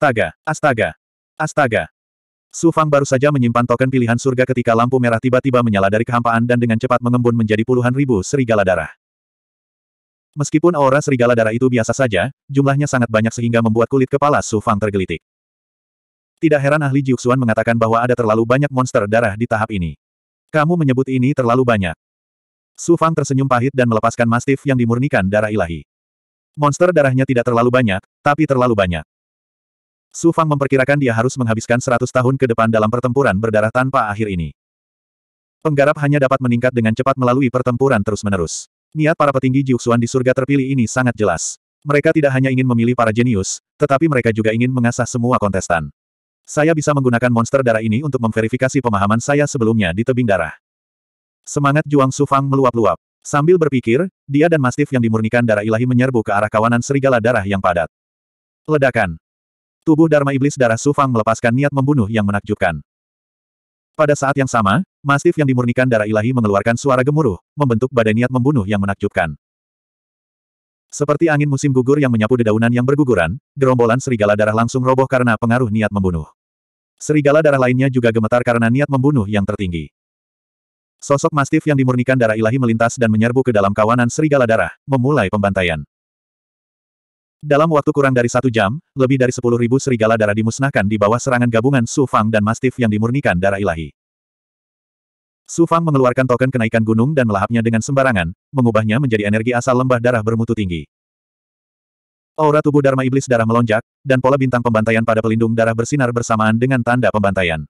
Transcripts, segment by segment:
Astaga, astaga, astaga. Su Fang baru saja menyimpan token pilihan surga ketika lampu merah tiba-tiba menyala dari kehampaan dan dengan cepat mengembun menjadi puluhan ribu serigala darah. Meskipun aura serigala darah itu biasa saja, jumlahnya sangat banyak sehingga membuat kulit kepala Su Fang tergelitik. Tidak heran ahli Jiuxuan mengatakan bahwa ada terlalu banyak monster darah di tahap ini. Kamu menyebut ini terlalu banyak. Su Fang tersenyum pahit dan melepaskan mastif yang dimurnikan darah ilahi. Monster darahnya tidak terlalu banyak, tapi terlalu banyak. Su Fang memperkirakan dia harus menghabiskan 100 tahun ke depan dalam pertempuran berdarah tanpa akhir ini. Penggarap hanya dapat meningkat dengan cepat melalui pertempuran terus-menerus. Niat para petinggi Jiuxuan di surga terpilih ini sangat jelas. Mereka tidak hanya ingin memilih para jenius, tetapi mereka juga ingin mengasah semua kontestan. Saya bisa menggunakan monster darah ini untuk memverifikasi pemahaman saya sebelumnya di tebing darah. Semangat Juang Sufang meluap-luap. Sambil berpikir, dia dan Mastif yang dimurnikan darah ilahi menyerbu ke arah kawanan serigala darah yang padat. Ledakan. Tubuh Dharma Iblis Darah Sufang melepaskan niat membunuh yang menakjubkan. Pada saat yang sama, mastif yang dimurnikan darah ilahi mengeluarkan suara gemuruh, membentuk badai niat membunuh yang menakjubkan. Seperti angin musim gugur yang menyapu dedaunan yang berguguran, gerombolan serigala darah langsung roboh karena pengaruh niat membunuh. Serigala darah lainnya juga gemetar karena niat membunuh yang tertinggi. Sosok mastif yang dimurnikan darah ilahi melintas dan menyerbu ke dalam kawanan serigala darah, memulai pembantaian. Dalam waktu kurang dari satu jam, lebih dari sepuluh ribu serigala darah dimusnahkan di bawah serangan gabungan Su Fang dan Mastiff yang dimurnikan darah ilahi. Su Fang mengeluarkan token kenaikan gunung dan melahapnya dengan sembarangan, mengubahnya menjadi energi asal lembah darah bermutu tinggi. Aura tubuh Dharma Iblis darah melonjak, dan pola bintang pembantaian pada pelindung darah bersinar bersamaan dengan tanda pembantaian.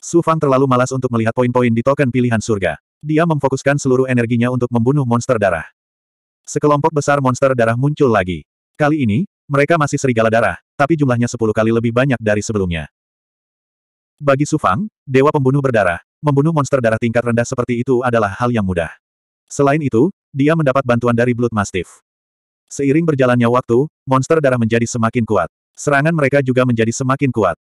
Su Fang terlalu malas untuk melihat poin-poin di token pilihan surga. Dia memfokuskan seluruh energinya untuk membunuh monster darah. Sekelompok besar monster darah muncul lagi. Kali ini, mereka masih serigala darah, tapi jumlahnya sepuluh kali lebih banyak dari sebelumnya. Bagi Sufang, dewa pembunuh berdarah, membunuh monster darah tingkat rendah seperti itu adalah hal yang mudah. Selain itu, dia mendapat bantuan dari Blood Mastiff. Seiring berjalannya waktu, monster darah menjadi semakin kuat. Serangan mereka juga menjadi semakin kuat.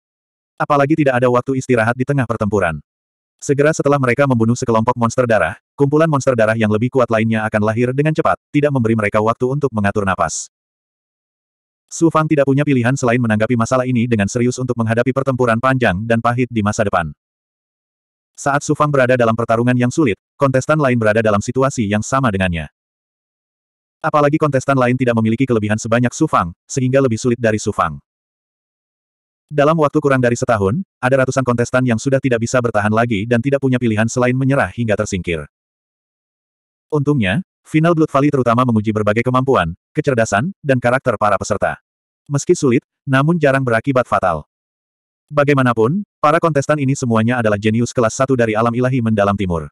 Apalagi tidak ada waktu istirahat di tengah pertempuran. Segera setelah mereka membunuh sekelompok monster darah, kumpulan monster darah yang lebih kuat lainnya akan lahir dengan cepat, tidak memberi mereka waktu untuk mengatur napas. Su Fang tidak punya pilihan selain menanggapi masalah ini dengan serius untuk menghadapi pertempuran panjang dan pahit di masa depan. Saat Su Fang berada dalam pertarungan yang sulit, kontestan lain berada dalam situasi yang sama dengannya. Apalagi kontestan lain tidak memiliki kelebihan sebanyak Su Fang, sehingga lebih sulit dari Su Fang. Dalam waktu kurang dari setahun, ada ratusan kontestan yang sudah tidak bisa bertahan lagi dan tidak punya pilihan selain menyerah hingga tersingkir. Untungnya, final Blood Valley terutama menguji berbagai kemampuan, kecerdasan, dan karakter para peserta. Meski sulit, namun jarang berakibat fatal. Bagaimanapun, para kontestan ini semuanya adalah jenius kelas satu dari alam ilahi mendalam timur.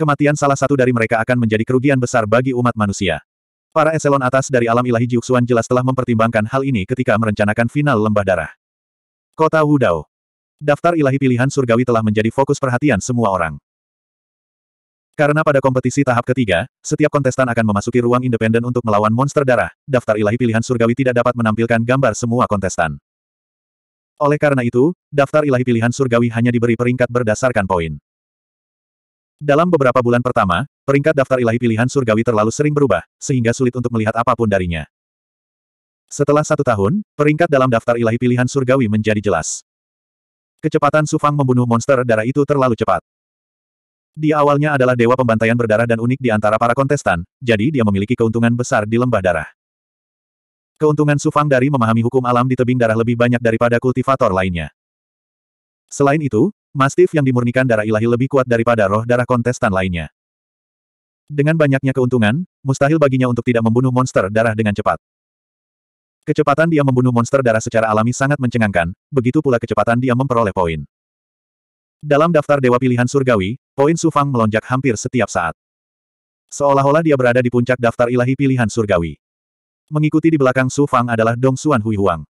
Kematian salah satu dari mereka akan menjadi kerugian besar bagi umat manusia. Para eselon atas dari alam ilahi Jiuxuan jelas telah mempertimbangkan hal ini ketika merencanakan final lembah darah. Kota Wudao. Daftar ilahi pilihan surgawi telah menjadi fokus perhatian semua orang. Karena pada kompetisi tahap ketiga, setiap kontestan akan memasuki ruang independen untuk melawan monster darah, daftar ilahi pilihan surgawi tidak dapat menampilkan gambar semua kontestan. Oleh karena itu, daftar ilahi pilihan surgawi hanya diberi peringkat berdasarkan poin. Dalam beberapa bulan pertama, peringkat daftar ilahi pilihan surgawi terlalu sering berubah, sehingga sulit untuk melihat apapun darinya. Setelah satu tahun, peringkat dalam daftar ilahi pilihan surgawi menjadi jelas. Kecepatan Sufang membunuh monster darah itu terlalu cepat. Di awalnya adalah dewa pembantaian berdarah dan unik di antara para kontestan, jadi dia memiliki keuntungan besar di lembah darah. Keuntungan Sufang dari memahami hukum alam di tebing darah lebih banyak daripada kultivator lainnya. Selain itu, mastif yang dimurnikan darah ilahi lebih kuat daripada roh darah kontestan lainnya. Dengan banyaknya keuntungan, mustahil baginya untuk tidak membunuh monster darah dengan cepat. Kecepatan dia membunuh monster darah secara alami sangat mencengangkan, begitu pula kecepatan dia memperoleh poin. Dalam daftar dewa pilihan surgawi, poin Sufang melonjak hampir setiap saat. Seolah-olah dia berada di puncak daftar ilahi pilihan surgawi. Mengikuti di belakang Sufang adalah Dong Xuan Hui Huang.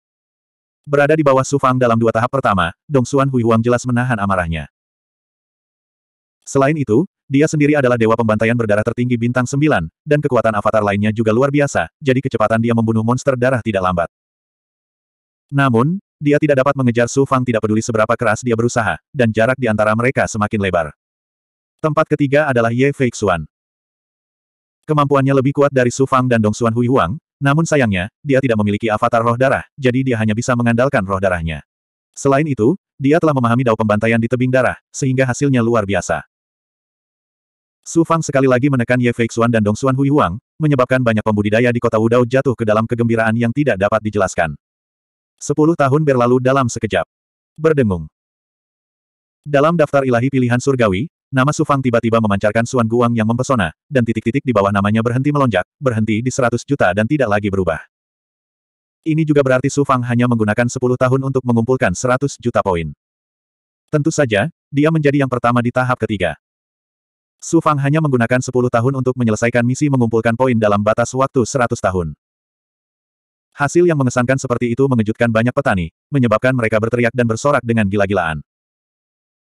Berada di bawah Sufang dalam dua tahap pertama, Dong Xuan Hui Huang jelas menahan amarahnya. Selain itu, dia sendiri adalah dewa pembantaian berdarah tertinggi bintang sembilan, dan kekuatan avatar lainnya juga luar biasa, jadi kecepatan dia membunuh monster darah tidak lambat. Namun, dia tidak dapat mengejar Su Fang tidak peduli seberapa keras dia berusaha, dan jarak di antara mereka semakin lebar. Tempat ketiga adalah Ye Fei Xuan. Kemampuannya lebih kuat dari Su Fang dan Dong Xuan Hui Huang, namun sayangnya, dia tidak memiliki avatar roh darah, jadi dia hanya bisa mengandalkan roh darahnya. Selain itu, dia telah memahami dao pembantaian di tebing darah, sehingga hasilnya luar biasa. Su Fang sekali lagi menekan Ye Fei Xuan dan Dong Xuan Hui Huang, menyebabkan banyak pembudidaya di kota Wudao jatuh ke dalam kegembiraan yang tidak dapat dijelaskan. Sepuluh tahun berlalu dalam sekejap. Berdengung. Dalam daftar ilahi pilihan surgawi, nama Sufang tiba-tiba memancarkan Suan Guang yang mempesona, dan titik-titik di bawah namanya berhenti melonjak, berhenti di seratus juta dan tidak lagi berubah. Ini juga berarti Sufang hanya menggunakan sepuluh tahun untuk mengumpulkan seratus juta poin. Tentu saja, dia menjadi yang pertama di tahap ketiga. Su Fang hanya menggunakan sepuluh tahun untuk menyelesaikan misi mengumpulkan poin dalam batas waktu seratus tahun. Hasil yang mengesankan seperti itu mengejutkan banyak petani, menyebabkan mereka berteriak dan bersorak dengan gila-gilaan.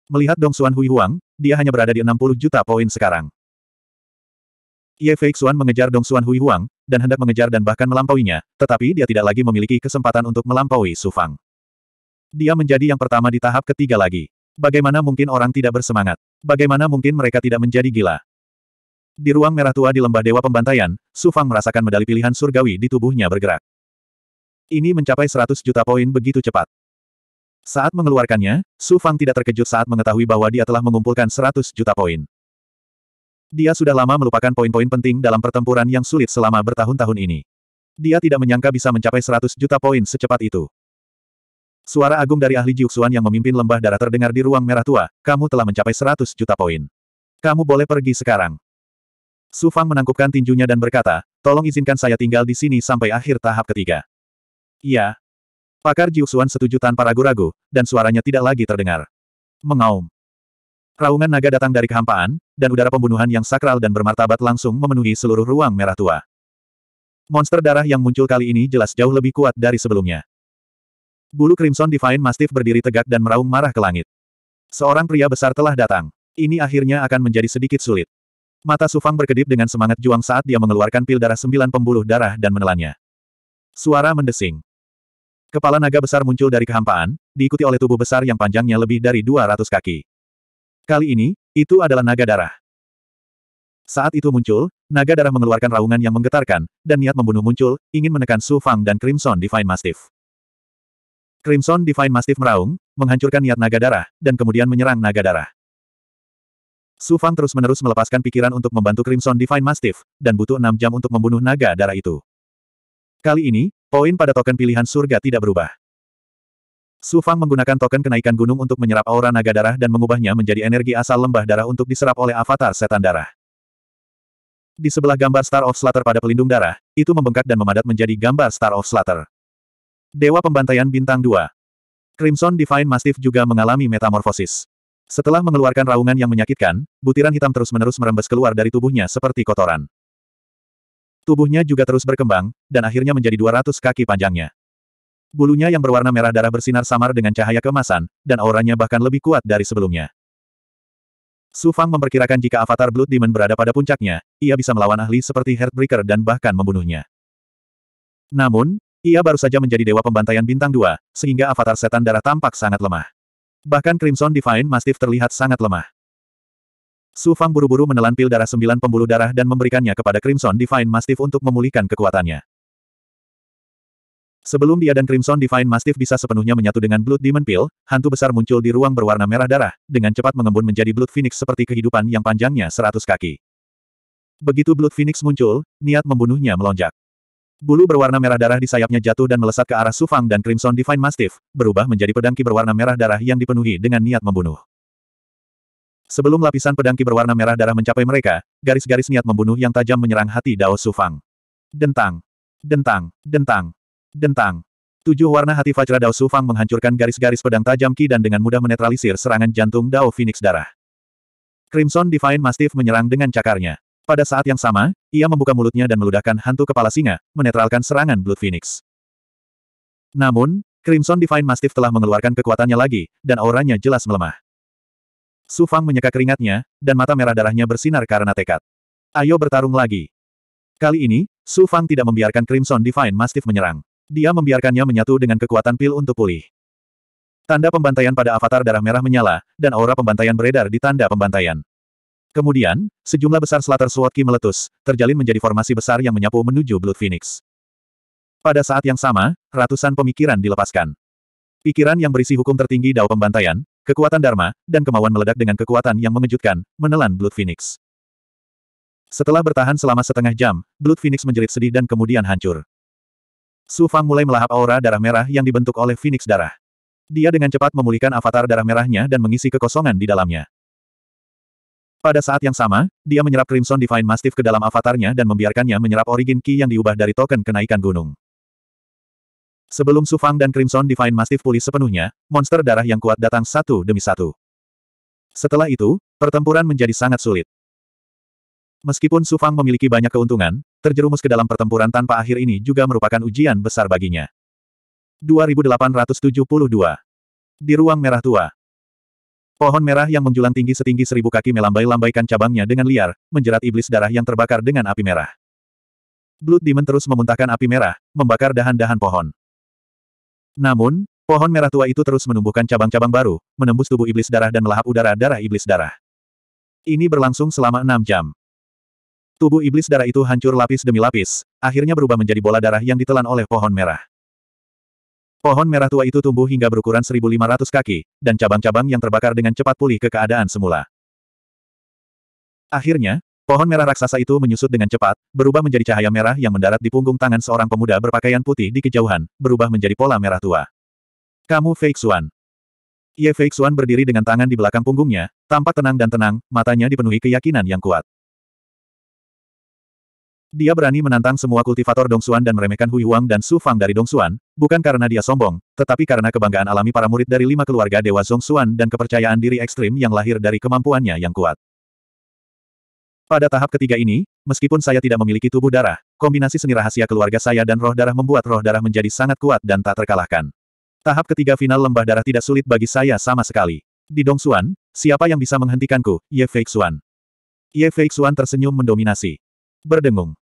Melihat Dong Xuan Hui Huang, dia hanya berada di 60 juta poin sekarang. Ye Fei Xuan mengejar Dong Xuan Hui Huang, dan hendak mengejar dan bahkan melampauinya, tetapi dia tidak lagi memiliki kesempatan untuk melampaui Su Fang. Dia menjadi yang pertama di tahap ketiga lagi. Bagaimana mungkin orang tidak bersemangat? Bagaimana mungkin mereka tidak menjadi gila? Di ruang merah tua di lembah Dewa Pembantaian, Su Fang merasakan medali pilihan surgawi di tubuhnya bergerak. Ini mencapai 100 juta poin begitu cepat. Saat mengeluarkannya, Su Fang tidak terkejut saat mengetahui bahwa dia telah mengumpulkan 100 juta poin. Dia sudah lama melupakan poin-poin penting dalam pertempuran yang sulit selama bertahun-tahun ini. Dia tidak menyangka bisa mencapai 100 juta poin secepat itu. Suara agung dari ahli Jiuxuan yang memimpin lembah darah terdengar di ruang merah tua, kamu telah mencapai 100 juta poin. Kamu boleh pergi sekarang. Su Fang menangkupkan tinjunya dan berkata, tolong izinkan saya tinggal di sini sampai akhir tahap ketiga. Iya. Pakar Jiuxuan setuju tanpa ragu-ragu, dan suaranya tidak lagi terdengar. Mengaum. Raungan naga datang dari kehampaan, dan udara pembunuhan yang sakral dan bermartabat langsung memenuhi seluruh ruang merah tua. Monster darah yang muncul kali ini jelas jauh lebih kuat dari sebelumnya. Bulu Crimson Divine Mastiff berdiri tegak dan meraung marah ke langit. Seorang pria besar telah datang. Ini akhirnya akan menjadi sedikit sulit. Mata Sufang berkedip dengan semangat juang saat dia mengeluarkan pil darah sembilan pembuluh darah dan menelannya. Suara mendesing. Kepala naga besar muncul dari kehampaan, diikuti oleh tubuh besar yang panjangnya lebih dari 200 kaki. Kali ini, itu adalah naga darah. Saat itu muncul, naga darah mengeluarkan raungan yang menggetarkan, dan niat membunuh muncul, ingin menekan Su Fang dan Crimson Divine Mastiff. Crimson Divine Mastiff meraung, menghancurkan niat naga darah, dan kemudian menyerang naga darah. Su Fang terus-menerus melepaskan pikiran untuk membantu Crimson Divine Mastiff, dan butuh enam jam untuk membunuh naga darah itu. Kali ini, Poin pada token pilihan surga tidak berubah. Su Fang menggunakan token kenaikan gunung untuk menyerap aura naga darah dan mengubahnya menjadi energi asal lembah darah untuk diserap oleh avatar setan darah. Di sebelah gambar Star of Slater pada pelindung darah, itu membengkak dan memadat menjadi gambar Star of Slater. Dewa Pembantaian Bintang 2 Crimson Divine Mastiff juga mengalami metamorfosis. Setelah mengeluarkan raungan yang menyakitkan, butiran hitam terus-menerus merembes keluar dari tubuhnya seperti kotoran. Tubuhnya juga terus berkembang, dan akhirnya menjadi 200 kaki panjangnya. Bulunya yang berwarna merah darah bersinar samar dengan cahaya kemasan, dan auranya bahkan lebih kuat dari sebelumnya. Su Fang memperkirakan jika avatar Blood Demon berada pada puncaknya, ia bisa melawan ahli seperti Heartbreaker dan bahkan membunuhnya. Namun, ia baru saja menjadi dewa pembantaian bintang dua, sehingga avatar setan darah tampak sangat lemah. Bahkan Crimson Divine Mastiff terlihat sangat lemah. Su Fang buru-buru menelan pil darah sembilan pembuluh darah dan memberikannya kepada Crimson Divine Mastiff untuk memulihkan kekuatannya. Sebelum dia dan Crimson Divine Mastiff bisa sepenuhnya menyatu dengan Blood Demon Pill, hantu besar muncul di ruang berwarna merah darah, dengan cepat mengembun menjadi Blood Phoenix seperti kehidupan yang panjangnya seratus kaki. Begitu Blood Phoenix muncul, niat membunuhnya melonjak. Bulu berwarna merah darah di sayapnya jatuh dan melesat ke arah Sufang dan Crimson Divine Mastiff, berubah menjadi pedangki berwarna merah darah yang dipenuhi dengan niat membunuh. Sebelum lapisan pedangki berwarna merah darah mencapai mereka, garis-garis niat membunuh yang tajam menyerang hati Dao Sufang. Dentang. Dentang. Dentang. Dentang. Tujuh warna hati Vajra Dao Sufang menghancurkan garis-garis pedang tajam Ki dan dengan mudah menetralisir serangan jantung Dao Phoenix darah. Crimson Divine Mastiff menyerang dengan cakarnya. Pada saat yang sama, ia membuka mulutnya dan meludahkan hantu kepala singa, menetralkan serangan Blood Phoenix. Namun, Crimson Divine Mastiff telah mengeluarkan kekuatannya lagi, dan auranya jelas melemah. Su Fang menyeka keringatnya, dan mata merah darahnya bersinar karena tekad. Ayo bertarung lagi. Kali ini, Su Fang tidak membiarkan Crimson Divine Mastiff menyerang. Dia membiarkannya menyatu dengan kekuatan pil untuk pulih. Tanda pembantaian pada avatar darah merah menyala, dan aura pembantaian beredar di tanda pembantaian. Kemudian, sejumlah besar selatar Swatki meletus, terjalin menjadi formasi besar yang menyapu menuju Blood Phoenix. Pada saat yang sama, ratusan pemikiran dilepaskan. Pikiran yang berisi hukum tertinggi Dao Pembantaian, Kekuatan Dharma, dan kemauan meledak dengan kekuatan yang mengejutkan, menelan Blood Phoenix. Setelah bertahan selama setengah jam, Blood Phoenix menjerit sedih dan kemudian hancur. Su Fang mulai melahap aura darah merah yang dibentuk oleh Phoenix darah. Dia dengan cepat memulihkan avatar darah merahnya dan mengisi kekosongan di dalamnya. Pada saat yang sama, dia menyerap Crimson Divine Mastiff ke dalam avatarnya dan membiarkannya menyerap origin Key yang diubah dari token kenaikan gunung. Sebelum Sufang dan Crimson Divine Mastiff pulih sepenuhnya, monster darah yang kuat datang satu demi satu. Setelah itu, pertempuran menjadi sangat sulit. Meskipun Sufang memiliki banyak keuntungan, terjerumus ke dalam pertempuran tanpa akhir ini juga merupakan ujian besar baginya. 2872 Di ruang merah tua Pohon merah yang menjulang tinggi setinggi seribu kaki melambai-lambaikan cabangnya dengan liar, menjerat iblis darah yang terbakar dengan api merah. Blood Demon terus memuntahkan api merah, membakar dahan-dahan pohon. Namun, pohon merah tua itu terus menumbuhkan cabang-cabang baru, menembus tubuh iblis darah dan melahap udara-darah iblis darah. Ini berlangsung selama enam jam. Tubuh iblis darah itu hancur lapis demi lapis, akhirnya berubah menjadi bola darah yang ditelan oleh pohon merah. Pohon merah tua itu tumbuh hingga berukuran 1.500 kaki, dan cabang-cabang yang terbakar dengan cepat pulih ke keadaan semula. Akhirnya, Pohon merah raksasa itu menyusut dengan cepat, berubah menjadi cahaya merah yang mendarat di punggung tangan seorang pemuda berpakaian putih di kejauhan, berubah menjadi pola merah tua. Kamu Fake Xuan. Ye Fake Xuan berdiri dengan tangan di belakang punggungnya, tampak tenang dan tenang, matanya dipenuhi keyakinan yang kuat. Dia berani menantang semua kultivator Dong Xuan dan meremehkan Hui Huang dan Su Fang dari Xuan, bukan karena dia sombong, tetapi karena kebanggaan alami para murid dari lima keluarga Dewa Xuan dan kepercayaan diri ekstrim yang lahir dari kemampuannya yang kuat. Pada tahap ketiga ini, meskipun saya tidak memiliki tubuh darah, kombinasi seni rahasia keluarga saya dan roh darah membuat roh darah menjadi sangat kuat dan tak terkalahkan. Tahap ketiga final lembah darah tidak sulit bagi saya sama sekali. Di Dongsuan, siapa yang bisa menghentikanku? Ye Feixuan. Ye Feixuan tersenyum mendominasi. Berdengung.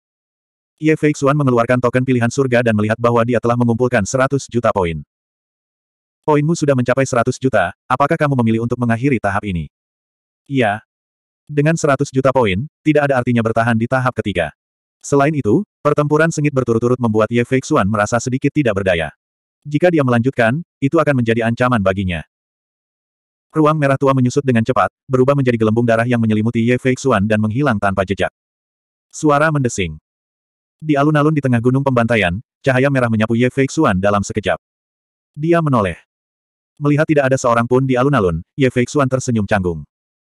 Ye Feixuan mengeluarkan token pilihan surga dan melihat bahwa dia telah mengumpulkan 100 juta poin. Poinmu sudah mencapai 100 juta, apakah kamu memilih untuk mengakhiri tahap ini? Iya, dengan 100 juta poin, tidak ada artinya bertahan di tahap ketiga. Selain itu, pertempuran sengit berturut-turut membuat Ye Feixuan merasa sedikit tidak berdaya. Jika dia melanjutkan, itu akan menjadi ancaman baginya. Ruang merah tua menyusut dengan cepat, berubah menjadi gelembung darah yang menyelimuti Ye Feixuan dan menghilang tanpa jejak. Suara mendesing. Di alun-alun di tengah gunung pembantaian, cahaya merah menyapu Ye Feixuan dalam sekejap. Dia menoleh. Melihat tidak ada seorang pun di alun-alun, Ye Feixuan tersenyum canggung.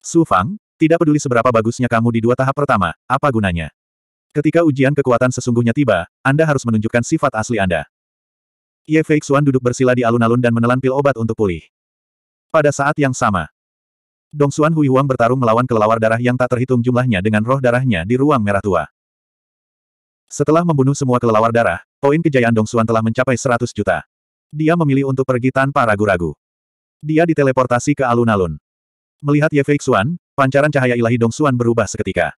Su Fang, tidak peduli seberapa bagusnya kamu di dua tahap pertama, apa gunanya? Ketika ujian kekuatan sesungguhnya tiba, Anda harus menunjukkan sifat asli Anda. Ye Fei Xuan duduk bersila di alun-alun dan menelan pil obat untuk pulih. Pada saat yang sama, Dong Xuan Hui Huang bertarung melawan kelelawar darah yang tak terhitung jumlahnya dengan roh darahnya di ruang merah tua. Setelah membunuh semua kelelawar darah, poin kejayaan Dong Xuan telah mencapai 100 juta. Dia memilih untuk pergi tanpa ragu-ragu. Dia diteleportasi ke alun-alun. Melihat Ye Fei Xuan, Pancaran cahaya ilahi Dong Xuan berubah seketika.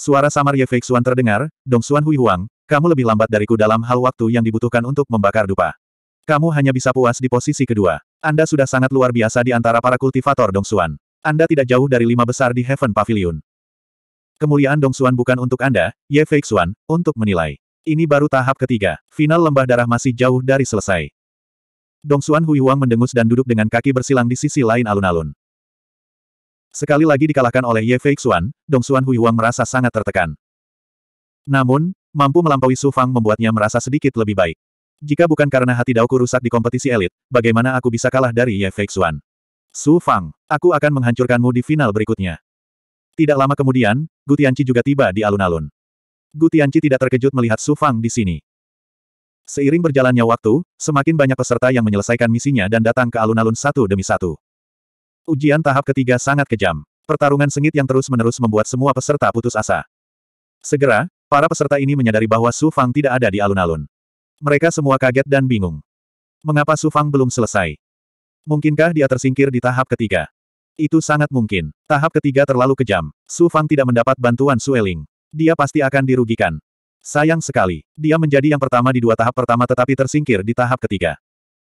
Suara samar Ye Fei Xuan terdengar, Dong Xuan Hui Huang, kamu lebih lambat dariku dalam hal waktu yang dibutuhkan untuk membakar dupa. Kamu hanya bisa puas di posisi kedua. Anda sudah sangat luar biasa di antara para kultivator Dong Xuan. Anda tidak jauh dari lima besar di Heaven Pavilion. Kemuliaan Dong Xuan bukan untuk Anda, Ye Fei Xuan, untuk menilai. Ini baru tahap ketiga, final lembah darah masih jauh dari selesai. Dong Xuan Hui Huang mendengus dan duduk dengan kaki bersilang di sisi lain alun-alun. Sekali lagi dikalahkan oleh Ye Fei Xuan, Dong Xuan Hui Huang merasa sangat tertekan. Namun, mampu melampaui Su Fang membuatnya merasa sedikit lebih baik. Jika bukan karena hati Daoku rusak di kompetisi elit, bagaimana aku bisa kalah dari Ye Fei Xuan? Su Fang, aku akan menghancurkanmu di final berikutnya. Tidak lama kemudian, Gu Tianqi juga tiba di alun-alun. Gu Tianqi tidak terkejut melihat Su Fang di sini. Seiring berjalannya waktu, semakin banyak peserta yang menyelesaikan misinya dan datang ke alun-alun satu demi satu. Ujian tahap ketiga sangat kejam. Pertarungan sengit yang terus-menerus membuat semua peserta putus asa. Segera, para peserta ini menyadari bahwa Su Fang tidak ada di alun-alun. Mereka semua kaget dan bingung. Mengapa Su Fang belum selesai? Mungkinkah dia tersingkir di tahap ketiga? Itu sangat mungkin. Tahap ketiga terlalu kejam. Su Fang tidak mendapat bantuan Sueling. Dia pasti akan dirugikan. Sayang sekali. Dia menjadi yang pertama di dua tahap pertama tetapi tersingkir di tahap ketiga.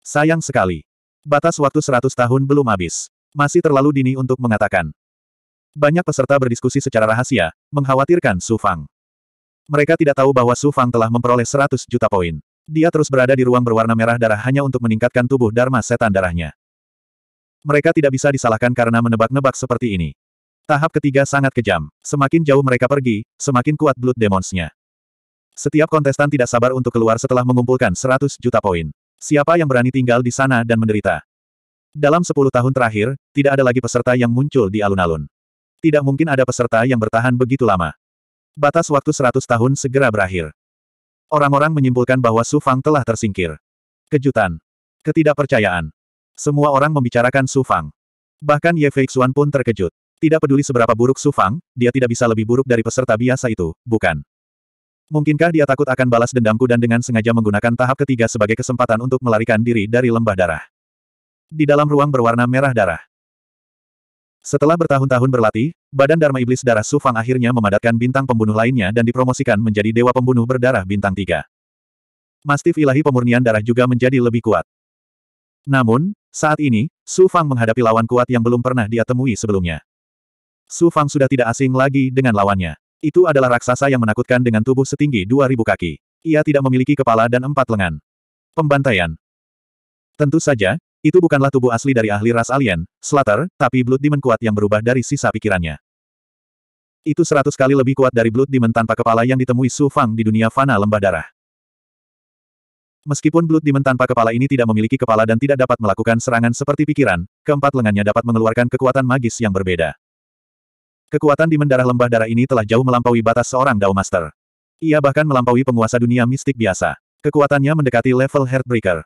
Sayang sekali. Batas waktu 100 tahun belum habis. Masih terlalu dini untuk mengatakan. Banyak peserta berdiskusi secara rahasia, mengkhawatirkan Su Fang. Mereka tidak tahu bahwa Su Fang telah memperoleh 100 juta poin. Dia terus berada di ruang berwarna merah darah hanya untuk meningkatkan tubuh Dharma setan darahnya. Mereka tidak bisa disalahkan karena menebak-nebak seperti ini. Tahap ketiga sangat kejam. Semakin jauh mereka pergi, semakin kuat Blood Demons-nya. Setiap kontestan tidak sabar untuk keluar setelah mengumpulkan 100 juta poin. Siapa yang berani tinggal di sana dan menderita? Dalam sepuluh tahun terakhir, tidak ada lagi peserta yang muncul di alun-alun. Tidak mungkin ada peserta yang bertahan begitu lama. Batas waktu seratus tahun segera berakhir. Orang-orang menyimpulkan bahwa Su Fang telah tersingkir. Kejutan. Ketidakpercayaan. Semua orang membicarakan Su Fang. Bahkan Ye Feixuan pun terkejut. Tidak peduli seberapa buruk Su Fang, dia tidak bisa lebih buruk dari peserta biasa itu, bukan? Mungkinkah dia takut akan balas dendamku dan dengan sengaja menggunakan tahap ketiga sebagai kesempatan untuk melarikan diri dari lembah darah? di dalam ruang berwarna merah darah. Setelah bertahun-tahun berlatih, badan Dharma Iblis Darah Sufang akhirnya memadatkan bintang pembunuh lainnya dan dipromosikan menjadi Dewa Pembunuh Berdarah Bintang 3. Mastif ilahi pemurnian darah juga menjadi lebih kuat. Namun, saat ini, Su Fang menghadapi lawan kuat yang belum pernah dia temui sebelumnya. Su Fang sudah tidak asing lagi dengan lawannya. Itu adalah raksasa yang menakutkan dengan tubuh setinggi 2000 kaki. Ia tidak memiliki kepala dan empat lengan. Pembantaian. Tentu saja, itu bukanlah tubuh asli dari ahli ras alien, Slater, tapi Blood Demon kuat yang berubah dari sisa pikirannya. Itu seratus kali lebih kuat dari Blood Demon tanpa kepala yang ditemui Su Fang di dunia fana lembah darah. Meskipun Blood Demon tanpa kepala ini tidak memiliki kepala dan tidak dapat melakukan serangan seperti pikiran, keempat lengannya dapat mengeluarkan kekuatan magis yang berbeda. Kekuatan di mendarah lembah darah ini telah jauh melampaui batas seorang Dao Master. Ia bahkan melampaui penguasa dunia mistik biasa. Kekuatannya mendekati level Heartbreaker.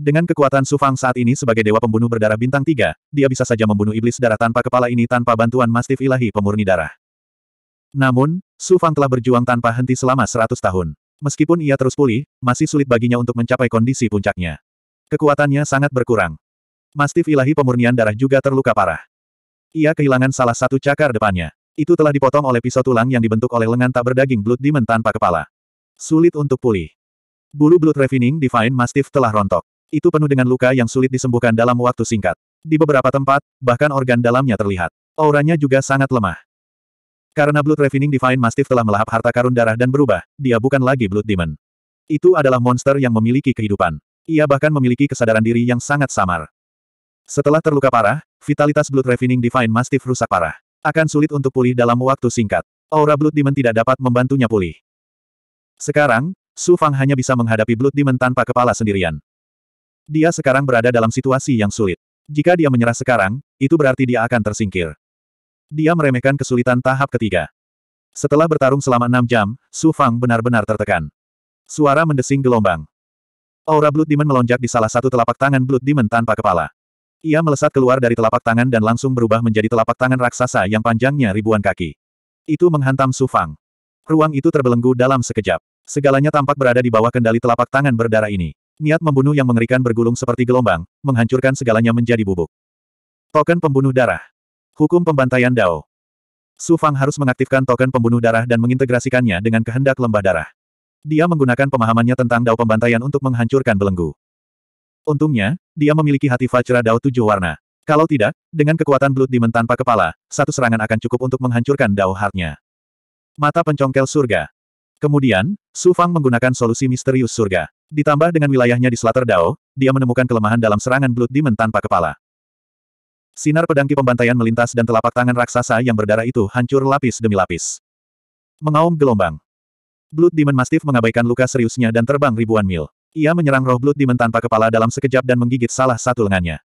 Dengan kekuatan Su Fang saat ini sebagai dewa pembunuh berdarah bintang tiga, dia bisa saja membunuh iblis darah tanpa kepala ini tanpa bantuan mastif ilahi pemurni darah. Namun, Su Fang telah berjuang tanpa henti selama seratus tahun. Meskipun ia terus pulih, masih sulit baginya untuk mencapai kondisi puncaknya. Kekuatannya sangat berkurang. Mastif ilahi pemurnian darah juga terluka parah. Ia kehilangan salah satu cakar depannya. Itu telah dipotong oleh pisau tulang yang dibentuk oleh lengan tak berdaging Blood Demon tanpa kepala. Sulit untuk pulih. Bulu Blood Refining Divine Mastiff telah rontok. Itu penuh dengan luka yang sulit disembuhkan dalam waktu singkat. Di beberapa tempat, bahkan organ dalamnya terlihat. Auranya juga sangat lemah. Karena Blood Refining Divine Mastiff telah melahap harta karun darah dan berubah, dia bukan lagi Blood Demon. Itu adalah monster yang memiliki kehidupan. Ia bahkan memiliki kesadaran diri yang sangat samar. Setelah terluka parah, vitalitas Blood Refining Divine Mastiff rusak parah. Akan sulit untuk pulih dalam waktu singkat. Aura Blood Demon tidak dapat membantunya pulih. Sekarang, Su Fang hanya bisa menghadapi Blood Demon tanpa kepala sendirian. Dia sekarang berada dalam situasi yang sulit. Jika dia menyerah sekarang, itu berarti dia akan tersingkir. Dia meremehkan kesulitan tahap ketiga. Setelah bertarung selama enam jam, Su Fang benar-benar tertekan. Suara mendesing gelombang. Aura Blood Demon melonjak di salah satu telapak tangan Blood Demon tanpa kepala. Ia melesat keluar dari telapak tangan dan langsung berubah menjadi telapak tangan raksasa yang panjangnya ribuan kaki. Itu menghantam Su Fang. Ruang itu terbelenggu dalam sekejap. Segalanya tampak berada di bawah kendali telapak tangan berdarah ini. Niat membunuh yang mengerikan bergulung seperti gelombang, menghancurkan segalanya menjadi bubuk. Token pembunuh darah. Hukum pembantaian Dao. Su Fang harus mengaktifkan token pembunuh darah dan mengintegrasikannya dengan kehendak lembah darah. Dia menggunakan pemahamannya tentang Dao pembantaian untuk menghancurkan belenggu. Untungnya, dia memiliki hati Vajra Dao tujuh warna. Kalau tidak, dengan kekuatan Blood Demon tanpa kepala, satu serangan akan cukup untuk menghancurkan Dao Heart-nya. Mata pencongkel surga. Kemudian, Su Fang menggunakan solusi misterius surga. Ditambah dengan wilayahnya di Dao, dia menemukan kelemahan dalam serangan Blood Demon tanpa kepala. Sinar pedang ki pembantaian melintas dan telapak tangan raksasa yang berdarah itu hancur lapis demi lapis. Mengaum gelombang. Blood Demon Mastiff mengabaikan luka seriusnya dan terbang ribuan mil. Ia menyerang roh Blood Demon tanpa kepala dalam sekejap dan menggigit salah satu lengannya.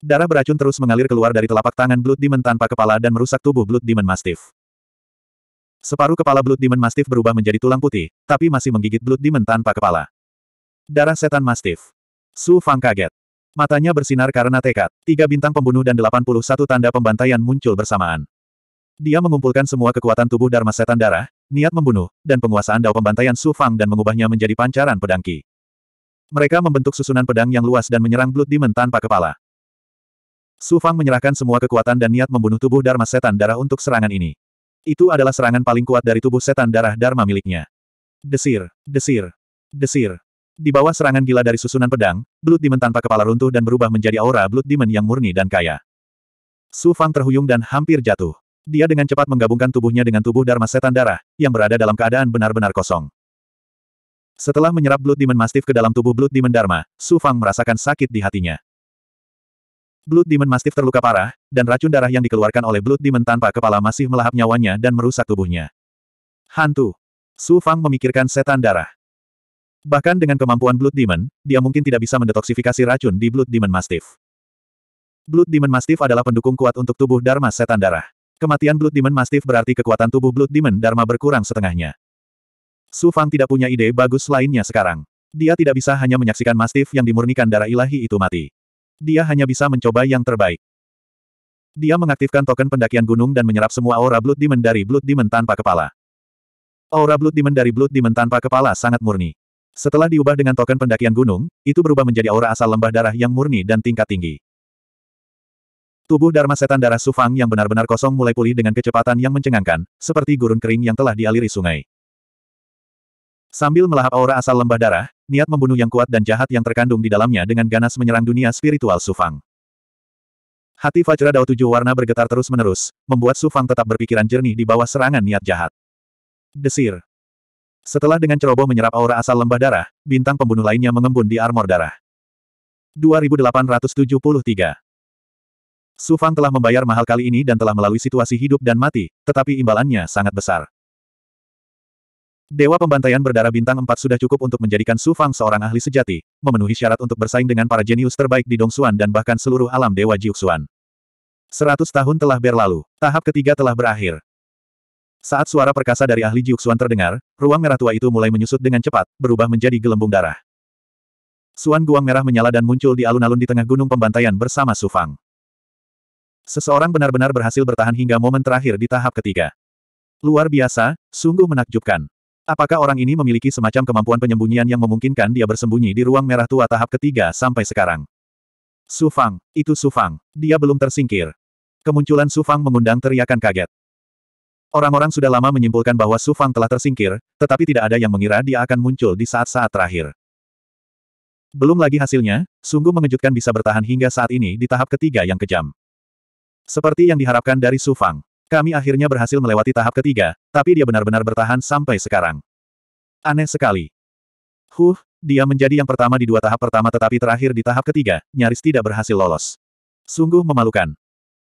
Darah beracun terus mengalir keluar dari telapak tangan Blood Demon tanpa kepala dan merusak tubuh Blood Demon Mastiff. Separuh kepala Blood Demon Mastiff berubah menjadi tulang putih, tapi masih menggigit Blood Demon tanpa kepala. Darah setan Mastiff. Su Fang kaget. Matanya bersinar karena tekad. Tiga bintang pembunuh dan 81 tanda pembantaian muncul bersamaan. Dia mengumpulkan semua kekuatan tubuh Dharma Setan Darah, niat membunuh, dan penguasaan dao pembantaian Su Fang dan mengubahnya menjadi pancaran pedang Ki. Mereka membentuk susunan pedang yang luas dan menyerang Blood Demon tanpa kepala. Su Fang menyerahkan semua kekuatan dan niat membunuh tubuh Dharma Setan Darah untuk serangan ini. Itu adalah serangan paling kuat dari tubuh setan darah Dharma miliknya. Desir, desir, desir. Di bawah serangan gila dari susunan pedang, Blood Demon tanpa kepala runtuh dan berubah menjadi aura Blood Demon yang murni dan kaya. Su Fang terhuyung dan hampir jatuh. Dia dengan cepat menggabungkan tubuhnya dengan tubuh Dharma Setan Darah, yang berada dalam keadaan benar-benar kosong. Setelah menyerap Blood Demon Mastiff ke dalam tubuh Blood Demon Dharma, Su Fang merasakan sakit di hatinya. Blood Demon Mastiff terluka parah, dan racun darah yang dikeluarkan oleh Blood Demon tanpa kepala masih melahap nyawanya dan merusak tubuhnya. Hantu. Su Fang memikirkan setan darah. Bahkan dengan kemampuan Blood Demon, dia mungkin tidak bisa mendetoksifikasi racun di Blood Demon Mastiff. Blood Demon Mastiff adalah pendukung kuat untuk tubuh Dharma setan darah. Kematian Blood Demon Mastiff berarti kekuatan tubuh Blood Demon Dharma berkurang setengahnya. Su Fang tidak punya ide bagus lainnya sekarang. Dia tidak bisa hanya menyaksikan Mastiff yang dimurnikan darah ilahi itu mati. Dia hanya bisa mencoba yang terbaik. Dia mengaktifkan token pendakian gunung dan menyerap semua aura Blood Demon dari Blood Demon tanpa kepala. Aura Blood Demon dari Blood Demon tanpa kepala sangat murni. Setelah diubah dengan token pendakian gunung, itu berubah menjadi aura asal lembah darah yang murni dan tingkat tinggi. Tubuh Dharma Setan Darah Sufang yang benar-benar kosong mulai pulih dengan kecepatan yang mencengangkan, seperti gurun kering yang telah dialiri sungai. Sambil melahap aura asal lembah darah, niat membunuh yang kuat dan jahat yang terkandung di dalamnya dengan ganas menyerang dunia spiritual Sufang. Hati Fajra Dao tujuh warna bergetar terus-menerus, membuat Sufang tetap berpikiran jernih di bawah serangan niat jahat. Desir. Setelah dengan ceroboh menyerap aura asal lembah darah, bintang pembunuh lainnya mengembun di armor darah. 2873 Sufang telah membayar mahal kali ini dan telah melalui situasi hidup dan mati, tetapi imbalannya sangat besar. Dewa pembantaian berdarah bintang 4 sudah cukup untuk menjadikan Su Fang seorang ahli sejati, memenuhi syarat untuk bersaing dengan para jenius terbaik di Dongsuan dan bahkan seluruh alam Dewa Jiuxuan. Seratus tahun telah berlalu, tahap ketiga telah berakhir. Saat suara perkasa dari ahli Jiuxuan terdengar, ruang merah tua itu mulai menyusut dengan cepat, berubah menjadi gelembung darah. Suan Guang Merah menyala dan muncul di alun-alun di tengah gunung pembantaian bersama Su Fang. Seseorang benar-benar berhasil bertahan hingga momen terakhir di tahap ketiga. Luar biasa, sungguh menakjubkan. Apakah orang ini memiliki semacam kemampuan penyembunyian yang memungkinkan dia bersembunyi di ruang merah tua tahap ketiga sampai sekarang? Su Fang, itu Su Fang. Dia belum tersingkir. Kemunculan Su Fang mengundang teriakan kaget. Orang-orang sudah lama menyimpulkan bahwa Su Fang telah tersingkir, tetapi tidak ada yang mengira dia akan muncul di saat-saat terakhir. Belum lagi hasilnya, sungguh mengejutkan bisa bertahan hingga saat ini di tahap ketiga yang kejam. Seperti yang diharapkan dari Su Fang, kami akhirnya berhasil melewati tahap ketiga, tapi dia benar-benar bertahan sampai sekarang. Aneh sekali. Huh, dia menjadi yang pertama di dua tahap pertama tetapi terakhir di tahap ketiga, nyaris tidak berhasil lolos. Sungguh memalukan.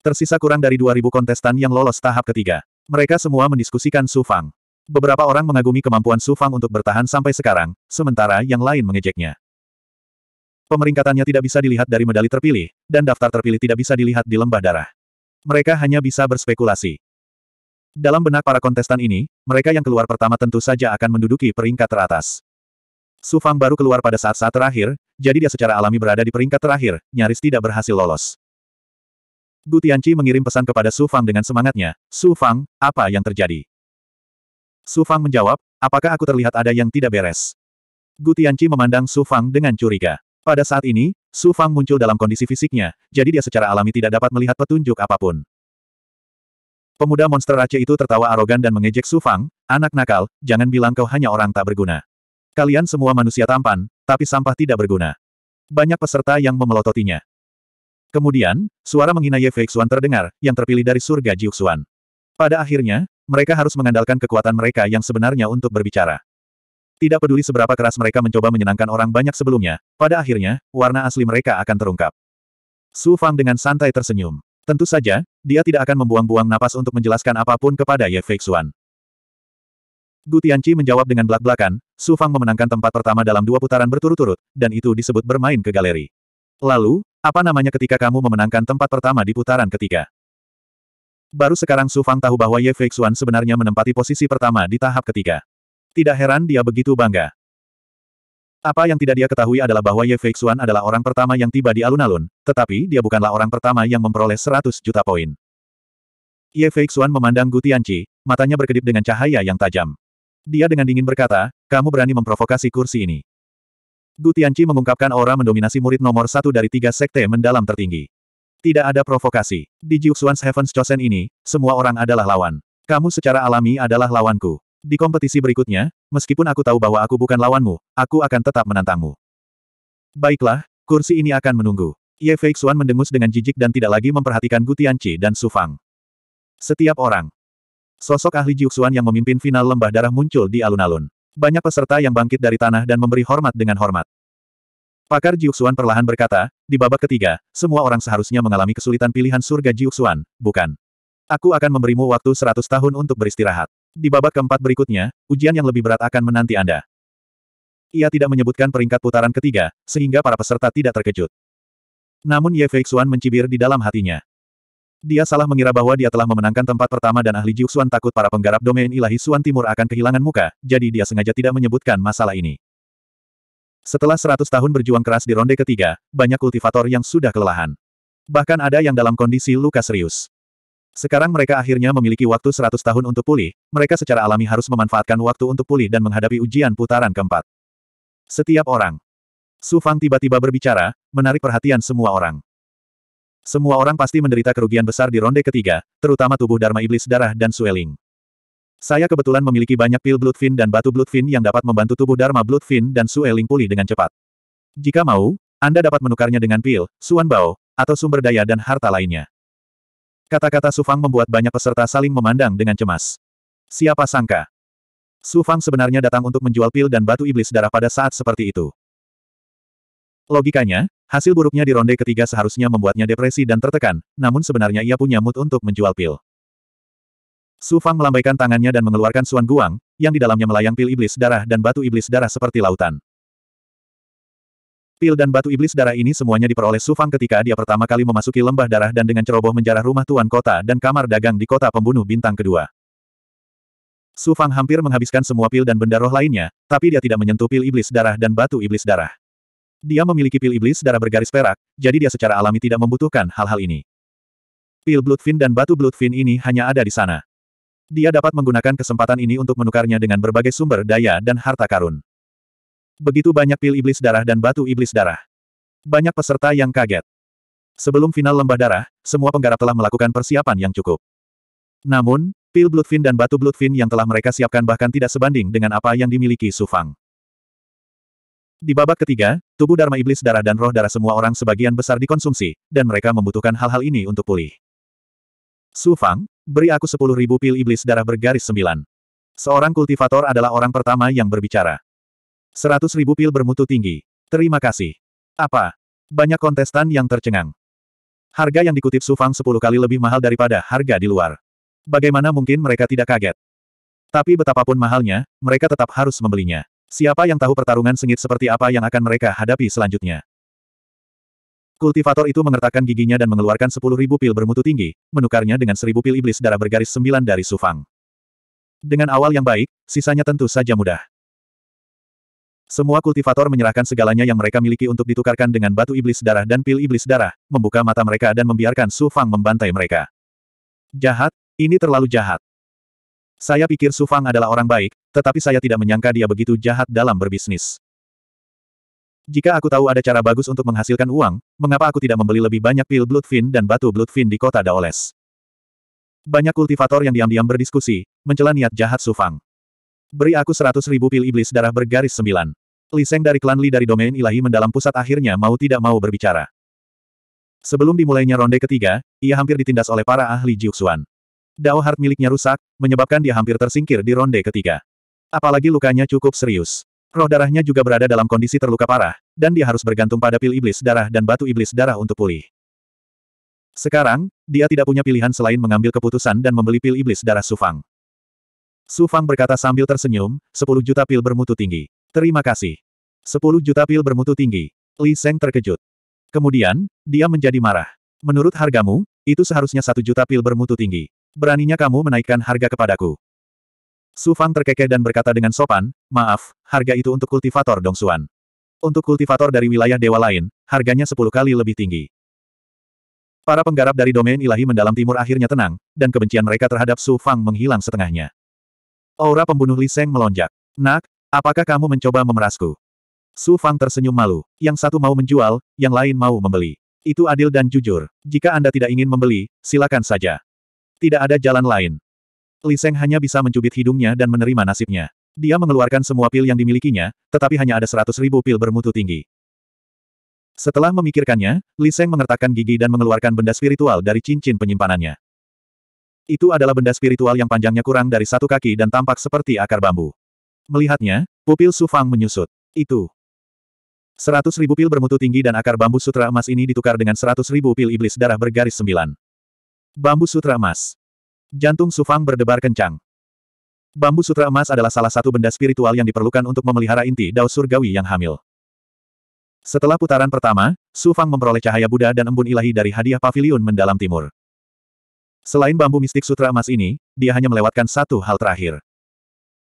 Tersisa kurang dari 2.000 kontestan yang lolos tahap ketiga. Mereka semua mendiskusikan Su Fang. Beberapa orang mengagumi kemampuan Su Fang untuk bertahan sampai sekarang, sementara yang lain mengejeknya. Pemeringkatannya tidak bisa dilihat dari medali terpilih, dan daftar terpilih tidak bisa dilihat di lembah darah mereka hanya bisa berspekulasi. Dalam benak para kontestan ini, mereka yang keluar pertama tentu saja akan menduduki peringkat teratas. Su Fang baru keluar pada saat-saat terakhir, jadi dia secara alami berada di peringkat terakhir, nyaris tidak berhasil lolos. Gu Tianqi mengirim pesan kepada Su Fang dengan semangatnya, Su Fang, apa yang terjadi? Su Fang menjawab, apakah aku terlihat ada yang tidak beres? Gu Tianqi memandang Su Fang dengan curiga. Pada saat ini, Su Fang muncul dalam kondisi fisiknya, jadi dia secara alami tidak dapat melihat petunjuk apapun. Pemuda monster Aceh itu tertawa arogan dan mengejek Su Fang, anak nakal, jangan bilang kau hanya orang tak berguna. Kalian semua manusia tampan, tapi sampah tidak berguna. Banyak peserta yang memelototinya. Kemudian, suara menghina Ye Fei Xuan terdengar, yang terpilih dari surga Jiuxuan. Pada akhirnya, mereka harus mengandalkan kekuatan mereka yang sebenarnya untuk berbicara. Tidak peduli seberapa keras mereka mencoba menyenangkan orang banyak sebelumnya, pada akhirnya, warna asli mereka akan terungkap. Su Fang dengan santai tersenyum. Tentu saja, dia tidak akan membuang-buang napas untuk menjelaskan apapun kepada Ye Feixuan. Gu Tianqi menjawab dengan belak-belakan, Su Fang memenangkan tempat pertama dalam dua putaran berturut-turut, dan itu disebut bermain ke galeri. Lalu, apa namanya ketika kamu memenangkan tempat pertama di putaran ketiga? Baru sekarang Su Fang tahu bahwa Ye Feixuan sebenarnya menempati posisi pertama di tahap ketiga. Tidak heran dia begitu bangga. Apa yang tidak dia ketahui adalah bahwa Ye Feixuan adalah orang pertama yang tiba di alun-alun, tetapi dia bukanlah orang pertama yang memperoleh 100 juta poin. Ye Feixuan memandang Gu Tianqi, matanya berkedip dengan cahaya yang tajam. Dia dengan dingin berkata, kamu berani memprovokasi kursi ini. Gu Tianqi mengungkapkan aura mendominasi murid nomor satu dari tiga sekte mendalam tertinggi. Tidak ada provokasi. Di Jiuxuan's Heaven's Chosen ini, semua orang adalah lawan. Kamu secara alami adalah lawanku. Di kompetisi berikutnya, meskipun aku tahu bahwa aku bukan lawanmu, aku akan tetap menantangmu. Baiklah, kursi ini akan menunggu. Ye Fei Xuan mendengus dengan jijik dan tidak lagi memperhatikan Gu Tianqi dan Su Fang. Setiap orang. Sosok ahli Xuan yang memimpin final lembah darah muncul di alun-alun. Banyak peserta yang bangkit dari tanah dan memberi hormat dengan hormat. Pakar Xuan perlahan berkata, di babak ketiga, semua orang seharusnya mengalami kesulitan pilihan surga Xuan. bukan. Aku akan memberimu waktu 100 tahun untuk beristirahat. Di babak keempat berikutnya, ujian yang lebih berat akan menanti Anda. Ia tidak menyebutkan peringkat putaran ketiga, sehingga para peserta tidak terkejut. Namun Ye Feixuan mencibir di dalam hatinya. Dia salah mengira bahwa dia telah memenangkan tempat pertama dan ahli Jiuxuan takut para penggarap domain ilahi Suan Timur akan kehilangan muka, jadi dia sengaja tidak menyebutkan masalah ini. Setelah 100 tahun berjuang keras di ronde ketiga, banyak kultivator yang sudah kelelahan. Bahkan ada yang dalam kondisi luka serius. Sekarang mereka akhirnya memiliki waktu 100 tahun untuk pulih, mereka secara alami harus memanfaatkan waktu untuk pulih dan menghadapi ujian putaran keempat. Setiap orang. Su Fang tiba-tiba berbicara, menarik perhatian semua orang. Semua orang pasti menderita kerugian besar di ronde ketiga, terutama tubuh Dharma Iblis Darah dan Sueling. Saya kebetulan memiliki banyak pil Bloodfin dan batu Bloodfin yang dapat membantu tubuh Dharma Bloodfin dan Sueling pulih dengan cepat. Jika mau, Anda dapat menukarnya dengan pil, Suan Bao, atau sumber daya dan harta lainnya. Kata-kata Sufang membuat banyak peserta saling memandang dengan cemas. Siapa sangka? Sufang sebenarnya datang untuk menjual pil dan batu iblis darah pada saat seperti itu. Logikanya, hasil buruknya di ronde ketiga seharusnya membuatnya depresi dan tertekan, namun sebenarnya ia punya mood untuk menjual pil. Sufang melambaikan tangannya dan mengeluarkan suan guang, yang di dalamnya melayang pil iblis darah dan batu iblis darah seperti lautan. Pil dan batu iblis darah ini semuanya diperoleh Sufang ketika dia pertama kali memasuki lembah darah dan dengan ceroboh menjarah rumah tuan kota dan kamar dagang di kota pembunuh bintang kedua. Sufang hampir menghabiskan semua pil dan benda roh lainnya, tapi dia tidak menyentuh pil iblis darah dan batu iblis darah. Dia memiliki pil iblis darah bergaris perak, jadi dia secara alami tidak membutuhkan hal-hal ini. Pil Bloodfin dan batu Bloodfin ini hanya ada di sana. Dia dapat menggunakan kesempatan ini untuk menukarnya dengan berbagai sumber daya dan harta karun. Begitu banyak pil iblis darah dan batu iblis darah. Banyak peserta yang kaget. Sebelum final lembah darah, semua penggarap telah melakukan persiapan yang cukup. Namun, pil Bloodfin dan batu Bloodfin yang telah mereka siapkan bahkan tidak sebanding dengan apa yang dimiliki Sufang. Di babak ketiga, tubuh Dharma Iblis darah dan roh darah semua orang sebagian besar dikonsumsi, dan mereka membutuhkan hal-hal ini untuk pulih. Sufang, beri aku sepuluh ribu pil iblis darah bergaris sembilan. Seorang kultivator adalah orang pertama yang berbicara. Seratus ribu pil bermutu tinggi. Terima kasih. Apa? Banyak kontestan yang tercengang. Harga yang dikutip Sufang sepuluh kali lebih mahal daripada harga di luar. Bagaimana mungkin mereka tidak kaget? Tapi betapapun mahalnya, mereka tetap harus membelinya. Siapa yang tahu pertarungan sengit seperti apa yang akan mereka hadapi selanjutnya? Kultivator itu mengertakkan giginya dan mengeluarkan sepuluh ribu pil bermutu tinggi, menukarnya dengan seribu pil iblis darah bergaris sembilan dari Sufang. Dengan awal yang baik, sisanya tentu saja mudah. Semua kultivator menyerahkan segalanya yang mereka miliki untuk ditukarkan dengan batu iblis darah dan pil iblis darah, membuka mata mereka dan membiarkan Su Fang membantai mereka. Jahat, ini terlalu jahat. Saya pikir Su Fang adalah orang baik, tetapi saya tidak menyangka dia begitu jahat dalam berbisnis. Jika aku tahu ada cara bagus untuk menghasilkan uang, mengapa aku tidak membeli lebih banyak pil Bloodfin dan batu Bloodfin di kota Daoles? Banyak kultivator yang diam-diam berdiskusi, mencela niat jahat Su Fang. Beri aku seratus ribu pil iblis darah bergaris sembilan. Liseng dari klan Li dari domain ilahi mendalam pusat akhirnya mau tidak mau berbicara. Sebelum dimulainya ronde ketiga, ia hampir ditindas oleh para ahli Jiuxuan. Dao heart miliknya rusak, menyebabkan dia hampir tersingkir di ronde ketiga. Apalagi lukanya cukup serius. Roh darahnya juga berada dalam kondisi terluka parah, dan dia harus bergantung pada pil iblis darah dan batu iblis darah untuk pulih. Sekarang, dia tidak punya pilihan selain mengambil keputusan dan membeli pil iblis darah Sufang. Su Fang berkata sambil tersenyum, 10 juta pil bermutu tinggi. Terima kasih. 10 juta pil bermutu tinggi. Li Seng terkejut. Kemudian, dia menjadi marah. Menurut hargamu, itu seharusnya satu juta pil bermutu tinggi. Beraninya kamu menaikkan harga kepadaku. Su Fang terkekeh dan berkata dengan sopan, maaf, harga itu untuk kultivator Dong Xuan. Untuk kultivator dari wilayah dewa lain, harganya 10 kali lebih tinggi. Para penggarap dari domain ilahi mendalam timur akhirnya tenang, dan kebencian mereka terhadap Su Fang menghilang setengahnya. Aura pembunuh Li Seng melonjak. Nak, apakah kamu mencoba memerasku? Su Fang tersenyum malu. Yang satu mau menjual, yang lain mau membeli. Itu adil dan jujur. Jika Anda tidak ingin membeli, silakan saja. Tidak ada jalan lain. Li Seng hanya bisa mencubit hidungnya dan menerima nasibnya. Dia mengeluarkan semua pil yang dimilikinya, tetapi hanya ada seratus ribu pil bermutu tinggi. Setelah memikirkannya, Li Seng mengertakkan gigi dan mengeluarkan benda spiritual dari cincin penyimpanannya. Itu adalah benda spiritual yang panjangnya kurang dari satu kaki dan tampak seperti akar bambu. Melihatnya, pupil Sufang menyusut. Itu. Seratus ribu pil bermutu tinggi dan akar bambu sutra emas ini ditukar dengan seratus ribu pil iblis darah bergaris sembilan. Bambu sutra emas. Jantung Sufang berdebar kencang. Bambu sutra emas adalah salah satu benda spiritual yang diperlukan untuk memelihara inti dao surgawi yang hamil. Setelah putaran pertama, Sufang memperoleh cahaya Buddha dan embun ilahi dari hadiah pavilion mendalam timur. Selain bambu mistik sutra emas ini, dia hanya melewatkan satu hal terakhir.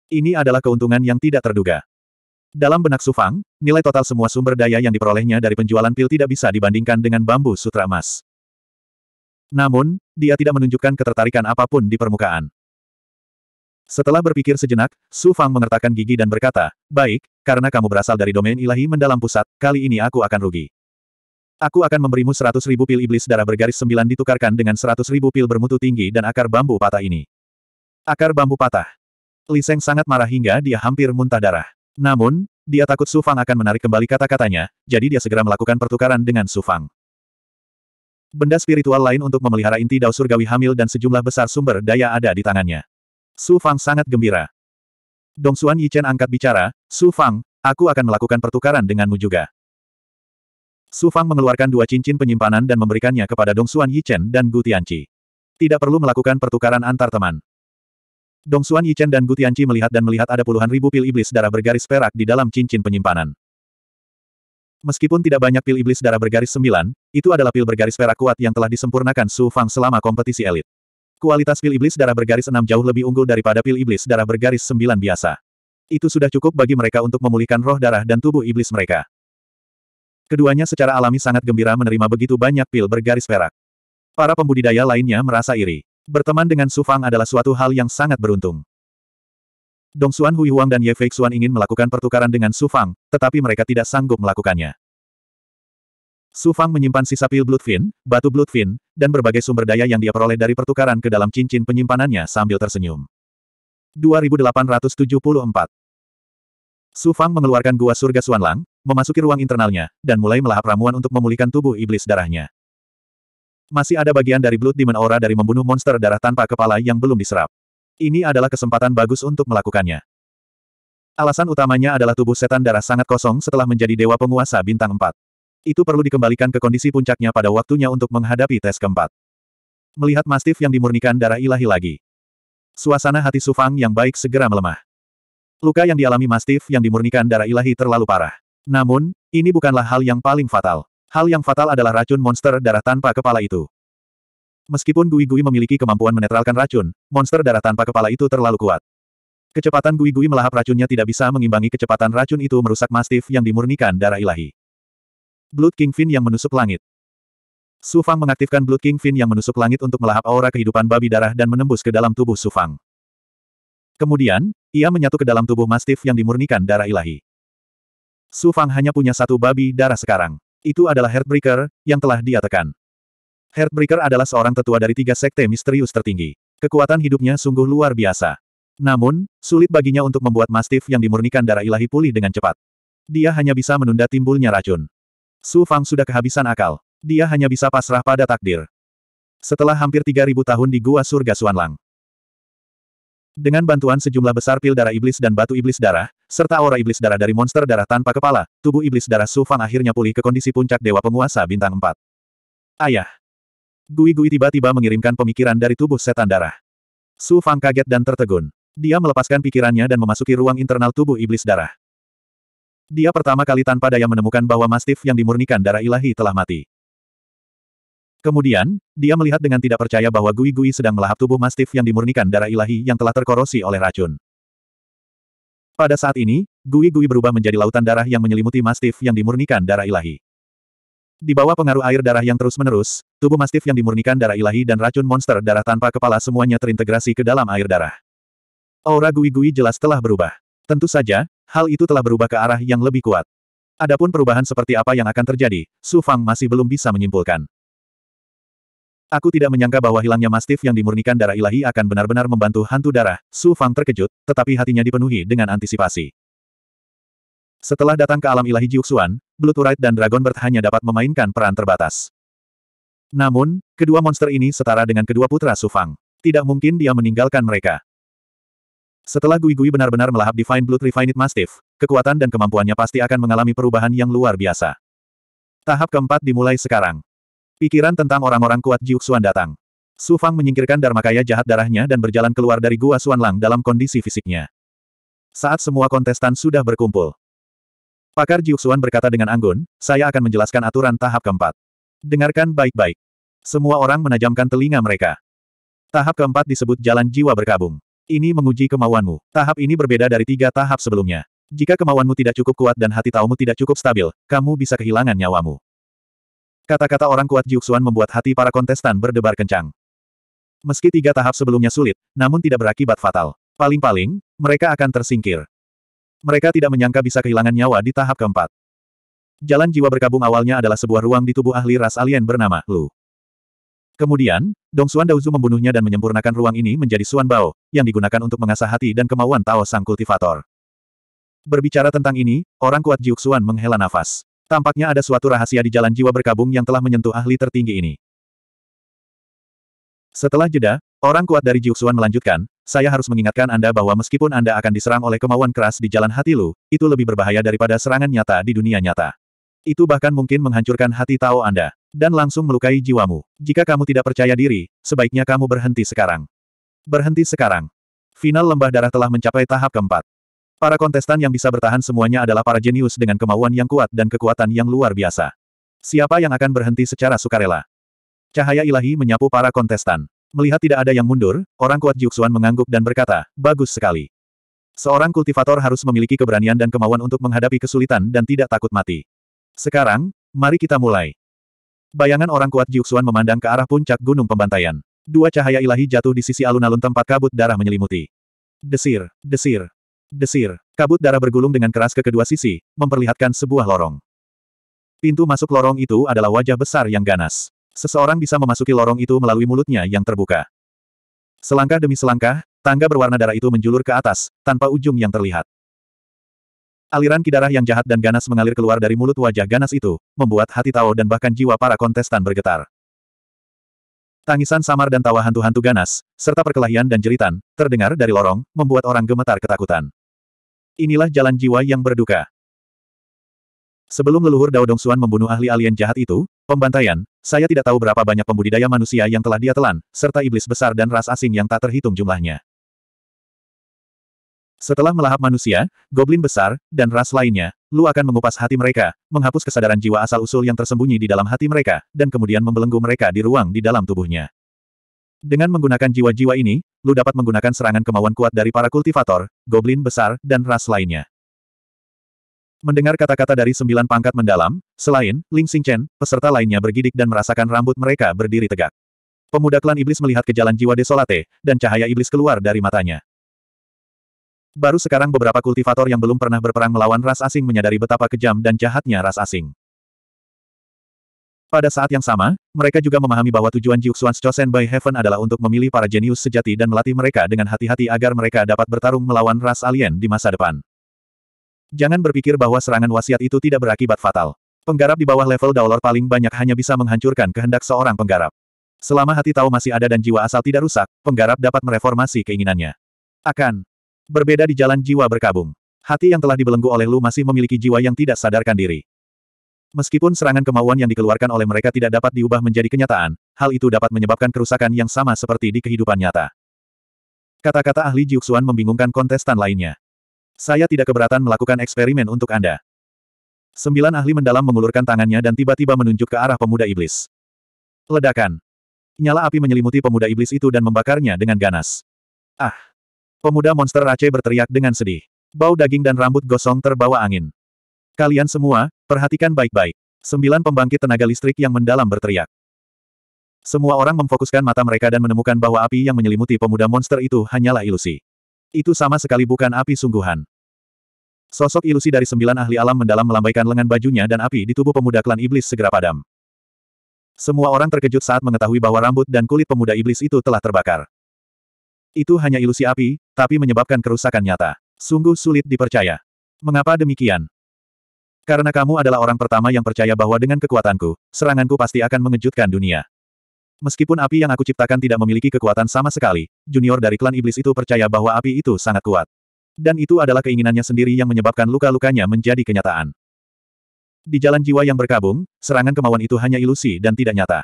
Ini adalah keuntungan yang tidak terduga. Dalam benak Sufang, nilai total semua sumber daya yang diperolehnya dari penjualan pil tidak bisa dibandingkan dengan bambu sutra emas. Namun, dia tidak menunjukkan ketertarikan apapun di permukaan. Setelah berpikir sejenak, Su Fang mengertakkan gigi dan berkata, Baik, karena kamu berasal dari domain ilahi mendalam pusat, kali ini aku akan rugi. Aku akan memberimu seratus ribu pil iblis darah bergaris sembilan ditukarkan dengan seratus ribu pil bermutu tinggi dan akar bambu patah ini. Akar bambu patah. Li Liseng sangat marah hingga dia hampir muntah darah. Namun, dia takut Su Fang akan menarik kembali kata-katanya, jadi dia segera melakukan pertukaran dengan Su Fang. Benda spiritual lain untuk memelihara inti dao surgawi hamil dan sejumlah besar sumber daya ada di tangannya. Su Fang sangat gembira. Dong Xuan Yichen angkat bicara, Su Fang, aku akan melakukan pertukaran denganmu juga. Su Fang mengeluarkan dua cincin penyimpanan dan memberikannya kepada Dong Xuan Yichen dan Gu Tianqi. Tidak perlu melakukan pertukaran antar teman. Dong Xuan Yichen dan Gu Tianqi melihat dan melihat ada puluhan ribu pil iblis darah bergaris perak di dalam cincin penyimpanan. Meskipun tidak banyak pil iblis darah bergaris sembilan, itu adalah pil bergaris perak kuat yang telah disempurnakan Su Fang selama kompetisi elit. Kualitas pil iblis darah bergaris enam jauh lebih unggul daripada pil iblis darah bergaris sembilan biasa. Itu sudah cukup bagi mereka untuk memulihkan roh darah dan tubuh iblis mereka. Keduanya secara alami sangat gembira menerima begitu banyak pil bergaris perak. Para pembudidaya lainnya merasa iri. Berteman dengan Su Fang adalah suatu hal yang sangat beruntung. Dong Xuan Hui Huang dan Ye Fei Xuan ingin melakukan pertukaran dengan Su Fang, tetapi mereka tidak sanggup melakukannya. Su Fang menyimpan sisa pil Bloodfin, batu Bloodfin, dan berbagai sumber daya yang dia peroleh dari pertukaran ke dalam cincin penyimpanannya sambil tersenyum. 2874 Su Fang mengeluarkan gua surga Suanlang, memasuki ruang internalnya, dan mulai melahap ramuan untuk memulihkan tubuh iblis darahnya. Masih ada bagian dari Blood Demon Aura dari membunuh monster darah tanpa kepala yang belum diserap. Ini adalah kesempatan bagus untuk melakukannya. Alasan utamanya adalah tubuh setan darah sangat kosong setelah menjadi dewa penguasa bintang 4. Itu perlu dikembalikan ke kondisi puncaknya pada waktunya untuk menghadapi tes keempat. Melihat mastif yang dimurnikan darah ilahi lagi. Suasana hati Sufang yang baik segera melemah. Luka yang dialami mastif yang dimurnikan darah ilahi terlalu parah. Namun, ini bukanlah hal yang paling fatal. Hal yang fatal adalah racun monster darah tanpa kepala itu. Meskipun Gui Gui memiliki kemampuan menetralkan racun, monster darah tanpa kepala itu terlalu kuat. Kecepatan Gui Gui melahap racunnya tidak bisa mengimbangi kecepatan racun itu merusak mastif yang dimurnikan darah ilahi. Blood King Fin yang menusuk langit. Su Fang mengaktifkan Blood King Fin yang menusuk langit untuk melahap aura kehidupan babi darah dan menembus ke dalam tubuh Su Fang. Kemudian, ia menyatu ke dalam tubuh mastif yang dimurnikan darah ilahi. Su Fang hanya punya satu babi darah sekarang. Itu adalah Heartbreaker, yang telah dia tekan. Heartbreaker adalah seorang tetua dari tiga sekte misterius tertinggi. Kekuatan hidupnya sungguh luar biasa. Namun, sulit baginya untuk membuat mastif yang dimurnikan darah ilahi pulih dengan cepat. Dia hanya bisa menunda timbulnya racun. Su Fang sudah kehabisan akal. Dia hanya bisa pasrah pada takdir. Setelah hampir 3000 tahun di gua surga Suanlang. Dengan bantuan sejumlah besar pil darah iblis dan batu iblis darah, serta aura iblis darah dari monster darah tanpa kepala, tubuh iblis darah Su Fang akhirnya pulih ke kondisi puncak Dewa Penguasa Bintang 4. Ayah. Gui-Gui tiba-tiba mengirimkan pemikiran dari tubuh setan darah. Su Fang kaget dan tertegun. Dia melepaskan pikirannya dan memasuki ruang internal tubuh iblis darah. Dia pertama kali tanpa daya menemukan bahwa mastif yang dimurnikan darah ilahi telah mati. Kemudian, dia melihat dengan tidak percaya bahwa Gui Gui sedang melahap tubuh mastif yang dimurnikan darah ilahi yang telah terkorosi oleh racun. Pada saat ini, Gui-Gui berubah menjadi lautan darah yang menyelimuti mastif yang dimurnikan darah ilahi. Di bawah pengaruh air darah yang terus-menerus, tubuh mastif yang dimurnikan darah ilahi dan racun monster darah tanpa kepala semuanya terintegrasi ke dalam air darah. Aura Gui-Gui jelas telah berubah. Tentu saja, hal itu telah berubah ke arah yang lebih kuat. Adapun perubahan seperti apa yang akan terjadi, Su Fang masih belum bisa menyimpulkan. Aku tidak menyangka bahwa hilangnya mastif yang dimurnikan darah ilahi akan benar-benar membantu hantu darah. Su Fang terkejut, tetapi hatinya dipenuhi dengan antisipasi. Setelah datang ke alam ilahi Jiuxuan, Bluturite dan Dragon hanya dapat memainkan peran terbatas. Namun, kedua monster ini setara dengan kedua putra Su Fang. Tidak mungkin dia meninggalkan mereka. Setelah Gui Gui benar-benar melahap Divine Blood Refined Mastiff, kekuatan dan kemampuannya pasti akan mengalami perubahan yang luar biasa. Tahap keempat dimulai sekarang. Pikiran tentang orang-orang kuat Jiuxuan datang. Su Fang menyingkirkan Dharmakaya jahat darahnya dan berjalan keluar dari Gua Suan Lang dalam kondisi fisiknya. Saat semua kontestan sudah berkumpul. Pakar Jiuxuan berkata dengan anggun, saya akan menjelaskan aturan tahap keempat. Dengarkan baik-baik. Semua orang menajamkan telinga mereka. Tahap keempat disebut jalan jiwa berkabung. Ini menguji kemauanmu. Tahap ini berbeda dari tiga tahap sebelumnya. Jika kemauanmu tidak cukup kuat dan hati taumu tidak cukup stabil, kamu bisa kehilangan nyawamu. Kata-kata orang kuat Jiuxuan membuat hati para kontestan berdebar kencang. Meski tiga tahap sebelumnya sulit, namun tidak berakibat fatal. Paling-paling, mereka akan tersingkir. Mereka tidak menyangka bisa kehilangan nyawa di tahap keempat. Jalan jiwa berkabung awalnya adalah sebuah ruang di tubuh ahli ras alien bernama Lu. Kemudian, Dong Xuan Daozu membunuhnya dan menyempurnakan ruang ini menjadi Suan Bao, yang digunakan untuk mengasah hati dan kemauan Tao Sang Kultivator. Berbicara tentang ini, orang kuat Jiuxuan menghela nafas. Tampaknya ada suatu rahasia di jalan jiwa berkabung yang telah menyentuh ahli tertinggi ini. Setelah jeda, orang kuat dari Jiuxuan melanjutkan, saya harus mengingatkan Anda bahwa meskipun Anda akan diserang oleh kemauan keras di jalan hati Lu, itu lebih berbahaya daripada serangan nyata di dunia nyata. Itu bahkan mungkin menghancurkan hati Tao Anda, dan langsung melukai jiwamu. Jika kamu tidak percaya diri, sebaiknya kamu berhenti sekarang. Berhenti sekarang. Final lembah darah telah mencapai tahap keempat. Para kontestan yang bisa bertahan semuanya adalah para jenius dengan kemauan yang kuat dan kekuatan yang luar biasa. Siapa yang akan berhenti secara sukarela? Cahaya ilahi menyapu para kontestan. Melihat tidak ada yang mundur, orang kuat Jiuxuan mengangguk dan berkata, bagus sekali. Seorang kultivator harus memiliki keberanian dan kemauan untuk menghadapi kesulitan dan tidak takut mati. Sekarang, mari kita mulai. Bayangan orang kuat Jiuxuan memandang ke arah puncak gunung pembantaian. Dua cahaya ilahi jatuh di sisi alun-alun tempat kabut darah menyelimuti. Desir, desir, Desir, kabut darah bergulung dengan keras ke kedua sisi, memperlihatkan sebuah lorong. Pintu masuk lorong itu adalah wajah besar yang ganas. Seseorang bisa memasuki lorong itu melalui mulutnya yang terbuka. Selangkah demi selangkah, tangga berwarna darah itu menjulur ke atas, tanpa ujung yang terlihat. Aliran kidarah yang jahat dan ganas mengalir keluar dari mulut wajah ganas itu, membuat hati Tao dan bahkan jiwa para kontestan bergetar. Tangisan samar dan tawa hantu-hantu ganas, serta perkelahian dan jeritan, terdengar dari lorong, membuat orang gemetar ketakutan. Inilah jalan jiwa yang berduka. Sebelum leluhur Dao Dongsuan membunuh ahli alien jahat itu, pembantaian, saya tidak tahu berapa banyak pembudidaya manusia yang telah dia telan, serta iblis besar dan ras asing yang tak terhitung jumlahnya. Setelah melahap manusia, goblin besar, dan ras lainnya, Lu akan mengupas hati mereka, menghapus kesadaran jiwa asal-usul yang tersembunyi di dalam hati mereka, dan kemudian membelenggu mereka di ruang di dalam tubuhnya. Dengan menggunakan jiwa-jiwa ini, lu dapat menggunakan serangan kemauan kuat dari para kultivator, goblin besar, dan ras lainnya. Mendengar kata-kata dari sembilan pangkat mendalam, selain Ling Xingchen, peserta lainnya bergidik dan merasakan rambut mereka berdiri tegak. Pemuda klan iblis melihat ke jalan jiwa desolate, dan cahaya iblis keluar dari matanya. Baru sekarang beberapa kultivator yang belum pernah berperang melawan ras asing menyadari betapa kejam dan jahatnya ras asing. Pada saat yang sama, mereka juga memahami bahwa tujuan Jiuxuan's Chosen by Heaven adalah untuk memilih para jenius sejati dan melatih mereka dengan hati-hati agar mereka dapat bertarung melawan ras alien di masa depan. Jangan berpikir bahwa serangan wasiat itu tidak berakibat fatal. Penggarap di bawah level Daulor paling banyak hanya bisa menghancurkan kehendak seorang penggarap. Selama hati tahu masih ada dan jiwa asal tidak rusak, penggarap dapat mereformasi keinginannya. Akan berbeda di jalan jiwa berkabung. Hati yang telah dibelenggu oleh Lu masih memiliki jiwa yang tidak sadarkan diri. Meskipun serangan kemauan yang dikeluarkan oleh mereka tidak dapat diubah menjadi kenyataan, hal itu dapat menyebabkan kerusakan yang sama seperti di kehidupan nyata. Kata-kata ahli Jiuxuan membingungkan kontestan lainnya. Saya tidak keberatan melakukan eksperimen untuk Anda. Sembilan ahli mendalam mengulurkan tangannya dan tiba-tiba menunjuk ke arah pemuda iblis. Ledakan. Nyala api menyelimuti pemuda iblis itu dan membakarnya dengan ganas. Ah! Pemuda monster Aceh berteriak dengan sedih. Bau daging dan rambut gosong terbawa angin. Kalian semua, perhatikan baik-baik. Sembilan pembangkit tenaga listrik yang mendalam berteriak. Semua orang memfokuskan mata mereka dan menemukan bahwa api yang menyelimuti pemuda monster itu hanyalah ilusi. Itu sama sekali bukan api sungguhan. Sosok ilusi dari sembilan ahli alam mendalam melambaikan lengan bajunya dan api di tubuh pemuda klan iblis segera padam. Semua orang terkejut saat mengetahui bahwa rambut dan kulit pemuda iblis itu telah terbakar. Itu hanya ilusi api, tapi menyebabkan kerusakan nyata. Sungguh sulit dipercaya. Mengapa demikian? Karena kamu adalah orang pertama yang percaya bahwa dengan kekuatanku, seranganku pasti akan mengejutkan dunia. Meskipun api yang aku ciptakan tidak memiliki kekuatan sama sekali, junior dari klan iblis itu percaya bahwa api itu sangat kuat. Dan itu adalah keinginannya sendiri yang menyebabkan luka-lukanya menjadi kenyataan. Di jalan jiwa yang berkabung, serangan kemauan itu hanya ilusi dan tidak nyata.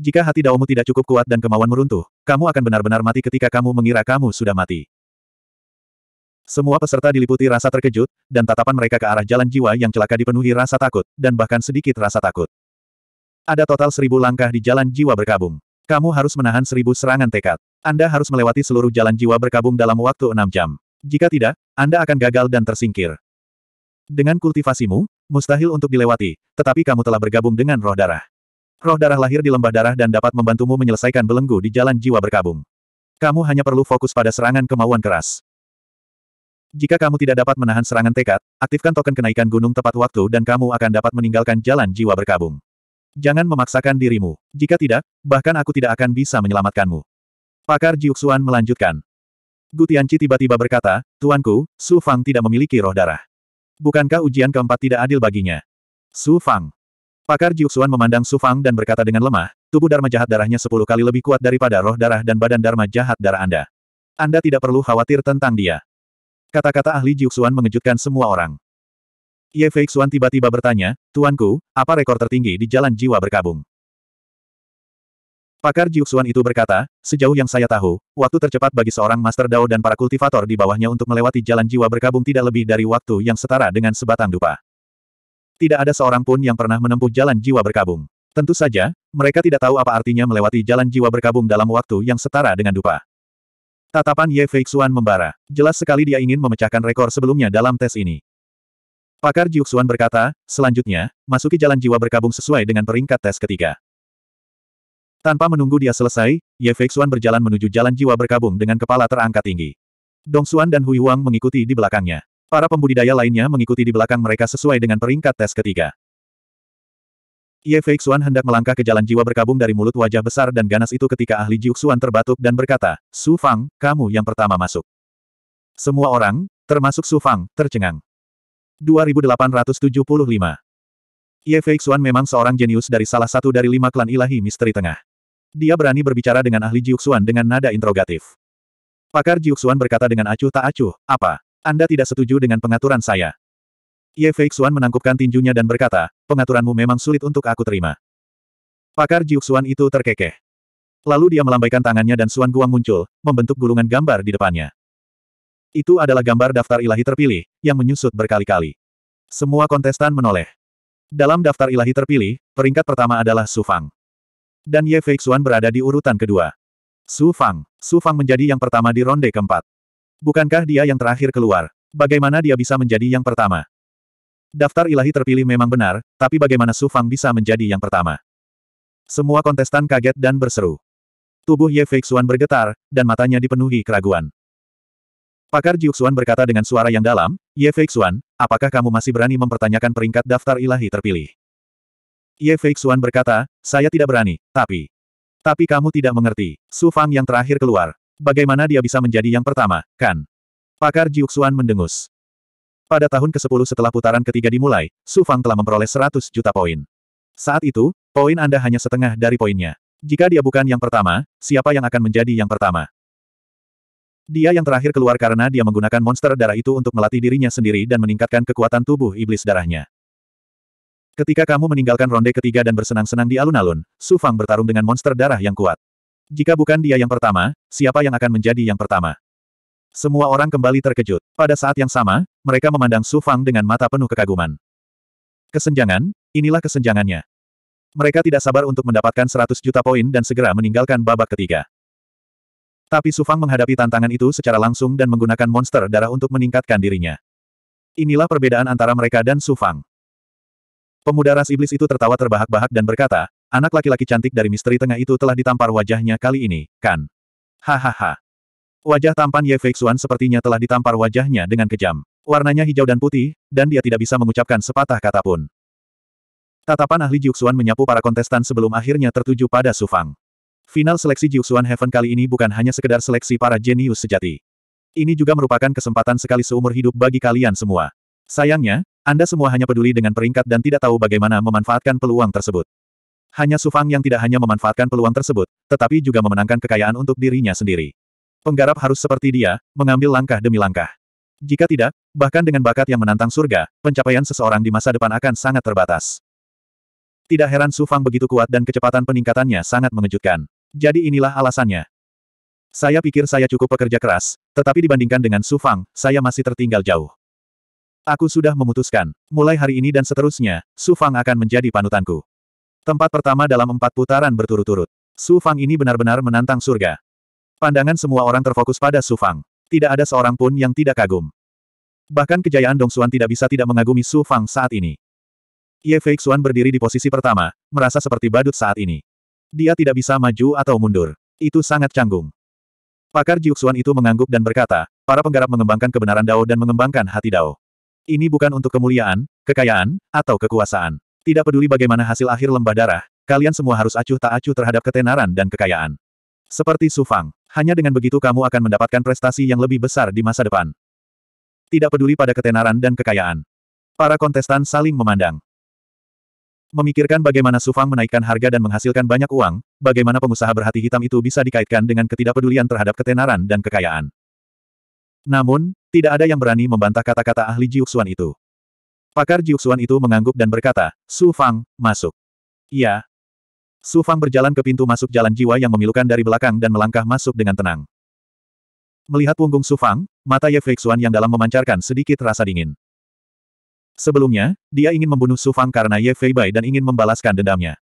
Jika hati daumu tidak cukup kuat dan kemauan meruntuh, kamu akan benar-benar mati ketika kamu mengira kamu sudah mati. Semua peserta diliputi rasa terkejut, dan tatapan mereka ke arah jalan jiwa yang celaka dipenuhi rasa takut, dan bahkan sedikit rasa takut. Ada total seribu langkah di jalan jiwa berkabung. Kamu harus menahan seribu serangan tekad. Anda harus melewati seluruh jalan jiwa berkabung dalam waktu enam jam. Jika tidak, Anda akan gagal dan tersingkir. Dengan kultivasimu, mustahil untuk dilewati, tetapi kamu telah bergabung dengan roh darah. Roh darah lahir di lembah darah dan dapat membantumu menyelesaikan belenggu di jalan jiwa berkabung. Kamu hanya perlu fokus pada serangan kemauan keras. Jika kamu tidak dapat menahan serangan tekad, aktifkan token kenaikan gunung tepat waktu dan kamu akan dapat meninggalkan jalan jiwa berkabung. Jangan memaksakan dirimu. Jika tidak, bahkan aku tidak akan bisa menyelamatkanmu. Pakar Jiuxuan melanjutkan. Gutianci tiba-tiba berkata, Tuanku, Su Fang tidak memiliki roh darah. Bukankah ujian keempat tidak adil baginya? Su Fang. Pakar Jiuxuan memandang Su Fang dan berkata dengan lemah, tubuh Dharma jahat darahnya sepuluh kali lebih kuat daripada roh darah dan badan Dharma jahat darah Anda. Anda tidak perlu khawatir tentang dia. Kata-kata ahli Jiuxuan mengejutkan semua orang. Ye Feixuan tiba-tiba bertanya, Tuanku, apa rekor tertinggi di jalan jiwa berkabung? Pakar Jiuxuan itu berkata, sejauh yang saya tahu, waktu tercepat bagi seorang Master Dao dan para kultivator di bawahnya untuk melewati jalan jiwa berkabung tidak lebih dari waktu yang setara dengan sebatang dupa. Tidak ada seorang pun yang pernah menempuh jalan jiwa berkabung. Tentu saja, mereka tidak tahu apa artinya melewati jalan jiwa berkabung dalam waktu yang setara dengan dupa. Tatapan Ye Feixuan membara. Jelas sekali dia ingin memecahkan rekor sebelumnya dalam tes ini. Pakar Jiuxuan berkata, selanjutnya, masuki jalan jiwa berkabung sesuai dengan peringkat tes ketiga. Tanpa menunggu dia selesai, Ye Feixuan berjalan menuju jalan jiwa berkabung dengan kepala terangkat tinggi. Dongsuan dan Hui Wang mengikuti di belakangnya. Para pembudidaya lainnya mengikuti di belakang mereka sesuai dengan peringkat tes ketiga. Ye Feixuan hendak melangkah ke jalan jiwa berkabung dari mulut wajah besar dan ganas itu ketika ahli Jiuxuan terbatuk dan berkata, Su Fang, kamu yang pertama masuk. Semua orang, termasuk Su Fang, tercengang. 2875 Ye Feixuan memang seorang jenius dari salah satu dari lima klan ilahi misteri tengah. Dia berani berbicara dengan ahli Jiuxuan dengan nada interrogatif. Pakar Jiuxuan berkata dengan acuh tak acuh, apa? Anda tidak setuju dengan pengaturan saya. Ye Feixuan menangkupkan tinjunya dan berkata, pengaturanmu memang sulit untuk aku terima. Pakar Jiuxuan itu terkekeh. Lalu dia melambaikan tangannya dan Suan Guang muncul, membentuk gulungan gambar di depannya. Itu adalah gambar daftar ilahi terpilih, yang menyusut berkali-kali. Semua kontestan menoleh. Dalam daftar ilahi terpilih, peringkat pertama adalah Su Fang. Dan Ye Feixuan berada di urutan kedua. Su Fang. Su Fang menjadi yang pertama di ronde keempat. Bukankah dia yang terakhir keluar? Bagaimana dia bisa menjadi yang pertama? Daftar ilahi terpilih memang benar, tapi bagaimana Su Fang bisa menjadi yang pertama? Semua kontestan kaget dan berseru. Tubuh Ye Feixuan bergetar, dan matanya dipenuhi keraguan. Pakar Jiuxuan berkata dengan suara yang dalam, Ye Feixuan, apakah kamu masih berani mempertanyakan peringkat daftar ilahi terpilih? Ye Feixuan berkata, saya tidak berani, tapi... Tapi kamu tidak mengerti. Su Fang yang terakhir keluar. Bagaimana dia bisa menjadi yang pertama, kan? Pakar Jiuxuan mendengus. Pada tahun ke-10 setelah putaran ketiga dimulai, Su Fang telah memperoleh 100 juta poin. Saat itu, poin Anda hanya setengah dari poinnya. Jika dia bukan yang pertama, siapa yang akan menjadi yang pertama? Dia yang terakhir keluar karena dia menggunakan monster darah itu untuk melatih dirinya sendiri dan meningkatkan kekuatan tubuh iblis darahnya. Ketika kamu meninggalkan ronde ketiga dan bersenang-senang di alun-alun, Su Fang bertarung dengan monster darah yang kuat. Jika bukan dia yang pertama, siapa yang akan menjadi yang pertama? Semua orang kembali terkejut. Pada saat yang sama, mereka memandang Su Fang dengan mata penuh kekaguman. Kesenjangan, inilah kesenjangannya. Mereka tidak sabar untuk mendapatkan 100 juta poin dan segera meninggalkan babak ketiga. Tapi Su Fang menghadapi tantangan itu secara langsung dan menggunakan monster darah untuk meningkatkan dirinya. Inilah perbedaan antara mereka dan Su Fang. Pemuda ras iblis itu tertawa terbahak-bahak dan berkata, anak laki-laki cantik dari misteri tengah itu telah ditampar wajahnya kali ini, kan? Hahaha. Wajah tampan Ye Feixuan sepertinya telah ditampar wajahnya dengan kejam. Warnanya hijau dan putih, dan dia tidak bisa mengucapkan sepatah kata pun. Tatapan ahli Jiuxuan menyapu para kontestan sebelum akhirnya tertuju pada Su Fang. Final seleksi Jiuxuan Heaven kali ini bukan hanya sekedar seleksi para jenius sejati. Ini juga merupakan kesempatan sekali seumur hidup bagi kalian semua. Sayangnya, Anda semua hanya peduli dengan peringkat dan tidak tahu bagaimana memanfaatkan peluang tersebut. Hanya Su Fang yang tidak hanya memanfaatkan peluang tersebut, tetapi juga memenangkan kekayaan untuk dirinya sendiri. Penggarap harus seperti dia, mengambil langkah demi langkah. Jika tidak, bahkan dengan bakat yang menantang surga, pencapaian seseorang di masa depan akan sangat terbatas. Tidak heran Su Fang begitu kuat dan kecepatan peningkatannya sangat mengejutkan. Jadi inilah alasannya. Saya pikir saya cukup pekerja keras, tetapi dibandingkan dengan Su Fang, saya masih tertinggal jauh. Aku sudah memutuskan, mulai hari ini dan seterusnya, Su Fang akan menjadi panutanku. Tempat pertama dalam empat putaran berturut-turut. Su Fang ini benar-benar menantang surga. Pandangan semua orang terfokus pada Su Fang. Tidak ada seorang pun yang tidak kagum. Bahkan kejayaan Dong Xuan tidak bisa tidak mengagumi Su Fang saat ini. Ye Fei Xuan berdiri di posisi pertama, merasa seperti badut saat ini. Dia tidak bisa maju atau mundur. Itu sangat canggung. Pakar Xuan itu mengangguk dan berkata, para penggarap mengembangkan kebenaran Dao dan mengembangkan hati Dao. Ini bukan untuk kemuliaan, kekayaan, atau kekuasaan. Tidak peduli bagaimana hasil akhir lembah darah, kalian semua harus acuh tak acuh terhadap ketenaran dan kekayaan. Seperti Sufang, hanya dengan begitu kamu akan mendapatkan prestasi yang lebih besar di masa depan. Tidak peduli pada ketenaran dan kekayaan. Para kontestan saling memandang. Memikirkan bagaimana Sufang menaikkan harga dan menghasilkan banyak uang, bagaimana pengusaha berhati hitam itu bisa dikaitkan dengan ketidakpedulian terhadap ketenaran dan kekayaan. Namun, tidak ada yang berani membantah kata-kata ahli Jiuxuan itu. Pakar Jiuxuan itu mengangguk dan berkata, Sufang, masuk. Ya. Su Fang berjalan ke pintu masuk jalan jiwa yang memilukan dari belakang dan melangkah masuk dengan tenang. Melihat punggung Su Fang, mata Ye Feixuan yang dalam memancarkan sedikit rasa dingin. Sebelumnya, dia ingin membunuh Su Fang karena Ye Bai dan ingin membalaskan dendamnya.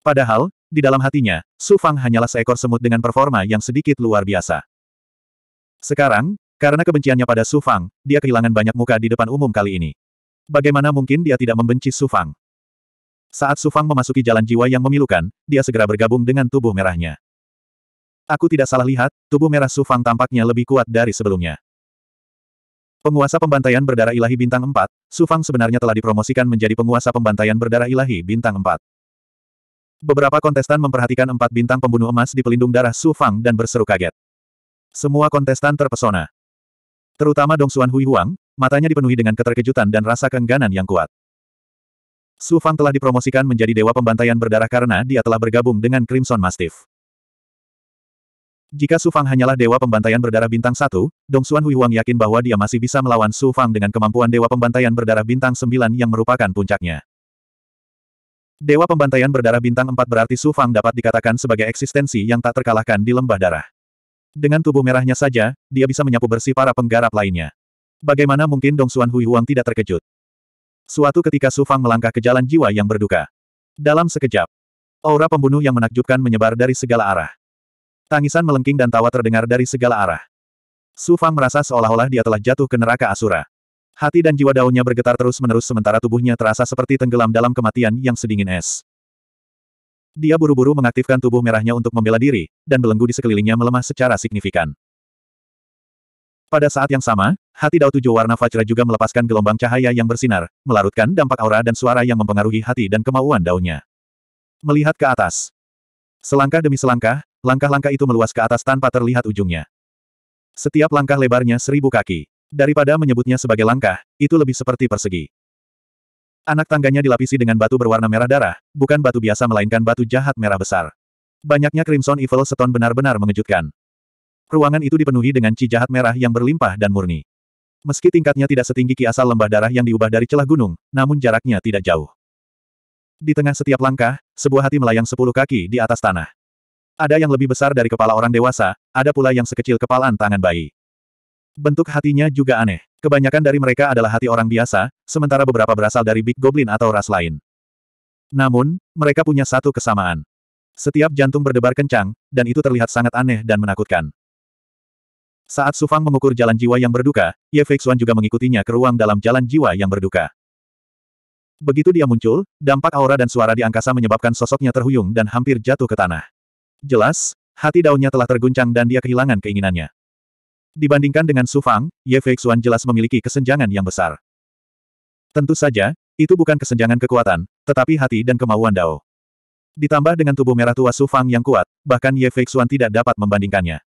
Padahal, di dalam hatinya, Su Fang hanyalah seekor semut dengan performa yang sedikit luar biasa. Sekarang, karena kebenciannya pada Su Fang, dia kehilangan banyak muka di depan umum kali ini. Bagaimana mungkin dia tidak membenci Su Fang? Saat Sufang memasuki jalan jiwa yang memilukan, dia segera bergabung dengan tubuh merahnya. Aku tidak salah lihat, tubuh merah Sufang tampaknya lebih kuat dari sebelumnya. Penguasa pembantaian berdarah ilahi bintang 4, Sufang sebenarnya telah dipromosikan menjadi penguasa pembantaian berdarah ilahi bintang 4. Beberapa kontestan memperhatikan empat bintang pembunuh emas di pelindung darah Sufang dan berseru kaget. Semua kontestan terpesona. Terutama Dong Xuan Hui Huang, matanya dipenuhi dengan keterkejutan dan rasa keengganan yang kuat. Su Fang telah dipromosikan menjadi dewa pembantaian berdarah karena dia telah bergabung dengan Crimson Mastiff. Jika Su Fang hanyalah dewa pembantaian berdarah bintang 1, Dong Xuan Hui Huang yakin bahwa dia masih bisa melawan Su Fang dengan kemampuan dewa pembantaian berdarah bintang 9 yang merupakan puncaknya. Dewa pembantaian berdarah bintang 4 berarti Su Fang dapat dikatakan sebagai eksistensi yang tak terkalahkan di lembah darah. Dengan tubuh merahnya saja, dia bisa menyapu bersih para penggarap lainnya. Bagaimana mungkin Dong Xuan Hui Huang tidak terkejut? Suatu ketika Su Fang melangkah ke jalan jiwa yang berduka. Dalam sekejap, aura pembunuh yang menakjubkan menyebar dari segala arah. Tangisan melengking dan tawa terdengar dari segala arah. Su Fang merasa seolah-olah dia telah jatuh ke neraka Asura. Hati dan jiwa daunnya bergetar terus-menerus sementara tubuhnya terasa seperti tenggelam dalam kematian yang sedingin es. Dia buru-buru mengaktifkan tubuh merahnya untuk membela diri, dan belenggu di sekelilingnya melemah secara signifikan. Pada saat yang sama, hati Dao Tujuh Warna Fajra juga melepaskan gelombang cahaya yang bersinar, melarutkan dampak aura dan suara yang mempengaruhi hati dan kemauan daunnya. Melihat ke atas. Selangkah demi selangkah, langkah-langkah itu meluas ke atas tanpa terlihat ujungnya. Setiap langkah lebarnya seribu kaki. Daripada menyebutnya sebagai langkah, itu lebih seperti persegi. Anak tangganya dilapisi dengan batu berwarna merah darah, bukan batu biasa melainkan batu jahat merah besar. Banyaknya Crimson Evil Stone benar-benar mengejutkan. Ruangan itu dipenuhi dengan ci jahat merah yang berlimpah dan murni. Meski tingkatnya tidak setinggi ki asal lembah darah yang diubah dari celah gunung, namun jaraknya tidak jauh. Di tengah setiap langkah, sebuah hati melayang sepuluh kaki di atas tanah. Ada yang lebih besar dari kepala orang dewasa, ada pula yang sekecil kepalan tangan bayi. Bentuk hatinya juga aneh. Kebanyakan dari mereka adalah hati orang biasa, sementara beberapa berasal dari Big Goblin atau ras lain. Namun, mereka punya satu kesamaan. Setiap jantung berdebar kencang, dan itu terlihat sangat aneh dan menakutkan. Saat Sufang mengukur jalan jiwa yang berduka, Ye Feixuan juga mengikutinya ke ruang dalam jalan jiwa yang berduka. Begitu dia muncul, dampak aura dan suara di angkasa menyebabkan sosoknya terhuyung dan hampir jatuh ke tanah. Jelas, hati daunnya telah terguncang dan dia kehilangan keinginannya. Dibandingkan dengan Sufang, Fang, Ye Feixuan jelas memiliki kesenjangan yang besar. Tentu saja, itu bukan kesenjangan kekuatan, tetapi hati dan kemauan Dao. Ditambah dengan tubuh merah tua Sufang yang kuat, bahkan Ye Feixuan tidak dapat membandingkannya.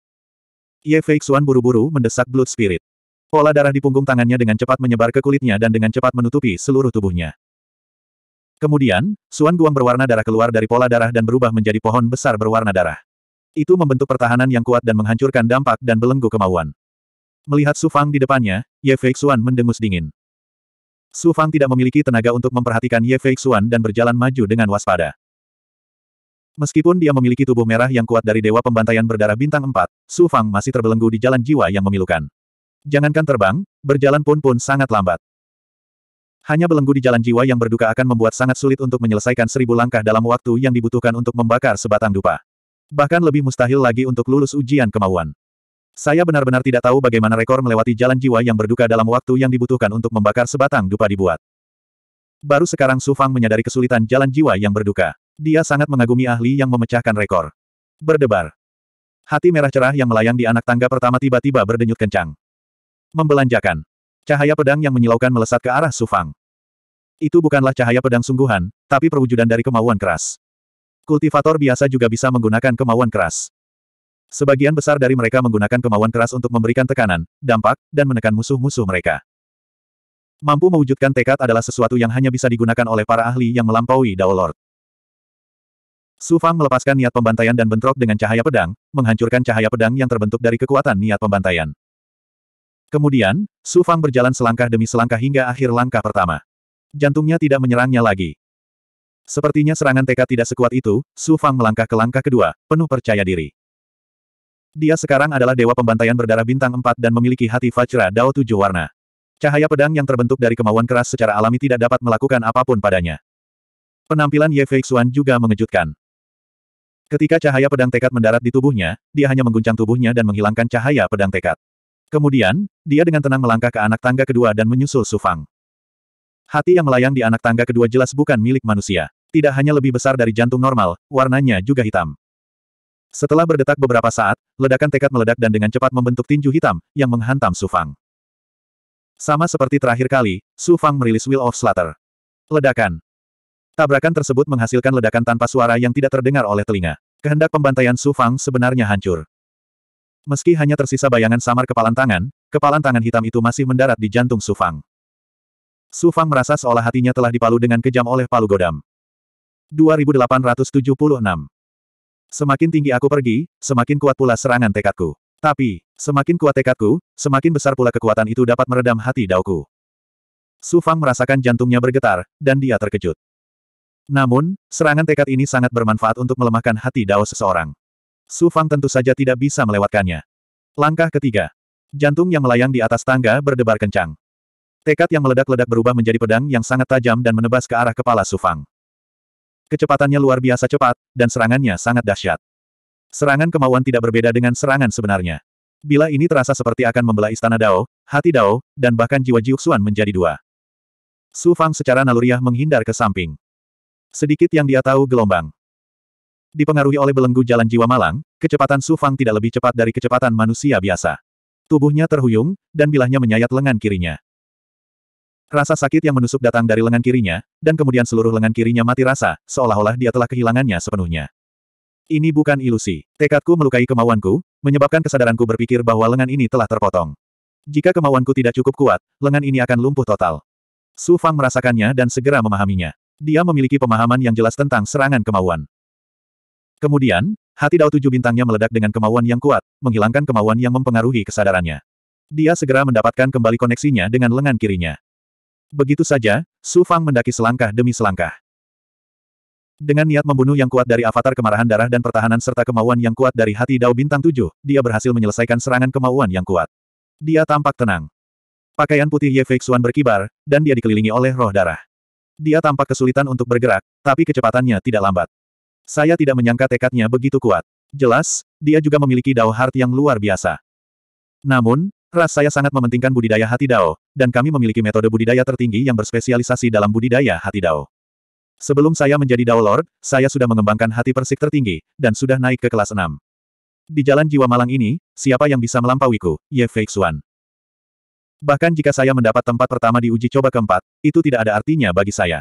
Ye Feixuan buru-buru mendesak Blood Spirit. Pola darah di punggung tangannya dengan cepat menyebar ke kulitnya dan dengan cepat menutupi seluruh tubuhnya. Kemudian, Suan Guang berwarna darah keluar dari pola darah dan berubah menjadi pohon besar berwarna darah. Itu membentuk pertahanan yang kuat dan menghancurkan dampak dan belenggu kemauan. Melihat Su Fang di depannya, Ye Feixuan mendengus dingin. Su Fang tidak memiliki tenaga untuk memperhatikan Ye Feixuan dan berjalan maju dengan waspada. Meskipun dia memiliki tubuh merah yang kuat dari Dewa Pembantaian Berdarah Bintang 4, Su Fang masih terbelenggu di jalan jiwa yang memilukan. Jangankan terbang, berjalan pun pun sangat lambat. Hanya belenggu di jalan jiwa yang berduka akan membuat sangat sulit untuk menyelesaikan seribu langkah dalam waktu yang dibutuhkan untuk membakar sebatang dupa. Bahkan lebih mustahil lagi untuk lulus ujian kemauan. Saya benar-benar tidak tahu bagaimana rekor melewati jalan jiwa yang berduka dalam waktu yang dibutuhkan untuk membakar sebatang dupa dibuat. Baru sekarang Su Fang menyadari kesulitan jalan jiwa yang berduka. Dia sangat mengagumi ahli yang memecahkan rekor. Berdebar. Hati merah cerah yang melayang di anak tangga pertama tiba-tiba berdenyut kencang. Membelanjakan. Cahaya pedang yang menyilaukan melesat ke arah Sufang. Itu bukanlah cahaya pedang sungguhan, tapi perwujudan dari kemauan keras. Kultivator biasa juga bisa menggunakan kemauan keras. Sebagian besar dari mereka menggunakan kemauan keras untuk memberikan tekanan, dampak, dan menekan musuh-musuh mereka. Mampu mewujudkan tekad adalah sesuatu yang hanya bisa digunakan oleh para ahli yang melampaui Dao Lord. Su Fang melepaskan niat pembantaian dan bentrok dengan cahaya pedang, menghancurkan cahaya pedang yang terbentuk dari kekuatan niat pembantaian. Kemudian, Su Fang berjalan selangkah demi selangkah hingga akhir langkah pertama. Jantungnya tidak menyerangnya lagi. Sepertinya serangan tekad tidak sekuat itu, Su Fang melangkah ke langkah kedua, penuh percaya diri. Dia sekarang adalah dewa pembantaian berdarah bintang empat dan memiliki hati Vajra Dao tujuh warna. Cahaya pedang yang terbentuk dari kemauan keras secara alami tidak dapat melakukan apapun padanya. Penampilan Ye Feixuan juga mengejutkan. Ketika cahaya pedang tekad mendarat di tubuhnya, dia hanya mengguncang tubuhnya dan menghilangkan cahaya pedang tekad. Kemudian, dia dengan tenang melangkah ke anak tangga kedua dan menyusul Sufang. Hati yang melayang di anak tangga kedua jelas bukan milik manusia. Tidak hanya lebih besar dari jantung normal, warnanya juga hitam. Setelah berdetak beberapa saat, ledakan tekad meledak dan dengan cepat membentuk tinju hitam, yang menghantam Sufang. Sama seperti terakhir kali, Sufang merilis Will of Slaughter. Ledakan. Tabrakan tersebut menghasilkan ledakan tanpa suara yang tidak terdengar oleh telinga. Kehendak pembantaian Su Fang sebenarnya hancur. Meski hanya tersisa bayangan samar kepalan tangan, kepalan tangan hitam itu masih mendarat di jantung Su Fang. Su Fang merasa seolah hatinya telah dipalu dengan kejam oleh palu godam. 2876 Semakin tinggi aku pergi, semakin kuat pula serangan tekadku. Tapi, semakin kuat tekadku, semakin besar pula kekuatan itu dapat meredam hati Daoku. Su Fang merasakan jantungnya bergetar, dan dia terkejut. Namun, serangan tekad ini sangat bermanfaat untuk melemahkan hati dao seseorang. Su Fang tentu saja tidak bisa melewatkannya. Langkah ketiga. Jantung yang melayang di atas tangga berdebar kencang. Tekad yang meledak-ledak berubah menjadi pedang yang sangat tajam dan menebas ke arah kepala Su Fang. Kecepatannya luar biasa cepat, dan serangannya sangat dahsyat. Serangan kemauan tidak berbeda dengan serangan sebenarnya. Bila ini terasa seperti akan membelah istana Dao, hati Dao, dan bahkan jiwa Jiuxuan menjadi dua. Su Fang secara naluriah menghindar ke samping. Sedikit yang dia tahu gelombang. Dipengaruhi oleh belenggu jalan jiwa malang, kecepatan Su Fang tidak lebih cepat dari kecepatan manusia biasa. Tubuhnya terhuyung, dan bilahnya menyayat lengan kirinya. Rasa sakit yang menusuk datang dari lengan kirinya, dan kemudian seluruh lengan kirinya mati rasa, seolah-olah dia telah kehilangannya sepenuhnya. Ini bukan ilusi. Tekadku melukai kemauanku, menyebabkan kesadaranku berpikir bahwa lengan ini telah terpotong. Jika kemauanku tidak cukup kuat, lengan ini akan lumpuh total. Su Fang merasakannya dan segera memahaminya. Dia memiliki pemahaman yang jelas tentang serangan kemauan. Kemudian, hati Dao Tujuh Bintangnya meledak dengan kemauan yang kuat, menghilangkan kemauan yang mempengaruhi kesadarannya. Dia segera mendapatkan kembali koneksinya dengan lengan kirinya. Begitu saja, Su Fang mendaki selangkah demi selangkah. Dengan niat membunuh yang kuat dari avatar kemarahan darah dan pertahanan serta kemauan yang kuat dari hati Dao Bintang Tujuh, dia berhasil menyelesaikan serangan kemauan yang kuat. Dia tampak tenang. Pakaian putih Ye Feixuan berkibar, dan dia dikelilingi oleh roh darah. Dia tampak kesulitan untuk bergerak, tapi kecepatannya tidak lambat. Saya tidak menyangka tekadnya begitu kuat. Jelas, dia juga memiliki Dao Heart yang luar biasa. Namun, ras saya sangat mementingkan budidaya hati Dao, dan kami memiliki metode budidaya tertinggi yang berspesialisasi dalam budidaya hati Dao. Sebelum saya menjadi Dao Lord, saya sudah mengembangkan hati persik tertinggi, dan sudah naik ke kelas 6. Di jalan jiwa malang ini, siapa yang bisa melampauiku? Ye Feixuan. Bahkan jika saya mendapat tempat pertama di uji coba keempat, itu tidak ada artinya bagi saya.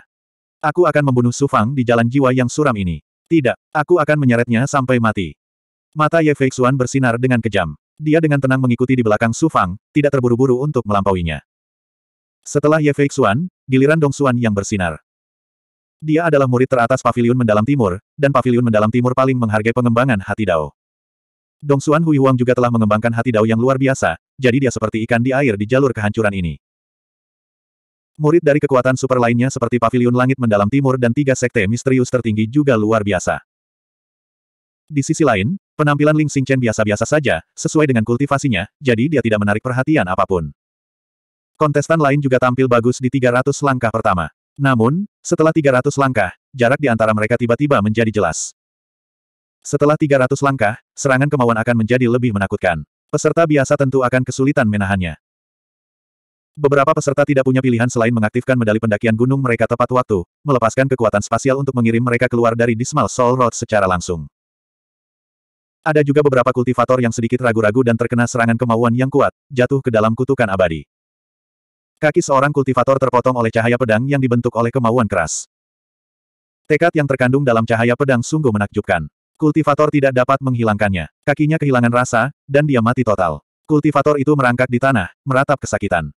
Aku akan membunuh Sufang di jalan jiwa yang suram ini. Tidak, aku akan menyeretnya sampai mati. Mata Ye Fei bersinar dengan kejam. Dia dengan tenang mengikuti di belakang Sufang, tidak terburu-buru untuk melampauinya. Setelah Ye Fei giliran Dong Xuan yang bersinar. Dia adalah murid teratas pavilion mendalam timur, dan pavilion mendalam timur paling menghargai pengembangan hati Dao. Dong Xuan Hui Huang juga telah mengembangkan hati dao yang luar biasa, jadi dia seperti ikan di air di jalur kehancuran ini. Murid dari kekuatan super lainnya seperti Paviliun Langit Mendalam Timur dan tiga sekte misterius tertinggi juga luar biasa. Di sisi lain, penampilan Ling Xingchen biasa-biasa saja, sesuai dengan kultivasinya, jadi dia tidak menarik perhatian apapun. Kontestan lain juga tampil bagus di 300 langkah pertama. Namun, setelah 300 langkah, jarak di antara mereka tiba-tiba menjadi jelas. Setelah 300 langkah, serangan kemauan akan menjadi lebih menakutkan. Peserta biasa tentu akan kesulitan menahannya. Beberapa peserta tidak punya pilihan selain mengaktifkan medali pendakian gunung mereka tepat waktu, melepaskan kekuatan spasial untuk mengirim mereka keluar dari Dismal Soul Road secara langsung. Ada juga beberapa kultivator yang sedikit ragu-ragu dan terkena serangan kemauan yang kuat, jatuh ke dalam kutukan abadi. Kaki seorang kultivator terpotong oleh cahaya pedang yang dibentuk oleh kemauan keras. Tekad yang terkandung dalam cahaya pedang sungguh menakjubkan. Kultivator tidak dapat menghilangkannya. Kakinya kehilangan rasa, dan dia mati total. Kultivator itu merangkak di tanah, meratap kesakitan.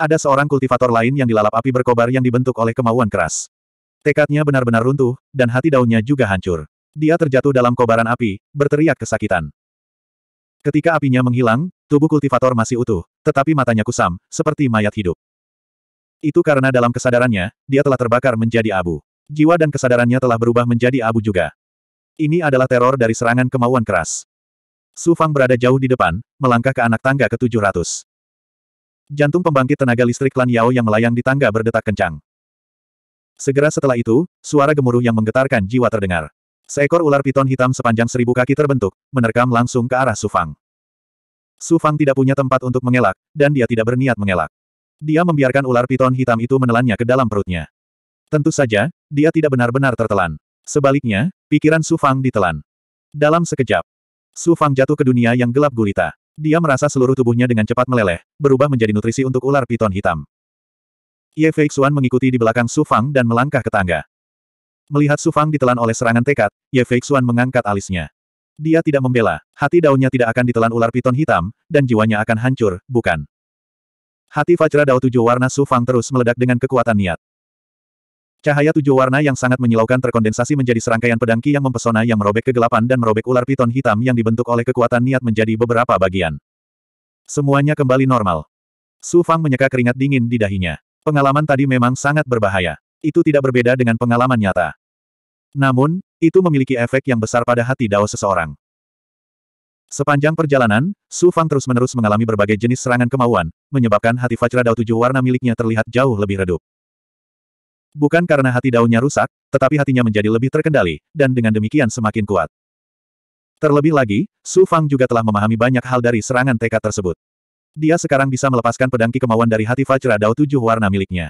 Ada seorang kultivator lain yang dilalap api berkobar yang dibentuk oleh kemauan keras. Tekadnya benar-benar runtuh, dan hati daunnya juga hancur. Dia terjatuh dalam kobaran api, berteriak kesakitan. Ketika apinya menghilang, tubuh kultivator masih utuh, tetapi matanya kusam, seperti mayat hidup. Itu karena dalam kesadarannya, dia telah terbakar menjadi abu. Jiwa dan kesadarannya telah berubah menjadi abu juga. Ini adalah teror dari serangan kemauan keras. Su Fang berada jauh di depan, melangkah ke anak tangga ke-700. Jantung pembangkit tenaga listrik Lan Yao yang melayang di tangga berdetak kencang. Segera setelah itu, suara gemuruh yang menggetarkan jiwa terdengar. Seekor ular piton hitam sepanjang seribu kaki terbentuk, menerkam langsung ke arah Su Fang. Su Fang tidak punya tempat untuk mengelak, dan dia tidak berniat mengelak. Dia membiarkan ular piton hitam itu menelannya ke dalam perutnya. Tentu saja, dia tidak benar-benar tertelan. Sebaliknya, pikiran Su Fang ditelan. Dalam sekejap, Su Fang jatuh ke dunia yang gelap gulita. Dia merasa seluruh tubuhnya dengan cepat meleleh, berubah menjadi nutrisi untuk ular piton hitam. Ye Fei mengikuti di belakang Su Fang dan melangkah ke tangga. Melihat Su Fang ditelan oleh serangan tekad, Ye Fei mengangkat alisnya. Dia tidak membela, hati daunnya tidak akan ditelan ular piton hitam, dan jiwanya akan hancur, bukan. Hati Fajra Dao tujuh warna Su Fang terus meledak dengan kekuatan niat. Cahaya tujuh warna yang sangat menyilaukan terkondensasi menjadi serangkaian pedangki yang mempesona yang merobek kegelapan dan merobek ular piton hitam yang dibentuk oleh kekuatan niat menjadi beberapa bagian. Semuanya kembali normal. Su Fang menyeka keringat dingin di dahinya. Pengalaman tadi memang sangat berbahaya. Itu tidak berbeda dengan pengalaman nyata. Namun, itu memiliki efek yang besar pada hati dao seseorang. Sepanjang perjalanan, Su Fang terus-menerus mengalami berbagai jenis serangan kemauan, menyebabkan hati Fajra Dao tujuh warna miliknya terlihat jauh lebih redup. Bukan karena hati daunnya rusak, tetapi hatinya menjadi lebih terkendali, dan dengan demikian semakin kuat. Terlebih lagi, Su Fang juga telah memahami banyak hal dari serangan tekad tersebut. Dia sekarang bisa melepaskan pedangki kemauan dari hati Fajra Dao tujuh warna miliknya.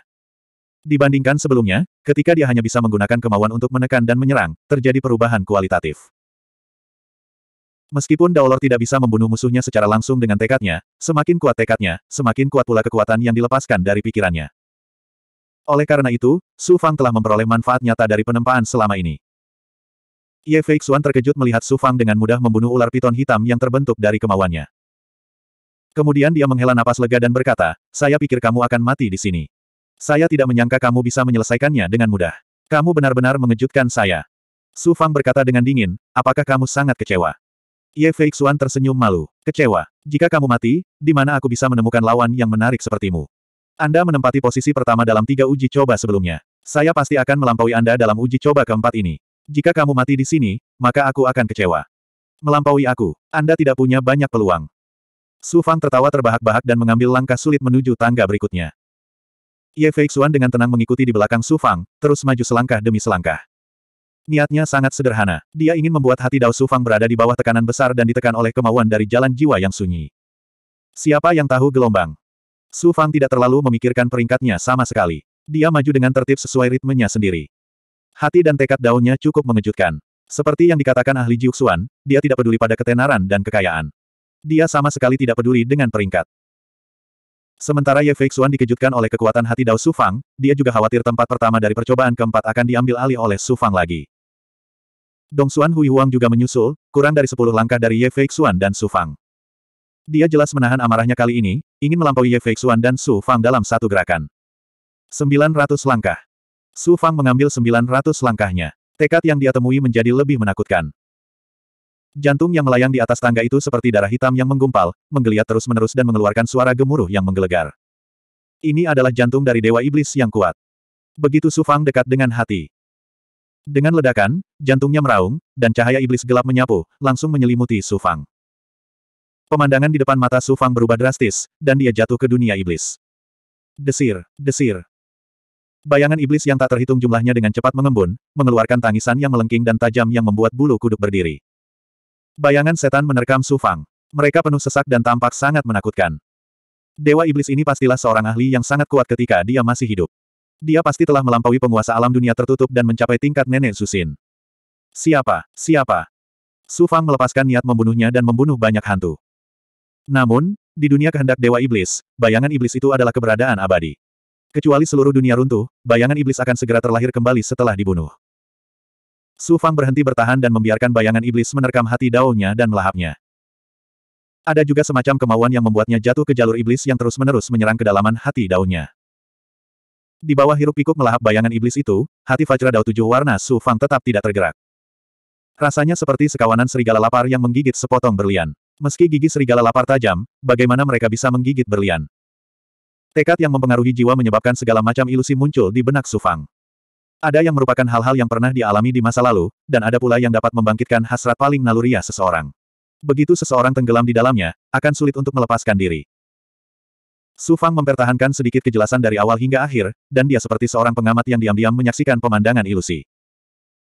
Dibandingkan sebelumnya, ketika dia hanya bisa menggunakan kemauan untuk menekan dan menyerang, terjadi perubahan kualitatif. Meskipun Daolor tidak bisa membunuh musuhnya secara langsung dengan tekadnya, semakin kuat tekadnya, semakin kuat pula kekuatan yang dilepaskan dari pikirannya. Oleh karena itu, Su Fang telah memperoleh manfaat nyata dari penempaan selama ini. Ye Fei Xuan terkejut melihat Su Fang dengan mudah membunuh ular piton hitam yang terbentuk dari kemauannya. Kemudian dia menghela napas lega dan berkata, saya pikir kamu akan mati di sini. Saya tidak menyangka kamu bisa menyelesaikannya dengan mudah. Kamu benar-benar mengejutkan saya. Su Fang berkata dengan dingin, apakah kamu sangat kecewa? Ye Fei Xuan tersenyum malu. Kecewa. Jika kamu mati, di mana aku bisa menemukan lawan yang menarik sepertimu? Anda menempati posisi pertama dalam tiga uji coba sebelumnya. Saya pasti akan melampaui Anda dalam uji coba keempat ini. Jika kamu mati di sini, maka aku akan kecewa. Melampaui aku, Anda tidak punya banyak peluang. Su Fang tertawa terbahak-bahak dan mengambil langkah sulit menuju tangga berikutnya. Ye Fei Xuan dengan tenang mengikuti di belakang Su Fang, terus maju selangkah demi selangkah. Niatnya sangat sederhana. Dia ingin membuat hati Dao Su Fang berada di bawah tekanan besar dan ditekan oleh kemauan dari jalan jiwa yang sunyi. Siapa yang tahu gelombang? Su Fang tidak terlalu memikirkan peringkatnya sama sekali. Dia maju dengan tertib sesuai ritmenya sendiri. Hati dan tekad daunnya cukup mengejutkan. Seperti yang dikatakan ahli Jiuxuan, dia tidak peduli pada ketenaran dan kekayaan. Dia sama sekali tidak peduli dengan peringkat. Sementara Ye Feixuan dikejutkan oleh kekuatan hati Dao Fang, dia juga khawatir tempat pertama dari percobaan keempat akan diambil alih oleh Su Fang lagi. Dong Xuan Hui Huang juga menyusul, kurang dari sepuluh langkah dari Ye Feixuan dan Su Fang. Dia jelas menahan amarahnya kali ini, ingin melampaui Ye Feixuan dan Su Fang dalam satu gerakan. 900 langkah. Su Fang mengambil 900 langkahnya. Tekad yang dia temui menjadi lebih menakutkan. Jantung yang melayang di atas tangga itu seperti darah hitam yang menggumpal, menggeliat terus-menerus dan mengeluarkan suara gemuruh yang menggelegar. Ini adalah jantung dari Dewa Iblis yang kuat. Begitu Su Fang dekat dengan hati. Dengan ledakan, jantungnya meraung, dan cahaya iblis gelap menyapu, langsung menyelimuti Su Fang. Pemandangan di depan mata Su Fang berubah drastis, dan dia jatuh ke dunia iblis. Desir, desir. Bayangan iblis yang tak terhitung jumlahnya dengan cepat mengembun, mengeluarkan tangisan yang melengking dan tajam yang membuat bulu kuduk berdiri. Bayangan setan menerkam Su Fang. Mereka penuh sesak dan tampak sangat menakutkan. Dewa iblis ini pastilah seorang ahli yang sangat kuat ketika dia masih hidup. Dia pasti telah melampaui penguasa alam dunia tertutup dan mencapai tingkat nenek Susin. Siapa? Siapa? Su Fang melepaskan niat membunuhnya dan membunuh banyak hantu. Namun, di dunia kehendak Dewa Iblis, bayangan iblis itu adalah keberadaan abadi. Kecuali seluruh dunia runtuh, bayangan iblis akan segera terlahir kembali setelah dibunuh. Su Fang berhenti bertahan dan membiarkan bayangan iblis menerkam hati daunnya dan melahapnya. Ada juga semacam kemauan yang membuatnya jatuh ke jalur iblis yang terus-menerus menyerang kedalaman hati daunnya. Di bawah hirup pikuk melahap bayangan iblis itu, hati Fajra Dao tujuh warna Su Fang tetap tidak tergerak. Rasanya seperti sekawanan serigala lapar yang menggigit sepotong berlian. Meski gigi serigala lapar tajam, bagaimana mereka bisa menggigit berlian? Tekad yang mempengaruhi jiwa menyebabkan segala macam ilusi muncul di benak Sufang. Ada yang merupakan hal-hal yang pernah dialami di masa lalu, dan ada pula yang dapat membangkitkan hasrat paling naluriah seseorang. Begitu seseorang tenggelam di dalamnya, akan sulit untuk melepaskan diri. Sufang mempertahankan sedikit kejelasan dari awal hingga akhir, dan dia seperti seorang pengamat yang diam-diam menyaksikan pemandangan ilusi.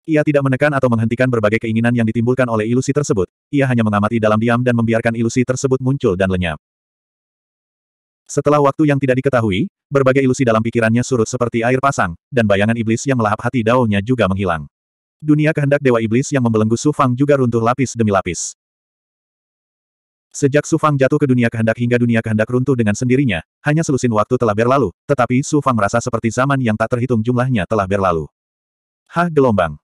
Ia tidak menekan atau menghentikan berbagai keinginan yang ditimbulkan oleh ilusi tersebut, ia hanya mengamati dalam diam dan membiarkan ilusi tersebut muncul dan lenyap. Setelah waktu yang tidak diketahui, berbagai ilusi dalam pikirannya surut seperti air pasang, dan bayangan iblis yang melahap hati daunnya juga menghilang. Dunia kehendak Dewa Iblis yang membelenggu Sufang juga runtuh lapis demi lapis. Sejak Sufang jatuh ke dunia kehendak hingga dunia kehendak runtuh dengan sendirinya, hanya selusin waktu telah berlalu, tetapi Sufang merasa seperti zaman yang tak terhitung jumlahnya telah berlalu. Hah gelombang.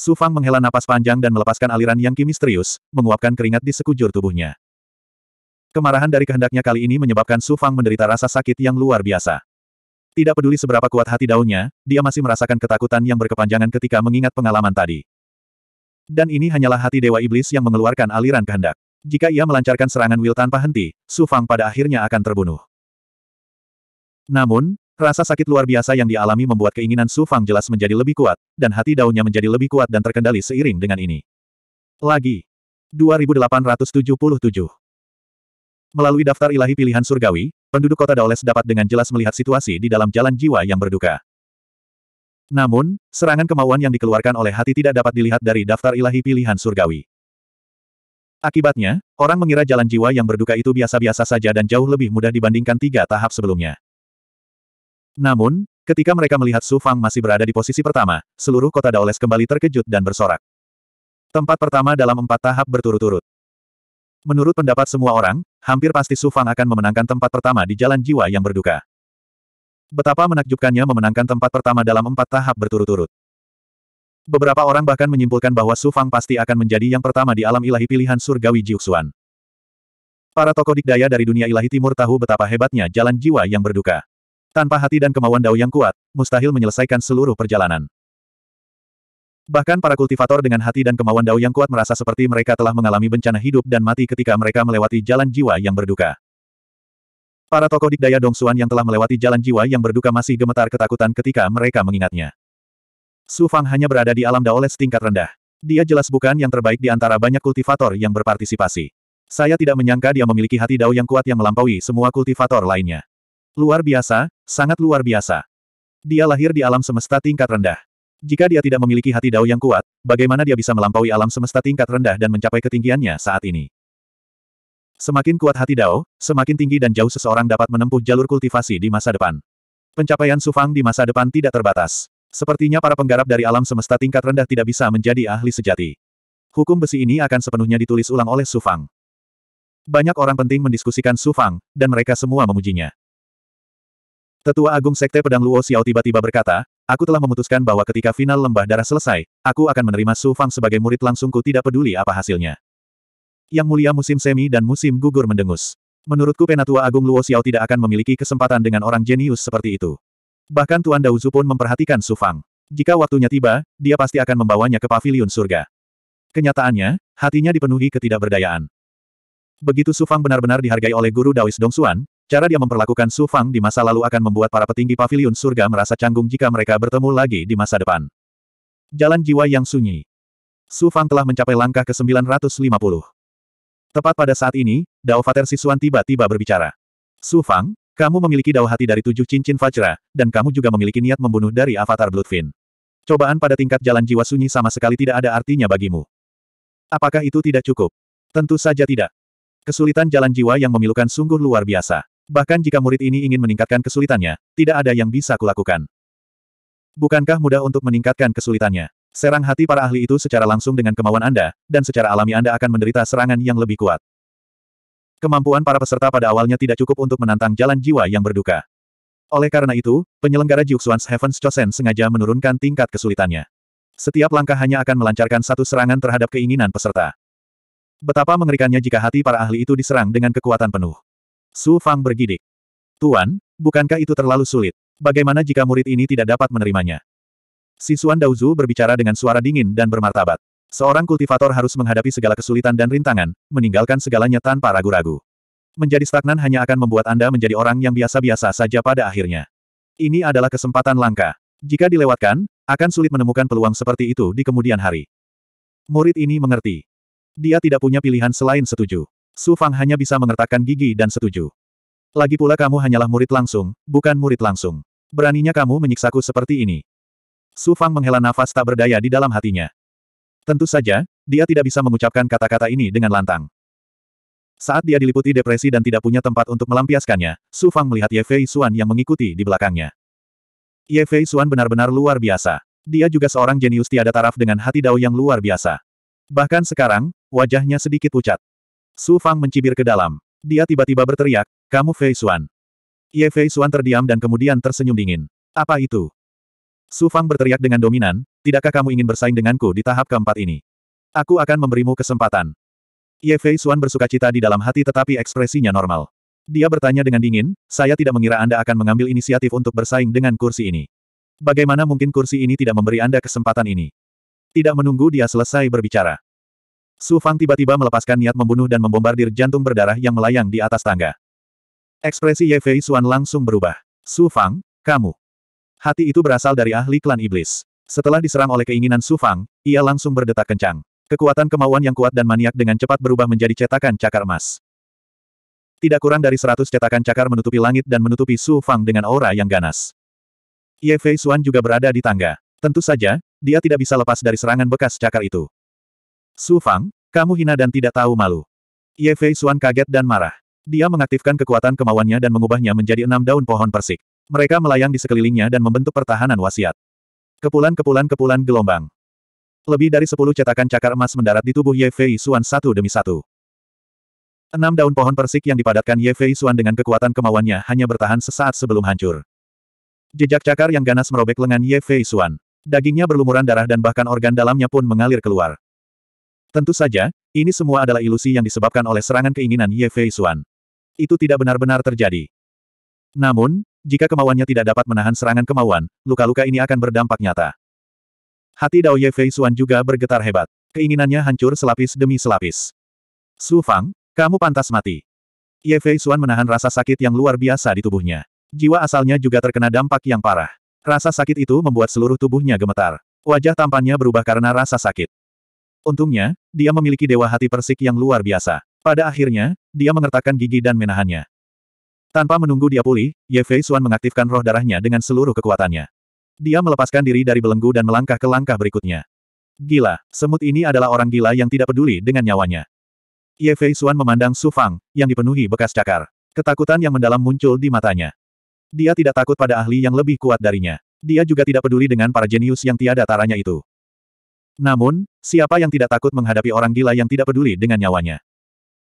Su Fang menghela napas panjang dan melepaskan aliran yang misterius, menguapkan keringat di sekujur tubuhnya. Kemarahan dari kehendaknya kali ini menyebabkan Su Fang menderita rasa sakit yang luar biasa. Tidak peduli seberapa kuat hati daunnya, dia masih merasakan ketakutan yang berkepanjangan ketika mengingat pengalaman tadi. Dan ini hanyalah hati Dewa Iblis yang mengeluarkan aliran kehendak. Jika ia melancarkan serangan Will tanpa henti, Su Fang pada akhirnya akan terbunuh. Namun, Rasa sakit luar biasa yang dialami membuat keinginan Su Fang jelas menjadi lebih kuat, dan hati daunnya menjadi lebih kuat dan terkendali seiring dengan ini. Lagi. 2877 Melalui daftar ilahi pilihan surgawi, penduduk kota Daoles dapat dengan jelas melihat situasi di dalam jalan jiwa yang berduka. Namun, serangan kemauan yang dikeluarkan oleh hati tidak dapat dilihat dari daftar ilahi pilihan surgawi. Akibatnya, orang mengira jalan jiwa yang berduka itu biasa-biasa saja dan jauh lebih mudah dibandingkan tiga tahap sebelumnya. Namun, ketika mereka melihat Su Fang masih berada di posisi pertama, seluruh kota Daoles kembali terkejut dan bersorak. Tempat pertama dalam empat tahap berturut-turut. Menurut pendapat semua orang, hampir pasti Su Fang akan memenangkan tempat pertama di jalan jiwa yang berduka. Betapa menakjubkannya memenangkan tempat pertama dalam empat tahap berturut-turut. Beberapa orang bahkan menyimpulkan bahwa Su Fang pasti akan menjadi yang pertama di alam ilahi pilihan surgawi Jiuxuan. Para tokoh dikdaya dari dunia ilahi timur tahu betapa hebatnya jalan jiwa yang berduka. Tanpa hati dan kemauan Dao yang kuat, mustahil menyelesaikan seluruh perjalanan. Bahkan para kultivator dengan hati dan kemauan Dao yang kuat merasa seperti mereka telah mengalami bencana hidup dan mati ketika mereka melewati jalan jiwa yang berduka. Para tokoh dikdaya Dongsuan yang telah melewati jalan jiwa yang berduka masih gemetar ketakutan ketika mereka mengingatnya. Su Fang hanya berada di alam daoles tingkat rendah. Dia jelas bukan yang terbaik di antara banyak kultivator yang berpartisipasi. Saya tidak menyangka dia memiliki hati Dao yang kuat yang melampaui semua kultivator lainnya. Luar biasa, sangat luar biasa. Dia lahir di alam semesta tingkat rendah. Jika dia tidak memiliki hati dao yang kuat, bagaimana dia bisa melampaui alam semesta tingkat rendah dan mencapai ketinggiannya saat ini? Semakin kuat hati dao, semakin tinggi dan jauh seseorang dapat menempuh jalur kultivasi di masa depan. Pencapaian Sufang di masa depan tidak terbatas. Sepertinya para penggarap dari alam semesta tingkat rendah tidak bisa menjadi ahli sejati. Hukum besi ini akan sepenuhnya ditulis ulang oleh Sufang. Banyak orang penting mendiskusikan Sufang, dan mereka semua memujinya. Tetua Agung Sekte Pedang Luo Xiao tiba-tiba berkata, aku telah memutuskan bahwa ketika final lembah darah selesai, aku akan menerima Su Fang sebagai murid langsungku tidak peduli apa hasilnya. Yang mulia musim semi dan musim gugur mendengus. Menurutku Penatua Agung Luo Xiao tidak akan memiliki kesempatan dengan orang jenius seperti itu. Bahkan Tuan Dauzu pun memperhatikan Su Fang. Jika waktunya tiba, dia pasti akan membawanya ke pavilion surga. Kenyataannya, hatinya dipenuhi ketidakberdayaan. Begitu Su Fang benar-benar dihargai oleh guru Daois Dong Xuan. Cara dia memperlakukan Su Fang di masa lalu akan membuat para petinggi pavilion surga merasa canggung jika mereka bertemu lagi di masa depan. Jalan jiwa yang sunyi. Su Fang telah mencapai langkah ke-950. Tepat pada saat ini, Dao Fater Sisuan tiba-tiba berbicara. Su Fang, kamu memiliki dao hati dari tujuh cincin Vajra, dan kamu juga memiliki niat membunuh dari avatar Bloodfin. Cobaan pada tingkat jalan jiwa sunyi sama sekali tidak ada artinya bagimu. Apakah itu tidak cukup? Tentu saja tidak. Kesulitan jalan jiwa yang memilukan sungguh luar biasa. Bahkan jika murid ini ingin meningkatkan kesulitannya, tidak ada yang bisa kulakukan. Bukankah mudah untuk meningkatkan kesulitannya? Serang hati para ahli itu secara langsung dengan kemauan Anda, dan secara alami Anda akan menderita serangan yang lebih kuat. Kemampuan para peserta pada awalnya tidak cukup untuk menantang jalan jiwa yang berduka. Oleh karena itu, penyelenggara Jiuxuan's Heaven's Chosen sengaja menurunkan tingkat kesulitannya. Setiap langkah hanya akan melancarkan satu serangan terhadap keinginan peserta. Betapa mengerikannya jika hati para ahli itu diserang dengan kekuatan penuh. Su Fang bergidik. Tuan, bukankah itu terlalu sulit? Bagaimana jika murid ini tidak dapat menerimanya? Sisuan Dauzu berbicara dengan suara dingin dan bermartabat. Seorang kultivator harus menghadapi segala kesulitan dan rintangan, meninggalkan segalanya tanpa ragu-ragu. Menjadi stagnan hanya akan membuat Anda menjadi orang yang biasa-biasa saja pada akhirnya. Ini adalah kesempatan langka. Jika dilewatkan, akan sulit menemukan peluang seperti itu di kemudian hari. Murid ini mengerti. Dia tidak punya pilihan selain setuju. Su Fang hanya bisa mengertakkan gigi dan setuju. Lagi pula kamu hanyalah murid langsung, bukan murid langsung. Beraninya kamu menyiksaku seperti ini. Su Fang menghela nafas tak berdaya di dalam hatinya. Tentu saja, dia tidak bisa mengucapkan kata-kata ini dengan lantang. Saat dia diliputi depresi dan tidak punya tempat untuk melampiaskannya, Su Fang melihat Ye Fei Xuan yang mengikuti di belakangnya. Ye Fei Xuan benar-benar luar biasa. Dia juga seorang jenius tiada taraf dengan hati dao yang luar biasa. Bahkan sekarang, wajahnya sedikit pucat. Su Fang mencibir ke dalam. Dia tiba-tiba berteriak, kamu Fei Xuan. Ye Fei Xuan terdiam dan kemudian tersenyum dingin. Apa itu? Su Fang berteriak dengan dominan, tidakkah kamu ingin bersaing denganku di tahap keempat ini? Aku akan memberimu kesempatan. Ye Fei Xuan bersuka cita di dalam hati tetapi ekspresinya normal. Dia bertanya dengan dingin, saya tidak mengira Anda akan mengambil inisiatif untuk bersaing dengan kursi ini. Bagaimana mungkin kursi ini tidak memberi Anda kesempatan ini? Tidak menunggu dia selesai berbicara. Su Fang tiba-tiba melepaskan niat membunuh dan membombardir jantung berdarah yang melayang di atas tangga. Ekspresi Ye Fei Xuan langsung berubah. Su Fang, kamu. Hati itu berasal dari ahli klan iblis. Setelah diserang oleh keinginan Su Fang, ia langsung berdetak kencang. Kekuatan kemauan yang kuat dan maniak dengan cepat berubah menjadi cetakan cakar emas. Tidak kurang dari seratus cetakan cakar menutupi langit dan menutupi Su Fang dengan aura yang ganas. Ye Fei Xuan juga berada di tangga. Tentu saja, dia tidak bisa lepas dari serangan bekas cakar itu. Su Fang, kamu hina dan tidak tahu malu. Ye Fei Xuan kaget dan marah. Dia mengaktifkan kekuatan kemauannya dan mengubahnya menjadi enam daun pohon persik. Mereka melayang di sekelilingnya dan membentuk pertahanan wasiat. Kepulan-kepulan-kepulan gelombang. Lebih dari sepuluh cetakan cakar emas mendarat di tubuh Ye Fei Xuan satu demi satu. Enam daun pohon persik yang dipadatkan Ye Fei Xuan dengan kekuatan kemauannya hanya bertahan sesaat sebelum hancur. Jejak cakar yang ganas merobek lengan Ye Fei Xuan. Dagingnya berlumuran darah dan bahkan organ dalamnya pun mengalir keluar. Tentu saja, ini semua adalah ilusi yang disebabkan oleh serangan keinginan Ye Fei Xuan. Itu tidak benar-benar terjadi. Namun, jika kemauannya tidak dapat menahan serangan kemauan, luka-luka ini akan berdampak nyata. Hati Dao Ye Fei Xuan juga bergetar hebat. Keinginannya hancur selapis demi selapis. Su Fang, kamu pantas mati. Ye Fei Xuan menahan rasa sakit yang luar biasa di tubuhnya. Jiwa asalnya juga terkena dampak yang parah. Rasa sakit itu membuat seluruh tubuhnya gemetar. Wajah tampannya berubah karena rasa sakit. Untungnya, dia memiliki dewa hati persik yang luar biasa. Pada akhirnya, dia mengertakkan gigi dan menahannya. Tanpa menunggu dia pulih, Ye Fei Xuan mengaktifkan roh darahnya dengan seluruh kekuatannya. Dia melepaskan diri dari belenggu dan melangkah ke langkah berikutnya. Gila, semut ini adalah orang gila yang tidak peduli dengan nyawanya. Ye Fei Xuan memandang Su Fang, yang dipenuhi bekas cakar. Ketakutan yang mendalam muncul di matanya. Dia tidak takut pada ahli yang lebih kuat darinya. Dia juga tidak peduli dengan para jenius yang tiada taranya itu. Namun, siapa yang tidak takut menghadapi orang gila yang tidak peduli dengan nyawanya?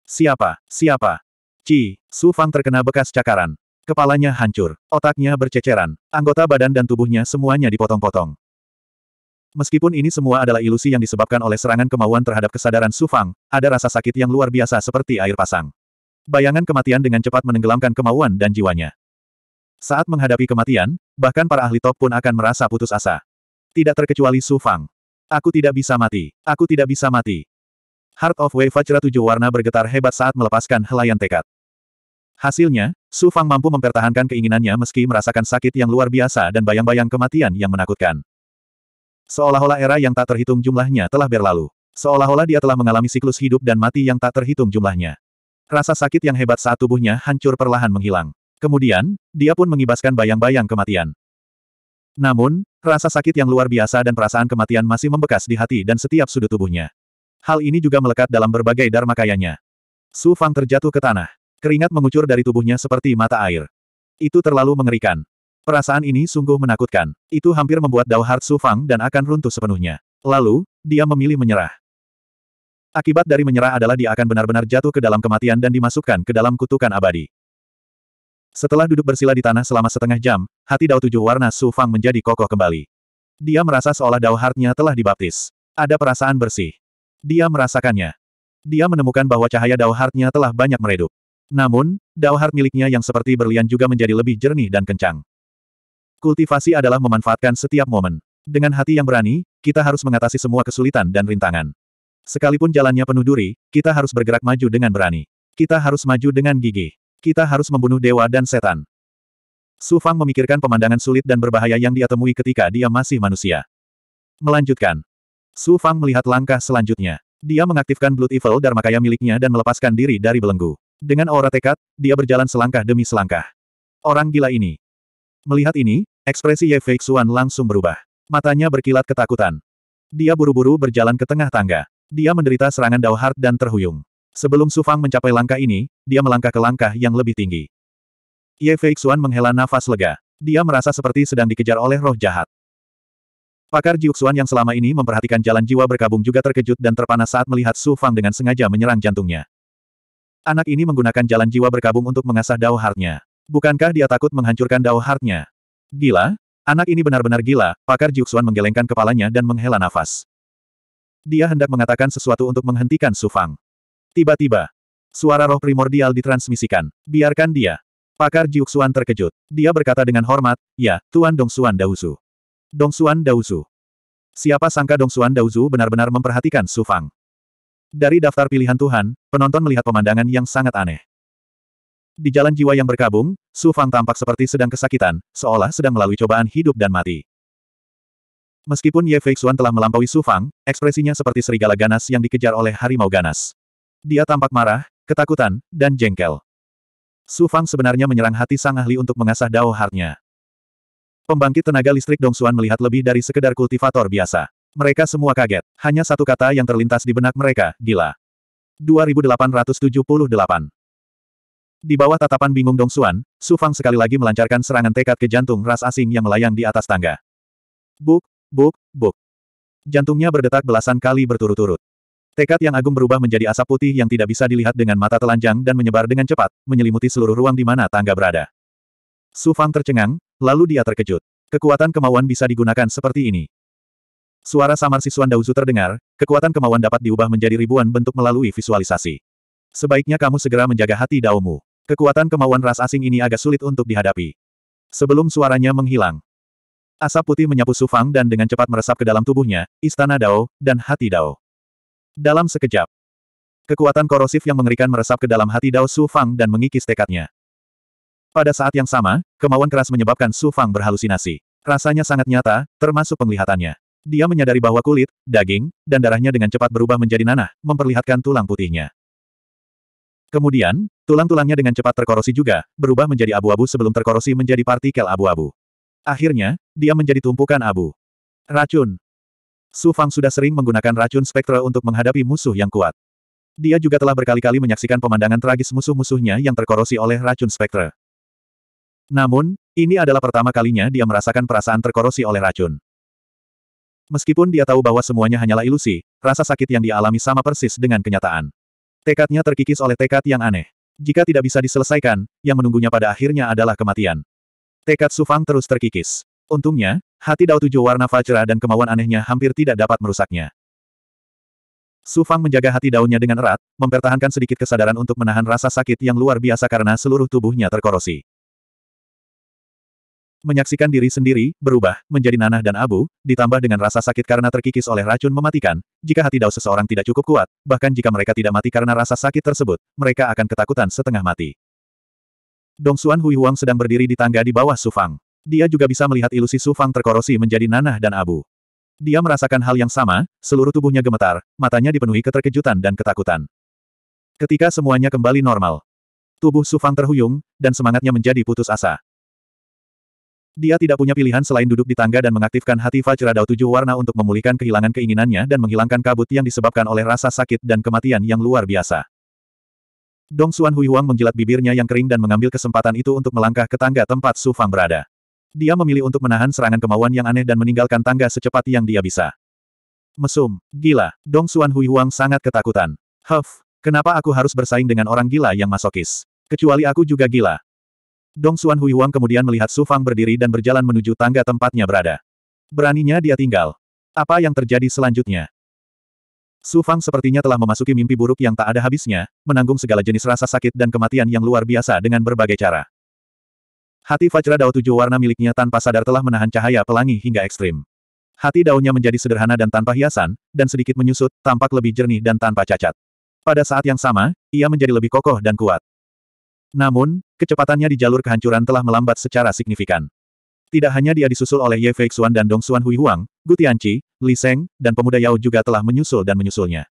Siapa? Siapa? Ci, Su Fang terkena bekas cakaran. Kepalanya hancur, otaknya berceceran, anggota badan dan tubuhnya semuanya dipotong-potong. Meskipun ini semua adalah ilusi yang disebabkan oleh serangan kemauan terhadap kesadaran Su Fang, ada rasa sakit yang luar biasa seperti air pasang. Bayangan kematian dengan cepat menenggelamkan kemauan dan jiwanya. Saat menghadapi kematian, bahkan para ahli top pun akan merasa putus asa. Tidak terkecuali Su Fang. Aku tidak bisa mati. Aku tidak bisa mati. Heart of Wave Vajra tujuh warna bergetar hebat saat melepaskan helaian tekad. Hasilnya, Su Fang mampu mempertahankan keinginannya meski merasakan sakit yang luar biasa dan bayang-bayang kematian yang menakutkan. Seolah-olah era yang tak terhitung jumlahnya telah berlalu. Seolah-olah dia telah mengalami siklus hidup dan mati yang tak terhitung jumlahnya. Rasa sakit yang hebat saat tubuhnya hancur perlahan menghilang. Kemudian, dia pun mengibaskan bayang-bayang kematian. Namun, rasa sakit yang luar biasa dan perasaan kematian masih membekas di hati dan setiap sudut tubuhnya. Hal ini juga melekat dalam berbagai dharma kayanya. Su Fang terjatuh ke tanah. Keringat mengucur dari tubuhnya seperti mata air. Itu terlalu mengerikan. Perasaan ini sungguh menakutkan. Itu hampir membuat Dao Heart Su Fang dan akan runtuh sepenuhnya. Lalu, dia memilih menyerah. Akibat dari menyerah adalah dia akan benar-benar jatuh ke dalam kematian dan dimasukkan ke dalam kutukan abadi. Setelah duduk bersila di tanah selama setengah jam, hati Dao Tujuh Warna Su Fang menjadi kokoh kembali. Dia merasa seolah Dao Hartnya telah dibaptis. Ada perasaan bersih. Dia merasakannya. Dia menemukan bahwa cahaya Dao Hartnya telah banyak meredup. Namun, Dao Heart miliknya yang seperti berlian juga menjadi lebih jernih dan kencang. Kultivasi adalah memanfaatkan setiap momen. Dengan hati yang berani, kita harus mengatasi semua kesulitan dan rintangan. Sekalipun jalannya penuh duri, kita harus bergerak maju dengan berani. Kita harus maju dengan gigih. Kita harus membunuh dewa dan setan. Su Fang memikirkan pemandangan sulit dan berbahaya yang dia temui ketika dia masih manusia. Melanjutkan. Su Fang melihat langkah selanjutnya. Dia mengaktifkan Blood Evil kaya miliknya dan melepaskan diri dari belenggu. Dengan aura tekad, dia berjalan selangkah demi selangkah. Orang gila ini. Melihat ini, ekspresi Ye Fei Xuan langsung berubah. Matanya berkilat ketakutan. Dia buru-buru berjalan ke tengah tangga. Dia menderita serangan Dao Heart dan terhuyung. Sebelum Su Fang mencapai langkah ini, dia melangkah ke langkah yang lebih tinggi. Ye Xuan menghela nafas lega. Dia merasa seperti sedang dikejar oleh roh jahat. Pakar Xuan yang selama ini memperhatikan jalan jiwa berkabung juga terkejut dan terpana saat melihat Su Fang dengan sengaja menyerang jantungnya. Anak ini menggunakan jalan jiwa berkabung untuk mengasah Dao Heart-nya. Bukankah dia takut menghancurkan Dao Heart-nya? Gila? Anak ini benar-benar gila, pakar Xuan menggelengkan kepalanya dan menghela nafas. Dia hendak mengatakan sesuatu untuk menghentikan Su Fang. Tiba-tiba, suara roh primordial ditransmisikan. Biarkan dia. Pakar Jiuxuan terkejut. Dia berkata dengan hormat, ya, Tuan Dongsuan Daozu. Dongsuan Dausu. Siapa sangka Dongsuan Dausu benar-benar memperhatikan Su Fang. Dari daftar pilihan Tuhan, penonton melihat pemandangan yang sangat aneh. Di jalan jiwa yang berkabung, Su Fang tampak seperti sedang kesakitan, seolah sedang melalui cobaan hidup dan mati. Meskipun Ye Feixuan telah melampaui Su Fang, ekspresinya seperti serigala ganas yang dikejar oleh harimau ganas. Dia tampak marah, ketakutan, dan jengkel. Su Fang sebenarnya menyerang hati Sang Ahli untuk mengasah Dao Heart-nya. Pembangkit tenaga listrik Dong Xuan melihat lebih dari sekedar kultivator biasa. Mereka semua kaget. Hanya satu kata yang terlintas di benak mereka, gila. 2878 Di bawah tatapan bingung Dong Xuan, Su Fang sekali lagi melancarkan serangan tekad ke jantung ras asing yang melayang di atas tangga. Buk, buk, buk. Jantungnya berdetak belasan kali berturut-turut. Tekad yang agung berubah menjadi asap putih yang tidak bisa dilihat dengan mata telanjang dan menyebar dengan cepat, menyelimuti seluruh ruang di mana tangga berada. Su Fang tercengang, lalu dia terkejut. Kekuatan kemauan bisa digunakan seperti ini. Suara samar siswan Dauzu terdengar, kekuatan kemauan dapat diubah menjadi ribuan bentuk melalui visualisasi. Sebaiknya kamu segera menjaga hati Daomu. Kekuatan kemauan ras asing ini agak sulit untuk dihadapi. Sebelum suaranya menghilang, asap putih menyapu Su Fang dan dengan cepat meresap ke dalam tubuhnya, istana Dao, dan hati Dao. Dalam sekejap, kekuatan korosif yang mengerikan meresap ke dalam hati Dao Su Fang dan mengikis tekadnya. Pada saat yang sama, kemauan keras menyebabkan Su Fang berhalusinasi. Rasanya sangat nyata, termasuk penglihatannya. Dia menyadari bahwa kulit, daging, dan darahnya dengan cepat berubah menjadi nanah, memperlihatkan tulang putihnya. Kemudian, tulang-tulangnya dengan cepat terkorosi juga, berubah menjadi abu-abu sebelum terkorosi menjadi partikel abu-abu. Akhirnya, dia menjadi tumpukan abu. Racun. Su Fang sudah sering menggunakan racun spektral untuk menghadapi musuh yang kuat. Dia juga telah berkali-kali menyaksikan pemandangan tragis musuh-musuhnya yang terkorosi oleh racun spektral. Namun, ini adalah pertama kalinya dia merasakan perasaan terkorosi oleh racun. Meskipun dia tahu bahwa semuanya hanyalah ilusi, rasa sakit yang dialami sama persis dengan kenyataan. Tekadnya terkikis oleh tekad yang aneh. Jika tidak bisa diselesaikan, yang menunggunya pada akhirnya adalah kematian. Tekad Sufang terus terkikis. Untungnya, hati Dao Tujuh Warna Vajra dan kemauan anehnya hampir tidak dapat merusaknya. Su Fang menjaga hati daunnya dengan erat, mempertahankan sedikit kesadaran untuk menahan rasa sakit yang luar biasa karena seluruh tubuhnya terkorosi. Menyaksikan diri sendiri, berubah, menjadi nanah dan abu, ditambah dengan rasa sakit karena terkikis oleh racun mematikan, jika hati dao seseorang tidak cukup kuat, bahkan jika mereka tidak mati karena rasa sakit tersebut, mereka akan ketakutan setengah mati. Dong Xuan Hui Huang sedang berdiri di tangga di bawah Su Fang. Dia juga bisa melihat ilusi Su Fang terkorosi menjadi nanah dan abu. Dia merasakan hal yang sama, seluruh tubuhnya gemetar, matanya dipenuhi keterkejutan dan ketakutan. Ketika semuanya kembali normal, tubuh Su Fang terhuyung, dan semangatnya menjadi putus asa. Dia tidak punya pilihan selain duduk di tangga dan mengaktifkan hati Dao tujuh warna untuk memulihkan kehilangan keinginannya dan menghilangkan kabut yang disebabkan oleh rasa sakit dan kematian yang luar biasa. Dong Xuan Huang menjilat bibirnya yang kering dan mengambil kesempatan itu untuk melangkah ke tangga tempat Su Fang berada. Dia memilih untuk menahan serangan kemauan yang aneh dan meninggalkan tangga secepat yang dia bisa. Mesum, gila, Dong Xuan Hui Huang sangat ketakutan. Huff, kenapa aku harus bersaing dengan orang gila yang masokis? Kecuali aku juga gila. Dong Xuan Hui Huang kemudian melihat Su Fang berdiri dan berjalan menuju tangga tempatnya berada. Beraninya dia tinggal. Apa yang terjadi selanjutnya? Su Fang sepertinya telah memasuki mimpi buruk yang tak ada habisnya, menanggung segala jenis rasa sakit dan kematian yang luar biasa dengan berbagai cara. Hati Fajra Dao tujuh warna miliknya tanpa sadar telah menahan cahaya pelangi hingga ekstrim. Hati daunnya menjadi sederhana dan tanpa hiasan, dan sedikit menyusut, tampak lebih jernih dan tanpa cacat. Pada saat yang sama, ia menjadi lebih kokoh dan kuat. Namun, kecepatannya di jalur kehancuran telah melambat secara signifikan. Tidak hanya dia disusul oleh Ye Feixuan dan Dong Xuan Hui Huang, Gu Tianqi, Li Seng, dan pemuda Yao juga telah menyusul dan menyusulnya.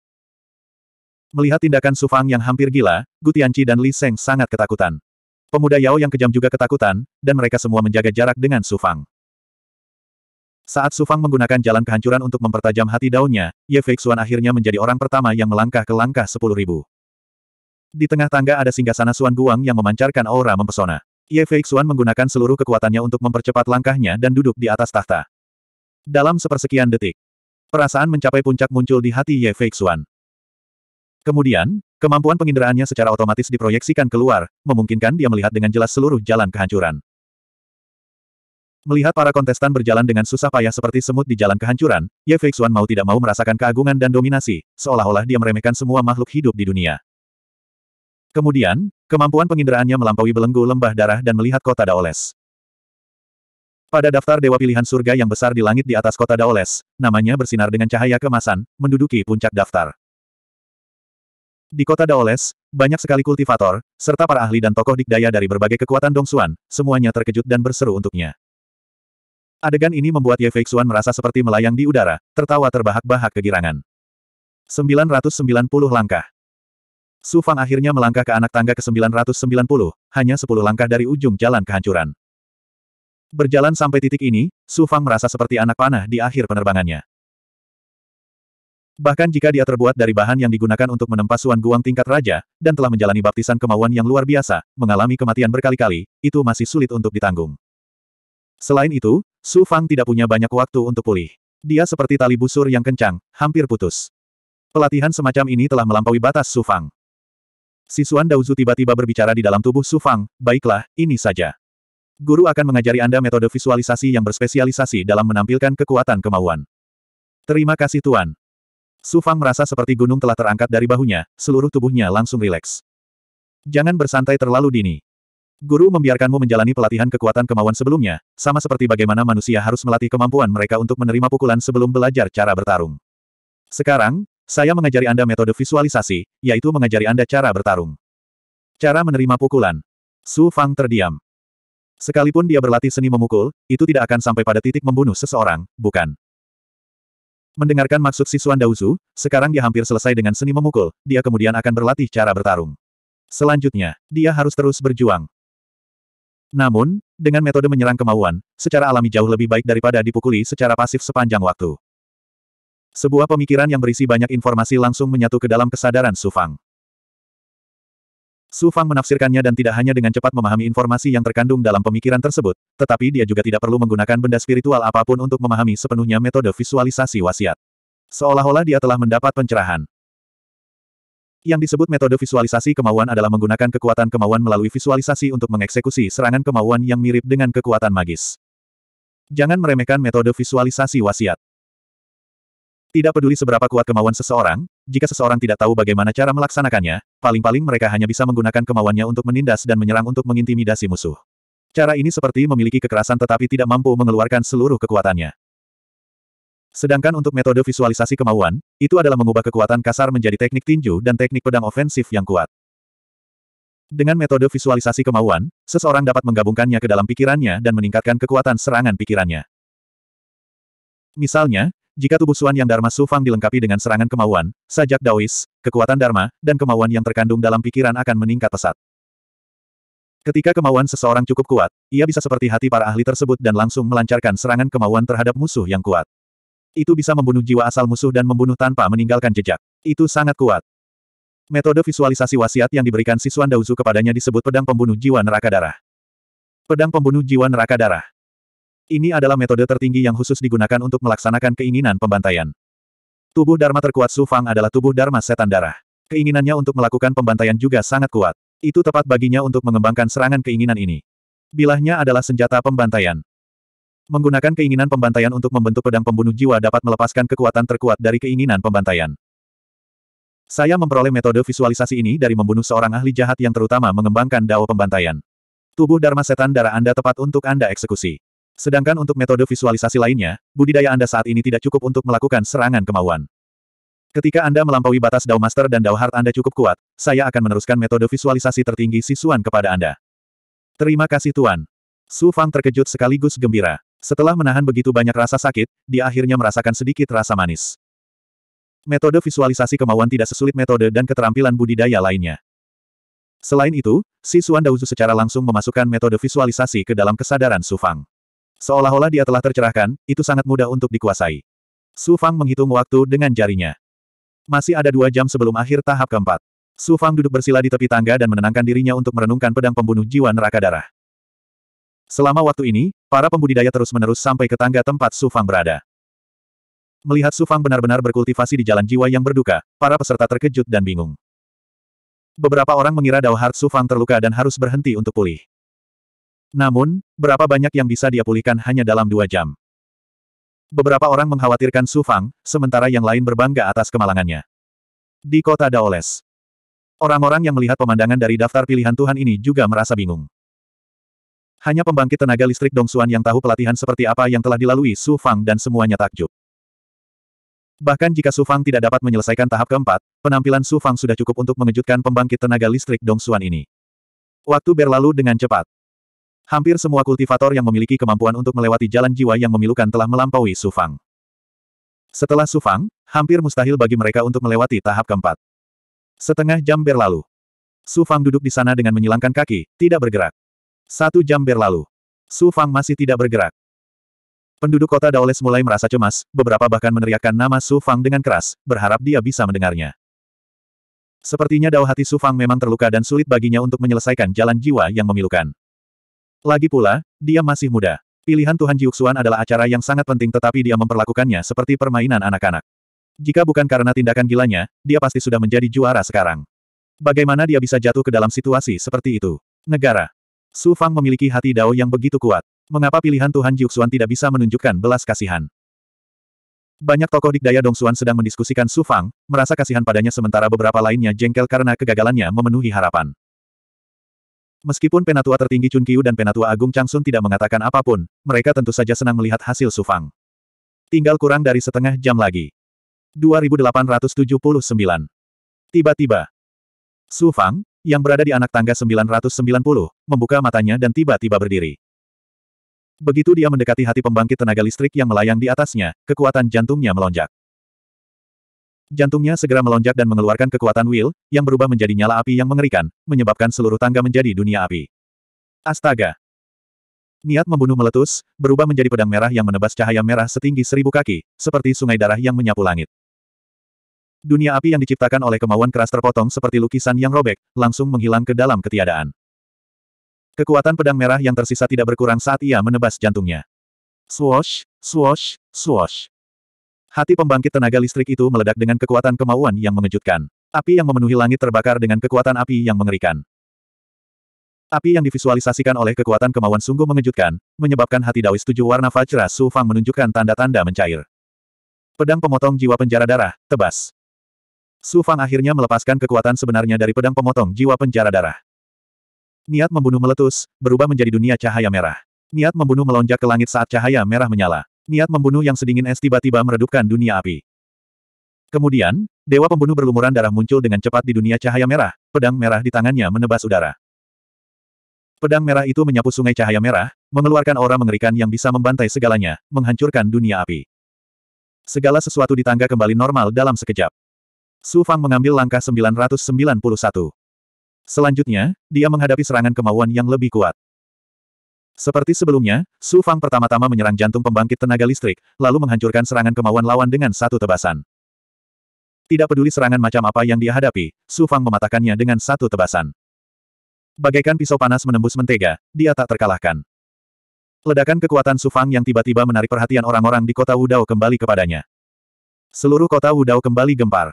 Melihat tindakan Su Fang yang hampir gila, Gu Tianqi dan Li Seng sangat ketakutan. Pemuda Yao yang kejam juga ketakutan, dan mereka semua menjaga jarak dengan Sufang. Saat Sufang menggunakan jalan kehancuran untuk mempertajam hati daunnya, Ye Feixuan akhirnya menjadi orang pertama yang melangkah ke langkah sepuluh ribu. Di tengah tangga ada singgasana Suan Guang yang memancarkan aura mempesona. Ye Feixuan menggunakan seluruh kekuatannya untuk mempercepat langkahnya dan duduk di atas tahta. Dalam sepersekian detik, perasaan mencapai puncak muncul di hati Ye Feixuan. Kemudian, kemampuan penginderaannya secara otomatis diproyeksikan keluar, memungkinkan dia melihat dengan jelas seluruh jalan kehancuran. Melihat para kontestan berjalan dengan susah payah seperti semut di jalan kehancuran, Ye Feixuan mau tidak mau merasakan keagungan dan dominasi, seolah-olah dia meremehkan semua makhluk hidup di dunia. Kemudian, kemampuan penginderaannya melampaui belenggu lembah darah dan melihat kota Daoles. Pada daftar dewa pilihan surga yang besar di langit di atas kota Daoles, namanya bersinar dengan cahaya kemasan, menduduki puncak daftar. Di kota Daoles, banyak sekali kultivator, serta para ahli dan tokoh dikdaya dari berbagai kekuatan Dongsuan, semuanya terkejut dan berseru untuknya. Adegan ini membuat Ye Feixuan merasa seperti melayang di udara, tertawa terbahak-bahak kegirangan. 990 langkah. Su Fang akhirnya melangkah ke anak tangga ke-990, hanya 10 langkah dari ujung jalan kehancuran. Berjalan sampai titik ini, Su Fang merasa seperti anak panah di akhir penerbangannya. Bahkan jika dia terbuat dari bahan yang digunakan untuk menempa Suan Guang tingkat raja, dan telah menjalani baptisan kemauan yang luar biasa, mengalami kematian berkali-kali, itu masih sulit untuk ditanggung. Selain itu, Su Fang tidak punya banyak waktu untuk pulih. Dia seperti tali busur yang kencang, hampir putus. Pelatihan semacam ini telah melampaui batas Su Fang. Si Suan Daozu tiba-tiba berbicara di dalam tubuh Su Fang, baiklah, ini saja. Guru akan mengajari Anda metode visualisasi yang berspesialisasi dalam menampilkan kekuatan kemauan. Terima kasih Tuan. Su Fang merasa seperti gunung telah terangkat dari bahunya, seluruh tubuhnya langsung rileks. Jangan bersantai terlalu dini. Guru membiarkanmu menjalani pelatihan kekuatan kemauan sebelumnya, sama seperti bagaimana manusia harus melatih kemampuan mereka untuk menerima pukulan sebelum belajar cara bertarung. Sekarang, saya mengajari Anda metode visualisasi, yaitu mengajari Anda cara bertarung. Cara menerima pukulan. Su Fang terdiam. Sekalipun dia berlatih seni memukul, itu tidak akan sampai pada titik membunuh seseorang, bukan? Mendengarkan maksud Sisuan Dauzu, sekarang dia hampir selesai dengan seni memukul, dia kemudian akan berlatih cara bertarung. Selanjutnya, dia harus terus berjuang. Namun, dengan metode menyerang kemauan, secara alami jauh lebih baik daripada dipukuli secara pasif sepanjang waktu. Sebuah pemikiran yang berisi banyak informasi langsung menyatu ke dalam kesadaran Sufang. Su Fang menafsirkannya dan tidak hanya dengan cepat memahami informasi yang terkandung dalam pemikiran tersebut, tetapi dia juga tidak perlu menggunakan benda spiritual apapun untuk memahami sepenuhnya metode visualisasi wasiat. Seolah-olah dia telah mendapat pencerahan. Yang disebut metode visualisasi kemauan adalah menggunakan kekuatan kemauan melalui visualisasi untuk mengeksekusi serangan kemauan yang mirip dengan kekuatan magis. Jangan meremehkan metode visualisasi wasiat. Tidak peduli seberapa kuat kemauan seseorang, jika seseorang tidak tahu bagaimana cara melaksanakannya, paling-paling mereka hanya bisa menggunakan kemauannya untuk menindas dan menyerang untuk mengintimidasi musuh. Cara ini seperti memiliki kekerasan tetapi tidak mampu mengeluarkan seluruh kekuatannya. Sedangkan untuk metode visualisasi kemauan, itu adalah mengubah kekuatan kasar menjadi teknik tinju dan teknik pedang ofensif yang kuat. Dengan metode visualisasi kemauan, seseorang dapat menggabungkannya ke dalam pikirannya dan meningkatkan kekuatan serangan pikirannya. Misalnya, jika tubuh Suan yang Dharma Sufang dilengkapi dengan serangan kemauan, sajak Daois, kekuatan Dharma, dan kemauan yang terkandung dalam pikiran akan meningkat pesat. Ketika kemauan seseorang cukup kuat, ia bisa seperti hati para ahli tersebut dan langsung melancarkan serangan kemauan terhadap musuh yang kuat. Itu bisa membunuh jiwa asal musuh dan membunuh tanpa meninggalkan jejak. Itu sangat kuat. Metode visualisasi wasiat yang diberikan siswan Dauzu kepadanya disebut pedang pembunuh jiwa neraka darah. Pedang pembunuh jiwa neraka darah. Ini adalah metode tertinggi yang khusus digunakan untuk melaksanakan keinginan pembantaian. Tubuh Dharma terkuat Su Fang adalah tubuh Dharma setan darah. Keinginannya untuk melakukan pembantaian juga sangat kuat. Itu tepat baginya untuk mengembangkan serangan keinginan ini. Bilahnya adalah senjata pembantaian. Menggunakan keinginan pembantaian untuk membentuk pedang pembunuh jiwa dapat melepaskan kekuatan terkuat dari keinginan pembantaian. Saya memperoleh metode visualisasi ini dari membunuh seorang ahli jahat yang terutama mengembangkan dao pembantaian. Tubuh Dharma Setan Darah Anda tepat untuk Anda eksekusi. Sedangkan untuk metode visualisasi lainnya, budidaya Anda saat ini tidak cukup untuk melakukan serangan kemauan. Ketika Anda melampaui batas Dao Master dan Dao Heart Anda cukup kuat, saya akan meneruskan metode visualisasi tertinggi sisuan kepada Anda. Terima kasih Tuan. Su Fang terkejut sekaligus gembira. Setelah menahan begitu banyak rasa sakit, dia akhirnya merasakan sedikit rasa manis. Metode visualisasi kemauan tidak sesulit metode dan keterampilan budidaya lainnya. Selain itu, Sisuan Suan secara langsung memasukkan metode visualisasi ke dalam kesadaran Sufang. Seolah-olah dia telah tercerahkan, itu sangat mudah untuk dikuasai. Su Fang menghitung waktu dengan jarinya. Masih ada dua jam sebelum akhir tahap keempat. Su Fang duduk bersila di tepi tangga dan menenangkan dirinya untuk merenungkan pedang pembunuh jiwa neraka darah. Selama waktu ini, para pembudidaya terus-menerus sampai ke tangga tempat Su Fang berada. Melihat Su Fang benar-benar berkultivasi di jalan jiwa yang berduka, para peserta terkejut dan bingung. Beberapa orang mengira Dao Heart Su Fang terluka dan harus berhenti untuk pulih. Namun, berapa banyak yang bisa dia pulihkan hanya dalam dua jam? Beberapa orang mengkhawatirkan Su Fang, sementara yang lain berbangga atas kemalangannya. Di kota Daoles. Orang-orang yang melihat pemandangan dari daftar pilihan Tuhan ini juga merasa bingung. Hanya pembangkit tenaga listrik Dong Dongsuan yang tahu pelatihan seperti apa yang telah dilalui Su Fang dan semuanya takjub. Bahkan jika Su Fang tidak dapat menyelesaikan tahap keempat, penampilan Su Fang sudah cukup untuk mengejutkan pembangkit tenaga listrik Dong Dongsuan ini. Waktu berlalu dengan cepat. Hampir semua kultivator yang memiliki kemampuan untuk melewati jalan jiwa yang memilukan telah melampaui Sufang. Setelah Sufang, hampir mustahil bagi mereka untuk melewati tahap keempat. Setengah jam berlalu. Sufang duduk di sana dengan menyilangkan kaki, tidak bergerak. Satu jam berlalu. Sufang masih tidak bergerak. Penduduk kota Daoles mulai merasa cemas, beberapa bahkan meneriakkan nama Sufang dengan keras, berharap dia bisa mendengarnya. Sepertinya dao hati Sufang memang terluka dan sulit baginya untuk menyelesaikan jalan jiwa yang memilukan. Lagi pula, dia masih muda. Pilihan Tuhan Jiuxuan adalah acara yang sangat penting tetapi dia memperlakukannya seperti permainan anak-anak. Jika bukan karena tindakan gilanya, dia pasti sudah menjadi juara sekarang. Bagaimana dia bisa jatuh ke dalam situasi seperti itu? Negara. Su Fang memiliki hati Dao yang begitu kuat. Mengapa pilihan Tuhan Jiuxuan tidak bisa menunjukkan belas kasihan? Banyak tokoh dikdaya Dongsuan sedang mendiskusikan Su Fang, merasa kasihan padanya sementara beberapa lainnya jengkel karena kegagalannya memenuhi harapan. Meskipun penatua tertinggi Chun Qiu dan penatua agung Changsun tidak mengatakan apapun, mereka tentu saja senang melihat hasil Sufang. Tinggal kurang dari setengah jam lagi. 2879. Tiba-tiba, Sufang, yang berada di anak tangga 990, membuka matanya dan tiba-tiba berdiri. Begitu dia mendekati hati pembangkit tenaga listrik yang melayang di atasnya, kekuatan jantungnya melonjak. Jantungnya segera melonjak dan mengeluarkan kekuatan Will, yang berubah menjadi nyala api yang mengerikan, menyebabkan seluruh tangga menjadi dunia api. Astaga! Niat membunuh meletus, berubah menjadi pedang merah yang menebas cahaya merah setinggi seribu kaki, seperti sungai darah yang menyapu langit. Dunia api yang diciptakan oleh kemauan keras terpotong seperti lukisan yang robek, langsung menghilang ke dalam ketiadaan. Kekuatan pedang merah yang tersisa tidak berkurang saat ia menebas jantungnya. Swash, swash, swash. Hati pembangkit tenaga listrik itu meledak dengan kekuatan kemauan yang mengejutkan. Api yang memenuhi langit terbakar dengan kekuatan api yang mengerikan. Api yang divisualisasikan oleh kekuatan kemauan sungguh mengejutkan, menyebabkan hati Daois tujuh warna Fajra Su Fang menunjukkan tanda-tanda mencair. Pedang pemotong jiwa penjara darah, tebas. Su Fang akhirnya melepaskan kekuatan sebenarnya dari pedang pemotong jiwa penjara darah. Niat membunuh meletus, berubah menjadi dunia cahaya merah. Niat membunuh melonjak ke langit saat cahaya merah menyala niat membunuh yang sedingin es tiba-tiba meredupkan dunia api. Kemudian, dewa pembunuh berlumuran darah muncul dengan cepat di dunia cahaya merah, pedang merah di tangannya menebas udara. Pedang merah itu menyapu sungai cahaya merah, mengeluarkan aura mengerikan yang bisa membantai segalanya, menghancurkan dunia api. Segala sesuatu di tangga kembali normal dalam sekejap. Su Fang mengambil langkah 991. Selanjutnya, dia menghadapi serangan kemauan yang lebih kuat. Seperti sebelumnya, Su Fang pertama-tama menyerang jantung pembangkit tenaga listrik, lalu menghancurkan serangan kemauan lawan dengan satu tebasan. Tidak peduli serangan macam apa yang dia hadapi, Su Fang mematakannya dengan satu tebasan. Bagaikan pisau panas menembus mentega, dia tak terkalahkan. Ledakan kekuatan Su Fang yang tiba-tiba menarik perhatian orang-orang di kota Wudao kembali kepadanya. Seluruh kota Wudao kembali gempar.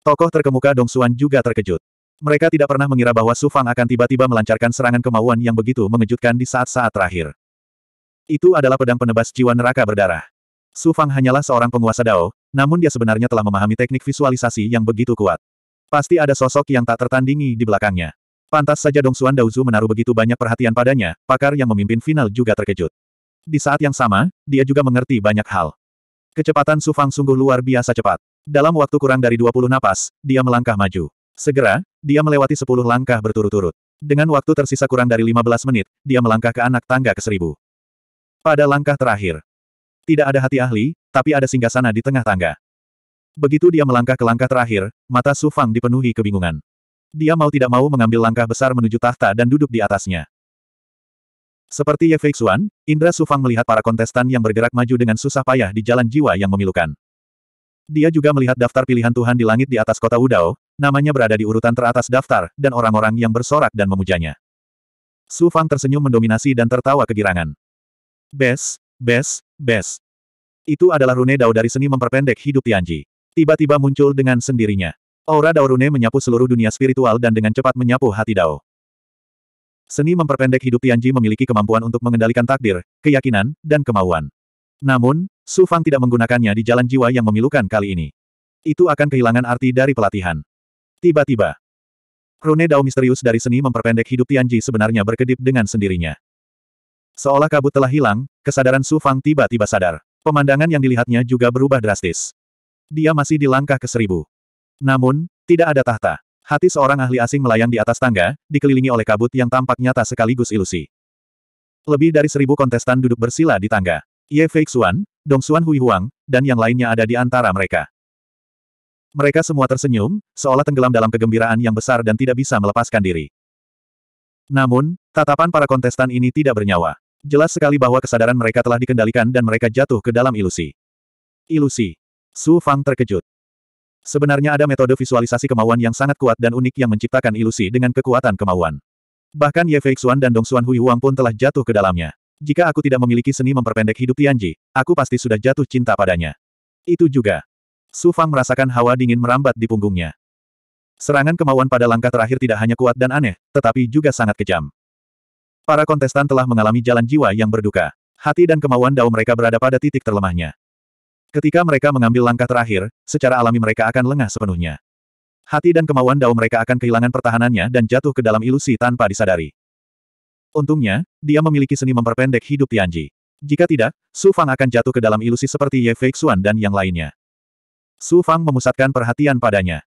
Tokoh terkemuka Dong Xuan juga terkejut. Mereka tidak pernah mengira bahwa Su Fang akan tiba-tiba melancarkan serangan kemauan yang begitu mengejutkan di saat-saat terakhir. Itu adalah pedang penebas jiwa neraka berdarah. Su Fang hanyalah seorang penguasa Dao, namun dia sebenarnya telah memahami teknik visualisasi yang begitu kuat. Pasti ada sosok yang tak tertandingi di belakangnya. Pantas saja Dong Xuan Daozu menaruh begitu banyak perhatian padanya, pakar yang memimpin final juga terkejut. Di saat yang sama, dia juga mengerti banyak hal. Kecepatan Su Fang sungguh luar biasa cepat. Dalam waktu kurang dari 20 napas, dia melangkah maju. Segera, dia melewati sepuluh langkah berturut-turut. Dengan waktu tersisa kurang dari lima belas menit, dia melangkah ke anak tangga ke seribu. Pada langkah terakhir. Tidak ada hati ahli, tapi ada singgah sana di tengah tangga. Begitu dia melangkah ke langkah terakhir, mata Su Fang dipenuhi kebingungan. Dia mau tidak mau mengambil langkah besar menuju tahta dan duduk di atasnya. Seperti Ye Feixuan, Indra Su Fang melihat para kontestan yang bergerak maju dengan susah payah di jalan jiwa yang memilukan. Dia juga melihat daftar pilihan Tuhan di langit di atas kota Udao, namanya berada di urutan teratas daftar, dan orang-orang yang bersorak dan memujanya. Su Fang tersenyum mendominasi dan tertawa kegirangan. Bes, bes, bes. Itu adalah rune dao dari seni memperpendek hidup Tianji. Tiba-tiba muncul dengan sendirinya. Aura dao rune menyapu seluruh dunia spiritual dan dengan cepat menyapu hati dao. Seni memperpendek hidup Tianji memiliki kemampuan untuk mengendalikan takdir, keyakinan, dan kemauan. Namun, Su Fang tidak menggunakannya di jalan jiwa yang memilukan kali ini. Itu akan kehilangan arti dari pelatihan. Tiba-tiba, rune dao misterius dari seni memperpendek hidup Tianji sebenarnya berkedip dengan sendirinya. Seolah kabut telah hilang, kesadaran Su Fang tiba-tiba sadar. Pemandangan yang dilihatnya juga berubah drastis. Dia masih di langkah ke seribu. Namun, tidak ada tahta. Hati seorang ahli asing melayang di atas tangga, dikelilingi oleh kabut yang tampak nyata sekaligus ilusi. Lebih dari seribu kontestan duduk bersila di tangga. Ye Feixuan, Dong Xuan Hui Huang, dan yang lainnya ada di antara mereka. Mereka semua tersenyum, seolah tenggelam dalam kegembiraan yang besar dan tidak bisa melepaskan diri. Namun, tatapan para kontestan ini tidak bernyawa. Jelas sekali bahwa kesadaran mereka telah dikendalikan dan mereka jatuh ke dalam ilusi. Ilusi. Su Fang terkejut. Sebenarnya ada metode visualisasi kemauan yang sangat kuat dan unik yang menciptakan ilusi dengan kekuatan kemauan. Bahkan Ye Fei Xuan dan Dong Xuan Hui Huang pun telah jatuh ke dalamnya. Jika aku tidak memiliki seni memperpendek hidup Tianji, aku pasti sudah jatuh cinta padanya. Itu juga. Su Fang merasakan hawa dingin merambat di punggungnya. Serangan kemauan pada langkah terakhir tidak hanya kuat dan aneh, tetapi juga sangat kejam. Para kontestan telah mengalami jalan jiwa yang berduka. Hati dan kemauan dao mereka berada pada titik terlemahnya. Ketika mereka mengambil langkah terakhir, secara alami mereka akan lengah sepenuhnya. Hati dan kemauan dao mereka akan kehilangan pertahanannya dan jatuh ke dalam ilusi tanpa disadari. Untungnya, dia memiliki seni memperpendek hidup Tianji. Jika tidak, Su Fang akan jatuh ke dalam ilusi seperti Ye Feixuan dan yang lainnya. Su Fang memusatkan perhatian padanya.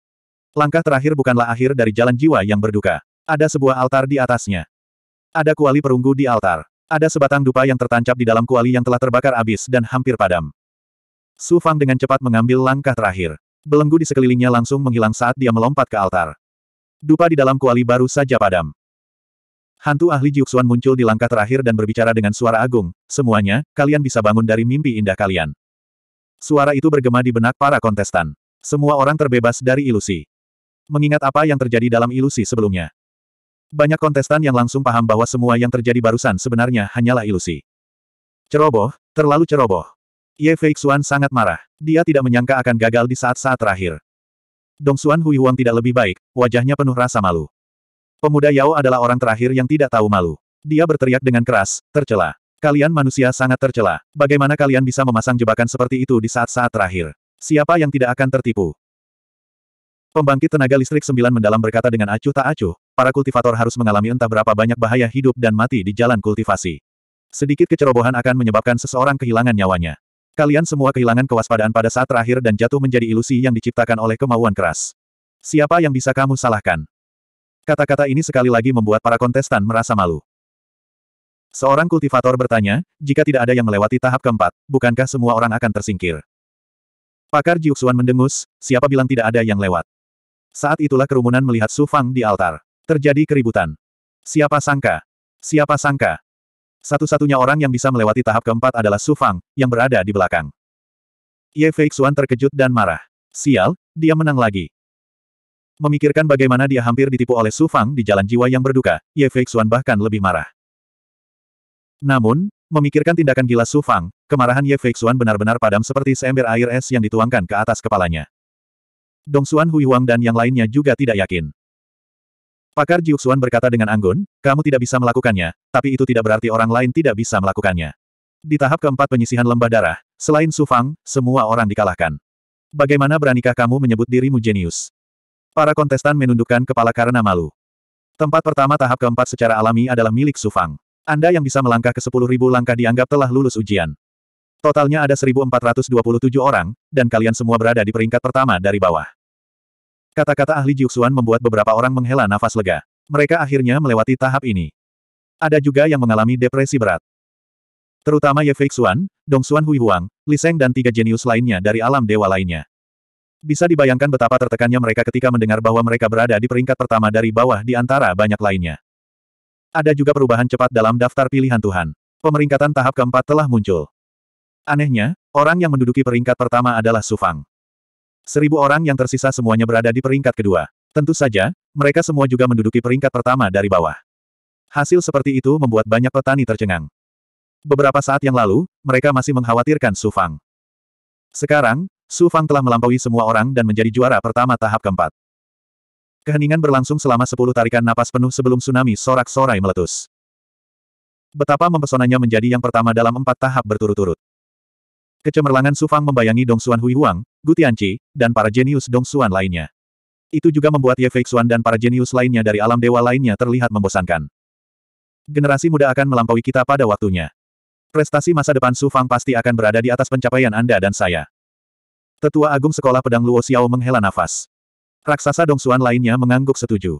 Langkah terakhir bukanlah akhir dari jalan jiwa yang berduka. Ada sebuah altar di atasnya. Ada kuali perunggu di altar. Ada sebatang dupa yang tertancap di dalam kuali yang telah terbakar abis dan hampir padam. Su Fang dengan cepat mengambil langkah terakhir. Belenggu di sekelilingnya langsung menghilang saat dia melompat ke altar. Dupa di dalam kuali baru saja padam. Hantu ahli Jiuxuan muncul di langkah terakhir dan berbicara dengan suara agung, semuanya, kalian bisa bangun dari mimpi indah kalian. Suara itu bergema di benak para kontestan. Semua orang terbebas dari ilusi. Mengingat apa yang terjadi dalam ilusi sebelumnya. Banyak kontestan yang langsung paham bahwa semua yang terjadi barusan sebenarnya hanyalah ilusi. Ceroboh, terlalu ceroboh. Ye Fei sangat marah. Dia tidak menyangka akan gagal di saat-saat terakhir. Dong Xuan Hui Huang tidak lebih baik, wajahnya penuh rasa malu. Pemuda Yao adalah orang terakhir yang tidak tahu malu. Dia berteriak dengan keras, tercela. Kalian manusia sangat tercela. Bagaimana kalian bisa memasang jebakan seperti itu di saat-saat terakhir? Siapa yang tidak akan tertipu? Pembangkit tenaga listrik sembilan mendalam berkata dengan acuh tak acuh, para kultivator harus mengalami entah berapa banyak bahaya hidup dan mati di jalan kultivasi. Sedikit kecerobohan akan menyebabkan seseorang kehilangan nyawanya. Kalian semua kehilangan kewaspadaan pada saat terakhir dan jatuh menjadi ilusi yang diciptakan oleh kemauan keras. Siapa yang bisa kamu salahkan? Kata-kata ini sekali lagi membuat para kontestan merasa malu. Seorang kultivator bertanya, jika tidak ada yang melewati tahap keempat, bukankah semua orang akan tersingkir? Pakar Jiuxuan mendengus, siapa bilang tidak ada yang lewat? Saat itulah kerumunan melihat Su Fang di altar. Terjadi keributan. Siapa sangka? Siapa sangka? Satu-satunya orang yang bisa melewati tahap keempat adalah Su Fang, yang berada di belakang. Ye Feixuan terkejut dan marah. Sial, dia menang lagi. Memikirkan bagaimana dia hampir ditipu oleh Su Fang di jalan jiwa yang berduka, Ye Feixuan bahkan lebih marah. Namun, memikirkan tindakan gila Su Fang, kemarahan Ye Feixuan benar-benar padam seperti seember air es yang dituangkan ke atas kepalanya. Dong Xuan Hui Huang dan yang lainnya juga tidak yakin. Pakar Xuan berkata dengan anggun, kamu tidak bisa melakukannya, tapi itu tidak berarti orang lain tidak bisa melakukannya. Di tahap keempat penyisihan lembah darah, selain Su Fang, semua orang dikalahkan. Bagaimana beranikah kamu menyebut dirimu jenius? Para kontestan menundukkan kepala karena malu. Tempat pertama tahap keempat secara alami adalah milik Su Fang. Anda yang bisa melangkah ke 10.000 langkah dianggap telah lulus ujian. Totalnya ada 1.427 orang, dan kalian semua berada di peringkat pertama dari bawah. Kata-kata ahli Jiuxuan membuat beberapa orang menghela nafas lega. Mereka akhirnya melewati tahap ini. Ada juga yang mengalami depresi berat. Terutama Ye Feixuan, Hui Huang, Li Seng dan tiga jenius lainnya dari alam dewa lainnya. Bisa dibayangkan betapa tertekannya mereka ketika mendengar bahwa mereka berada di peringkat pertama dari bawah di antara banyak lainnya. Ada juga perubahan cepat dalam daftar pilihan Tuhan. Pemeringkatan tahap keempat telah muncul. Anehnya, orang yang menduduki peringkat pertama adalah Sufang. Seribu orang yang tersisa semuanya berada di peringkat kedua. Tentu saja, mereka semua juga menduduki peringkat pertama dari bawah. Hasil seperti itu membuat banyak petani tercengang. Beberapa saat yang lalu, mereka masih mengkhawatirkan Sufang. Sekarang, Sufang telah melampaui semua orang dan menjadi juara pertama tahap keempat. Keheningan berlangsung selama sepuluh tarikan napas penuh sebelum tsunami sorak-sorai meletus. Betapa mempesonanya menjadi yang pertama dalam empat tahap berturut-turut. Kecemerlangan Sufang membayangi Dong Xuan Hui Huang, Gu Tianqi, dan para jenius Dong Xuan lainnya. Itu juga membuat Ye Fei Xuan dan para jenius lainnya dari alam dewa lainnya terlihat membosankan. Generasi muda akan melampaui kita pada waktunya. Prestasi masa depan Su Fang pasti akan berada di atas pencapaian Anda dan saya. Tetua Agung Sekolah Pedang Luo Xiao menghela nafas. Raksasa Dongsuan lainnya mengangguk setuju.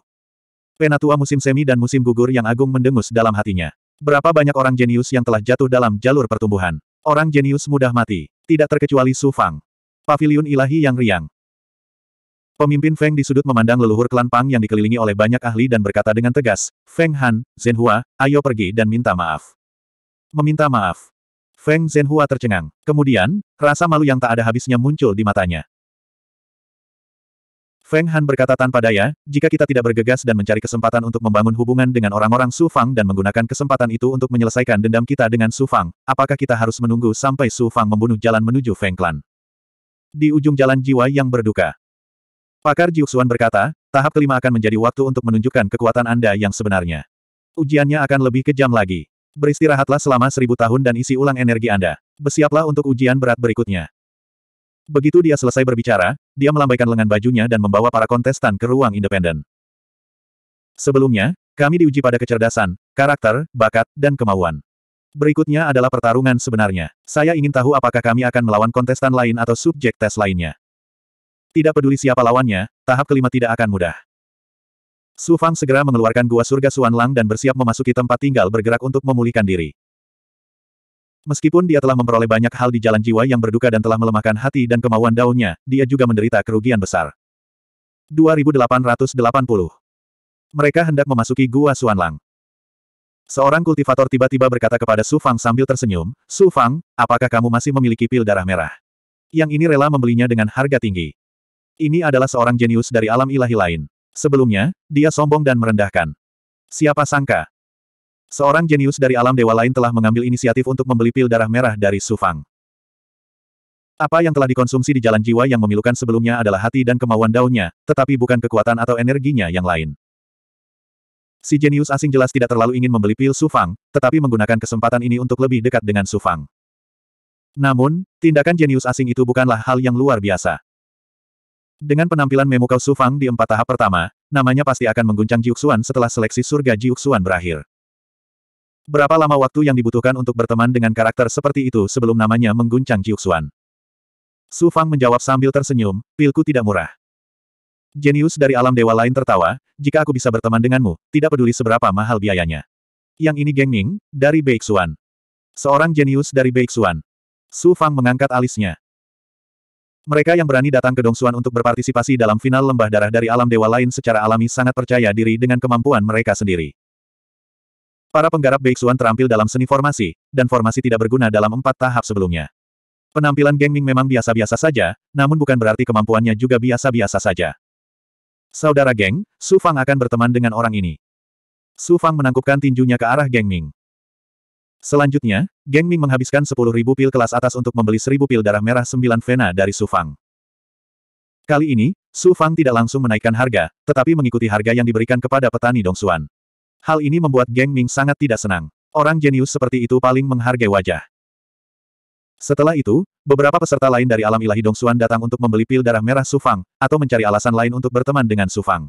Penatua musim semi dan musim gugur yang agung mendengus dalam hatinya. Berapa banyak orang jenius yang telah jatuh dalam jalur pertumbuhan. Orang jenius mudah mati. Tidak terkecuali Su Fang. Paviliun ilahi yang riang. Pemimpin Feng di sudut memandang leluhur klan Pang yang dikelilingi oleh banyak ahli dan berkata dengan tegas, Feng Han, Zhenhua, ayo pergi dan minta maaf. Meminta maaf. Feng Zhenhua tercengang. Kemudian, rasa malu yang tak ada habisnya muncul di matanya. Feng Han berkata tanpa daya, jika kita tidak bergegas dan mencari kesempatan untuk membangun hubungan dengan orang-orang Su Fang dan menggunakan kesempatan itu untuk menyelesaikan dendam kita dengan Su Fang, apakah kita harus menunggu sampai Su Fang membunuh jalan menuju Feng Clan? Di ujung jalan jiwa yang berduka. Pakar Jiuxuan berkata, tahap kelima akan menjadi waktu untuk menunjukkan kekuatan Anda yang sebenarnya. Ujiannya akan lebih kejam lagi. Beristirahatlah selama seribu tahun dan isi ulang energi Anda. Bersiaplah untuk ujian berat berikutnya. Begitu dia selesai berbicara, dia melambaikan lengan bajunya dan membawa para kontestan ke ruang independen. Sebelumnya, kami diuji pada kecerdasan, karakter, bakat, dan kemauan. Berikutnya adalah pertarungan sebenarnya. Saya ingin tahu apakah kami akan melawan kontestan lain atau subjek tes lainnya. Tidak peduli siapa lawannya, tahap kelima tidak akan mudah. Su Fang segera mengeluarkan gua surga Suan Lang dan bersiap memasuki tempat tinggal bergerak untuk memulihkan diri. Meskipun dia telah memperoleh banyak hal di jalan jiwa yang berduka dan telah melemahkan hati dan kemauan daunnya, dia juga menderita kerugian besar. 2880 Mereka hendak memasuki Gua Suanlang. Seorang kultivator tiba-tiba berkata kepada Su Fang sambil tersenyum, Su Fang, apakah kamu masih memiliki pil darah merah? Yang ini rela membelinya dengan harga tinggi. Ini adalah seorang jenius dari alam ilahi lain. Sebelumnya, dia sombong dan merendahkan. Siapa sangka, Seorang jenius dari alam dewa lain telah mengambil inisiatif untuk membeli pil darah merah dari Sufang. Apa yang telah dikonsumsi di jalan jiwa yang memilukan sebelumnya adalah hati dan kemauan daunnya, tetapi bukan kekuatan atau energinya yang lain. Si jenius asing jelas tidak terlalu ingin membeli pil Sufang, tetapi menggunakan kesempatan ini untuk lebih dekat dengan Sufang. Namun, tindakan jenius asing itu bukanlah hal yang luar biasa. Dengan penampilan Memukau Sufang di empat tahap pertama, namanya pasti akan mengguncang Jiuxuan setelah seleksi surga Jiuxuan berakhir. Berapa lama waktu yang dibutuhkan untuk berteman dengan karakter seperti itu sebelum namanya mengguncang Jiuxuan? Su Fang menjawab sambil tersenyum, pilku tidak murah. Jenius dari alam dewa lain tertawa, jika aku bisa berteman denganmu, tidak peduli seberapa mahal biayanya. Yang ini Geng Ning, dari Beixuan. Seorang jenius dari Beixuan. Su Fang mengangkat alisnya. Mereka yang berani datang ke Dong Dongsuan untuk berpartisipasi dalam final lembah darah dari alam dewa lain secara alami sangat percaya diri dengan kemampuan mereka sendiri. Para penggarap Beixuan terampil dalam seni formasi, dan formasi tidak berguna dalam empat tahap sebelumnya. Penampilan Geng Ming memang biasa-biasa saja, namun bukan berarti kemampuannya juga biasa-biasa saja. Saudara Geng, Su Fang akan berteman dengan orang ini. Su Fang menangkupkan tinjunya ke arah Geng Ming. Selanjutnya, Geng Ming menghabiskan 10.000 pil kelas atas untuk membeli 1.000 pil darah merah 9 vena dari Su Fang. Kali ini, Su Fang tidak langsung menaikkan harga, tetapi mengikuti harga yang diberikan kepada petani Dong Xuan. Hal ini membuat geng Ming sangat tidak senang. Orang jenius seperti itu paling menghargai wajah. Setelah itu, beberapa peserta lain dari alam ilahi Dong Dongsuan datang untuk membeli pil darah merah Sufang, atau mencari alasan lain untuk berteman dengan Sufang.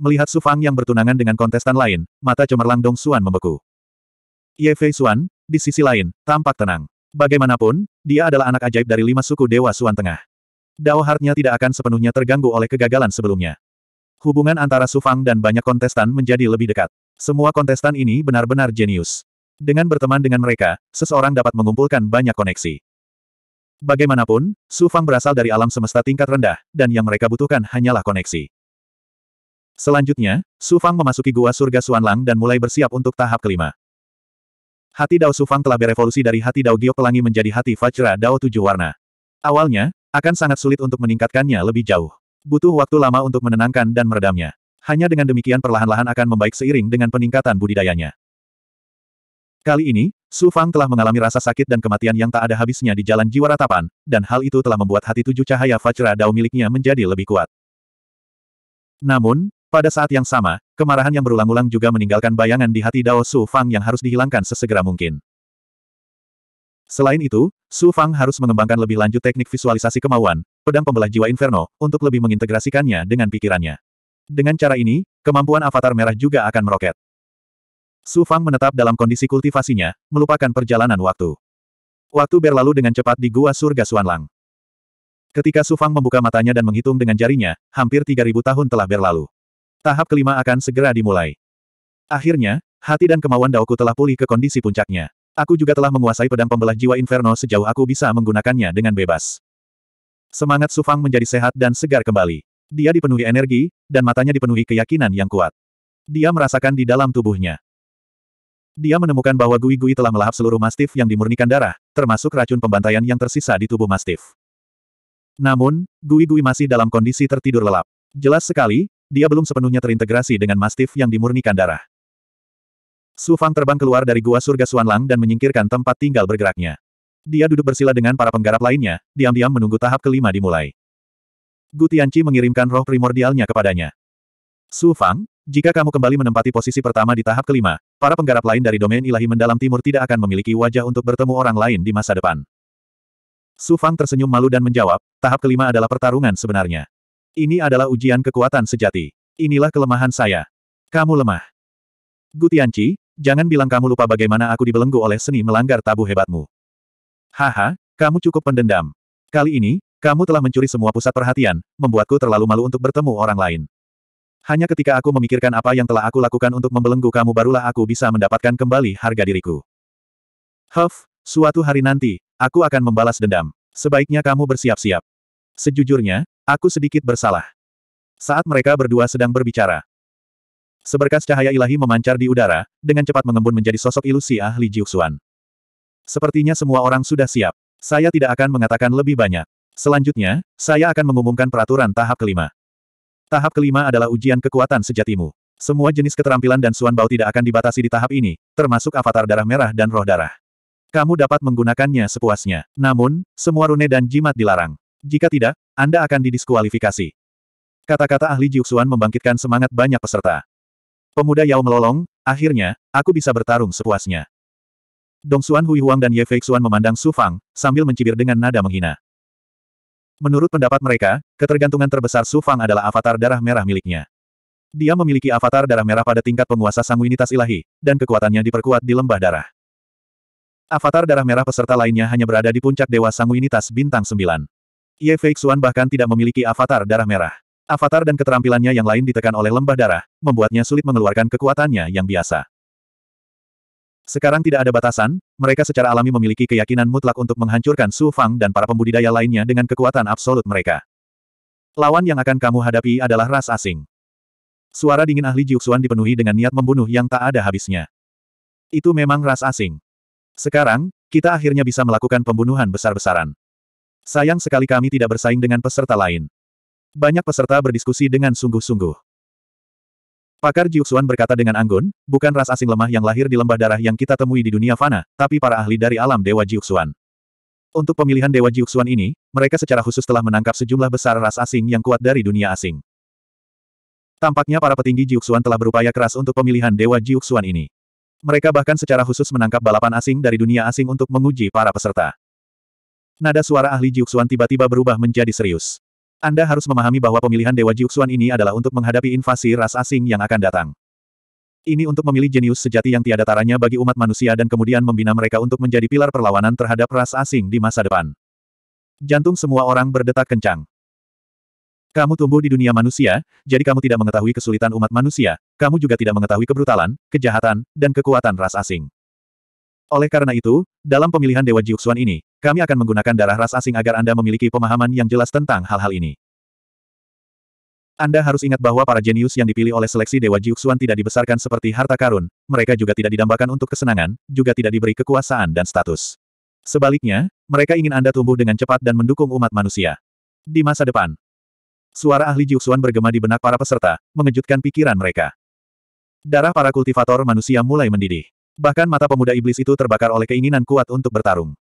Melihat Sufang yang bertunangan dengan kontestan lain, mata cemerlang Dong Dongsuan membeku. Ye Fei Xuan, di sisi lain, tampak tenang. Bagaimanapun, dia adalah anak ajaib dari lima suku Dewa Suan Tengah. Dao Hartnya tidak akan sepenuhnya terganggu oleh kegagalan sebelumnya. Hubungan antara Sufang dan banyak kontestan menjadi lebih dekat. Semua kontestan ini benar-benar jenius. Dengan berteman dengan mereka, seseorang dapat mengumpulkan banyak koneksi. Bagaimanapun, Sufang berasal dari alam semesta tingkat rendah, dan yang mereka butuhkan hanyalah koneksi. Selanjutnya, Sufang memasuki gua surga Suanlang dan mulai bersiap untuk tahap kelima. Hati Dao Sufang telah berevolusi dari hati Dao Giok Pelangi menjadi hati Vajra Dao Tujuh Warna. Awalnya, akan sangat sulit untuk meningkatkannya lebih jauh. Butuh waktu lama untuk menenangkan dan meredamnya. Hanya dengan demikian perlahan-lahan akan membaik seiring dengan peningkatan budidayanya. Kali ini, Su Fang telah mengalami rasa sakit dan kematian yang tak ada habisnya di jalan jiwa ratapan, dan hal itu telah membuat hati tujuh cahaya Fajra Dao miliknya menjadi lebih kuat. Namun, pada saat yang sama, kemarahan yang berulang-ulang juga meninggalkan bayangan di hati Dao Su Fang yang harus dihilangkan sesegera mungkin. Selain itu, Su Fang harus mengembangkan lebih lanjut teknik visualisasi kemauan, pedang pembelah jiwa Inferno, untuk lebih mengintegrasikannya dengan pikirannya. Dengan cara ini, kemampuan avatar merah juga akan meroket. Su Fang menetap dalam kondisi kultivasinya, melupakan perjalanan waktu. Waktu berlalu dengan cepat di gua surga Suanlang. Ketika Su Fang membuka matanya dan menghitung dengan jarinya, hampir 3000 tahun telah berlalu. Tahap kelima akan segera dimulai. Akhirnya, hati dan kemauan Daoku telah pulih ke kondisi puncaknya. Aku juga telah menguasai pedang pembelah jiwa Inferno sejauh aku bisa menggunakannya dengan bebas. Semangat Sufang menjadi sehat dan segar kembali. Dia dipenuhi energi, dan matanya dipenuhi keyakinan yang kuat. Dia merasakan di dalam tubuhnya. Dia menemukan bahwa Gui-Gui telah melahap seluruh mastif yang dimurnikan darah, termasuk racun pembantaian yang tersisa di tubuh mastif. Namun, Gui-Gui masih dalam kondisi tertidur lelap. Jelas sekali, dia belum sepenuhnya terintegrasi dengan mastif yang dimurnikan darah. Su Fang terbang keluar dari gua surga Suanlang dan menyingkirkan tempat tinggal bergeraknya. Dia duduk bersila dengan para penggarap lainnya, diam-diam menunggu tahap kelima dimulai. Gu Tianqi mengirimkan roh primordialnya kepadanya. Su Fang, jika kamu kembali menempati posisi pertama di tahap kelima, para penggarap lain dari domain ilahi mendalam timur tidak akan memiliki wajah untuk bertemu orang lain di masa depan. Su Fang tersenyum malu dan menjawab, tahap kelima adalah pertarungan sebenarnya. Ini adalah ujian kekuatan sejati. Inilah kelemahan saya. Kamu lemah. Gu Tianqi, Jangan bilang kamu lupa bagaimana aku dibelenggu oleh seni melanggar tabu hebatmu. Haha, kamu cukup pendendam. Kali ini, kamu telah mencuri semua pusat perhatian, membuatku terlalu malu untuk bertemu orang lain. Hanya ketika aku memikirkan apa yang telah aku lakukan untuk membelenggu kamu barulah aku bisa mendapatkan kembali harga diriku. Huff, suatu hari nanti, aku akan membalas dendam. Sebaiknya kamu bersiap-siap. Sejujurnya, aku sedikit bersalah. Saat mereka berdua sedang berbicara, Seberkas cahaya ilahi memancar di udara, dengan cepat mengembun menjadi sosok ilusi ahli Jiuxuan. Sepertinya semua orang sudah siap. Saya tidak akan mengatakan lebih banyak. Selanjutnya, saya akan mengumumkan peraturan tahap kelima. Tahap kelima adalah ujian kekuatan sejatimu. Semua jenis keterampilan dan suan bau tidak akan dibatasi di tahap ini, termasuk avatar darah merah dan roh darah. Kamu dapat menggunakannya sepuasnya. Namun, semua rune dan jimat dilarang. Jika tidak, Anda akan didiskualifikasi. Kata-kata ahli Jiuxuan membangkitkan semangat banyak peserta. Pemuda Yao melolong, akhirnya, aku bisa bertarung sepuasnya. Dong Xuan Hui Huang dan Ye Fei Xuan memandang Su Fang, sambil mencibir dengan nada menghina. Menurut pendapat mereka, ketergantungan terbesar Su Fang adalah avatar darah merah miliknya. Dia memiliki avatar darah merah pada tingkat penguasa sanguinitas ilahi, dan kekuatannya diperkuat di lembah darah. Avatar darah merah peserta lainnya hanya berada di puncak Dewa Sanguinitas Bintang 9. Ye Fei Xuan bahkan tidak memiliki avatar darah merah. Avatar dan keterampilannya yang lain ditekan oleh lembah darah, membuatnya sulit mengeluarkan kekuatannya yang biasa. Sekarang tidak ada batasan, mereka secara alami memiliki keyakinan mutlak untuk menghancurkan Su Fang dan para pembudidaya lainnya dengan kekuatan absolut mereka. Lawan yang akan kamu hadapi adalah ras asing. Suara dingin ahli Jiuxuan dipenuhi dengan niat membunuh yang tak ada habisnya. Itu memang ras asing. Sekarang, kita akhirnya bisa melakukan pembunuhan besar-besaran. Sayang sekali kami tidak bersaing dengan peserta lain. Banyak peserta berdiskusi dengan sungguh-sungguh. Pakar Jiuxuan berkata dengan anggun, bukan ras asing lemah yang lahir di lembah darah yang kita temui di dunia fana, tapi para ahli dari alam Dewa Jiuxuan. Untuk pemilihan Dewa Jiuxuan ini, mereka secara khusus telah menangkap sejumlah besar ras asing yang kuat dari dunia asing. Tampaknya para petinggi Jiuxuan telah berupaya keras untuk pemilihan Dewa Jiuxuan ini. Mereka bahkan secara khusus menangkap balapan asing dari dunia asing untuk menguji para peserta. Nada suara ahli Jiuxuan tiba-tiba berubah menjadi serius. Anda harus memahami bahwa pemilihan Dewa Jiuxuan ini adalah untuk menghadapi invasi ras asing yang akan datang. Ini untuk memilih jenius sejati yang tiada taranya bagi umat manusia dan kemudian membina mereka untuk menjadi pilar perlawanan terhadap ras asing di masa depan. Jantung semua orang berdetak kencang. Kamu tumbuh di dunia manusia, jadi kamu tidak mengetahui kesulitan umat manusia, kamu juga tidak mengetahui kebrutalan, kejahatan, dan kekuatan ras asing. Oleh karena itu, dalam pemilihan Dewa Jiuxuan ini, kami akan menggunakan darah ras asing agar Anda memiliki pemahaman yang jelas tentang hal-hal ini. Anda harus ingat bahwa para jenius yang dipilih oleh seleksi Dewa Jiuxuan tidak dibesarkan seperti harta karun, mereka juga tidak didambakan untuk kesenangan, juga tidak diberi kekuasaan dan status. Sebaliknya, mereka ingin Anda tumbuh dengan cepat dan mendukung umat manusia. Di masa depan, suara ahli Jiuxuan bergema di benak para peserta, mengejutkan pikiran mereka. Darah para kultivator manusia mulai mendidih. Bahkan mata pemuda iblis itu terbakar oleh keinginan kuat untuk bertarung.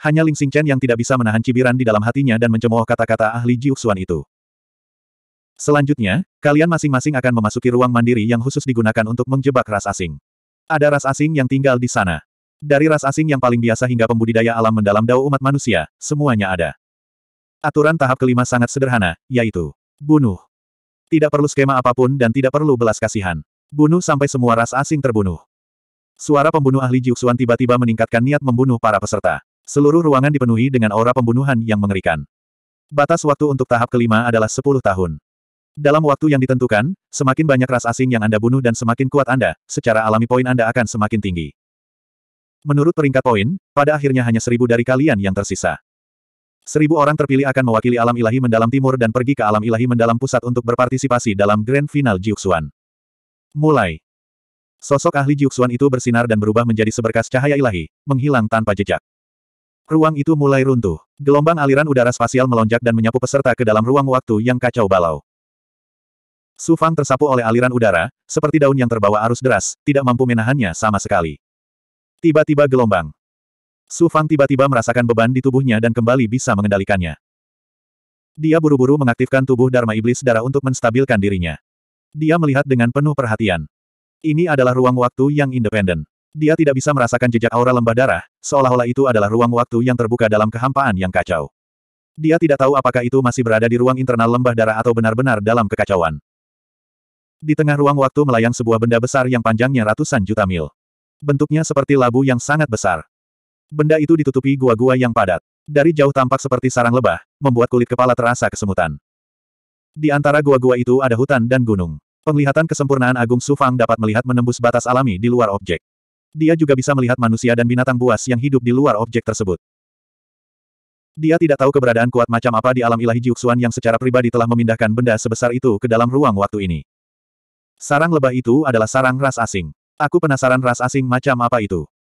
Hanya Ling Xingchen yang tidak bisa menahan cibiran di dalam hatinya dan mencemooh kata-kata ahli Jiuxuan itu. Selanjutnya, kalian masing-masing akan memasuki ruang mandiri yang khusus digunakan untuk menjebak ras asing. Ada ras asing yang tinggal di sana. Dari ras asing yang paling biasa hingga pembudidaya alam mendalam dao umat manusia, semuanya ada. Aturan tahap kelima sangat sederhana, yaitu bunuh. Tidak perlu skema apapun dan tidak perlu belas kasihan. Bunuh sampai semua ras asing terbunuh. Suara pembunuh ahli Jiuxuan tiba-tiba meningkatkan niat membunuh para peserta. Seluruh ruangan dipenuhi dengan aura pembunuhan yang mengerikan. Batas waktu untuk tahap kelima adalah 10 tahun. Dalam waktu yang ditentukan, semakin banyak ras asing yang Anda bunuh dan semakin kuat Anda, secara alami poin Anda akan semakin tinggi. Menurut peringkat poin, pada akhirnya hanya seribu dari kalian yang tersisa. Seribu orang terpilih akan mewakili alam ilahi mendalam timur dan pergi ke alam ilahi mendalam pusat untuk berpartisipasi dalam Grand Final Jiuxuan. Mulai. Sosok ahli Jiuxuan itu bersinar dan berubah menjadi seberkas cahaya ilahi, menghilang tanpa jejak. Ruang itu mulai runtuh. Gelombang aliran udara spasial melonjak dan menyapu peserta ke dalam ruang waktu yang kacau balau. Su Fang tersapu oleh aliran udara, seperti daun yang terbawa arus deras, tidak mampu menahannya sama sekali. Tiba-tiba gelombang. Su Fang tiba-tiba merasakan beban di tubuhnya dan kembali bisa mengendalikannya. Dia buru-buru mengaktifkan tubuh Dharma Iblis Darah untuk menstabilkan dirinya. Dia melihat dengan penuh perhatian. Ini adalah ruang waktu yang independen. Dia tidak bisa merasakan jejak aura lembah darah, seolah-olah itu adalah ruang waktu yang terbuka dalam kehampaan yang kacau. Dia tidak tahu apakah itu masih berada di ruang internal lembah darah atau benar-benar dalam kekacauan. Di tengah ruang waktu melayang sebuah benda besar yang panjangnya ratusan juta mil. Bentuknya seperti labu yang sangat besar. Benda itu ditutupi gua-gua yang padat. Dari jauh tampak seperti sarang lebah, membuat kulit kepala terasa kesemutan. Di antara gua-gua itu ada hutan dan gunung. Penglihatan kesempurnaan Agung Sufang dapat melihat menembus batas alami di luar objek. Dia juga bisa melihat manusia dan binatang buas yang hidup di luar objek tersebut. Dia tidak tahu keberadaan kuat macam apa di alam ilahi Jiuxuan yang secara pribadi telah memindahkan benda sebesar itu ke dalam ruang waktu ini. Sarang lebah itu adalah sarang ras asing. Aku penasaran ras asing macam apa itu.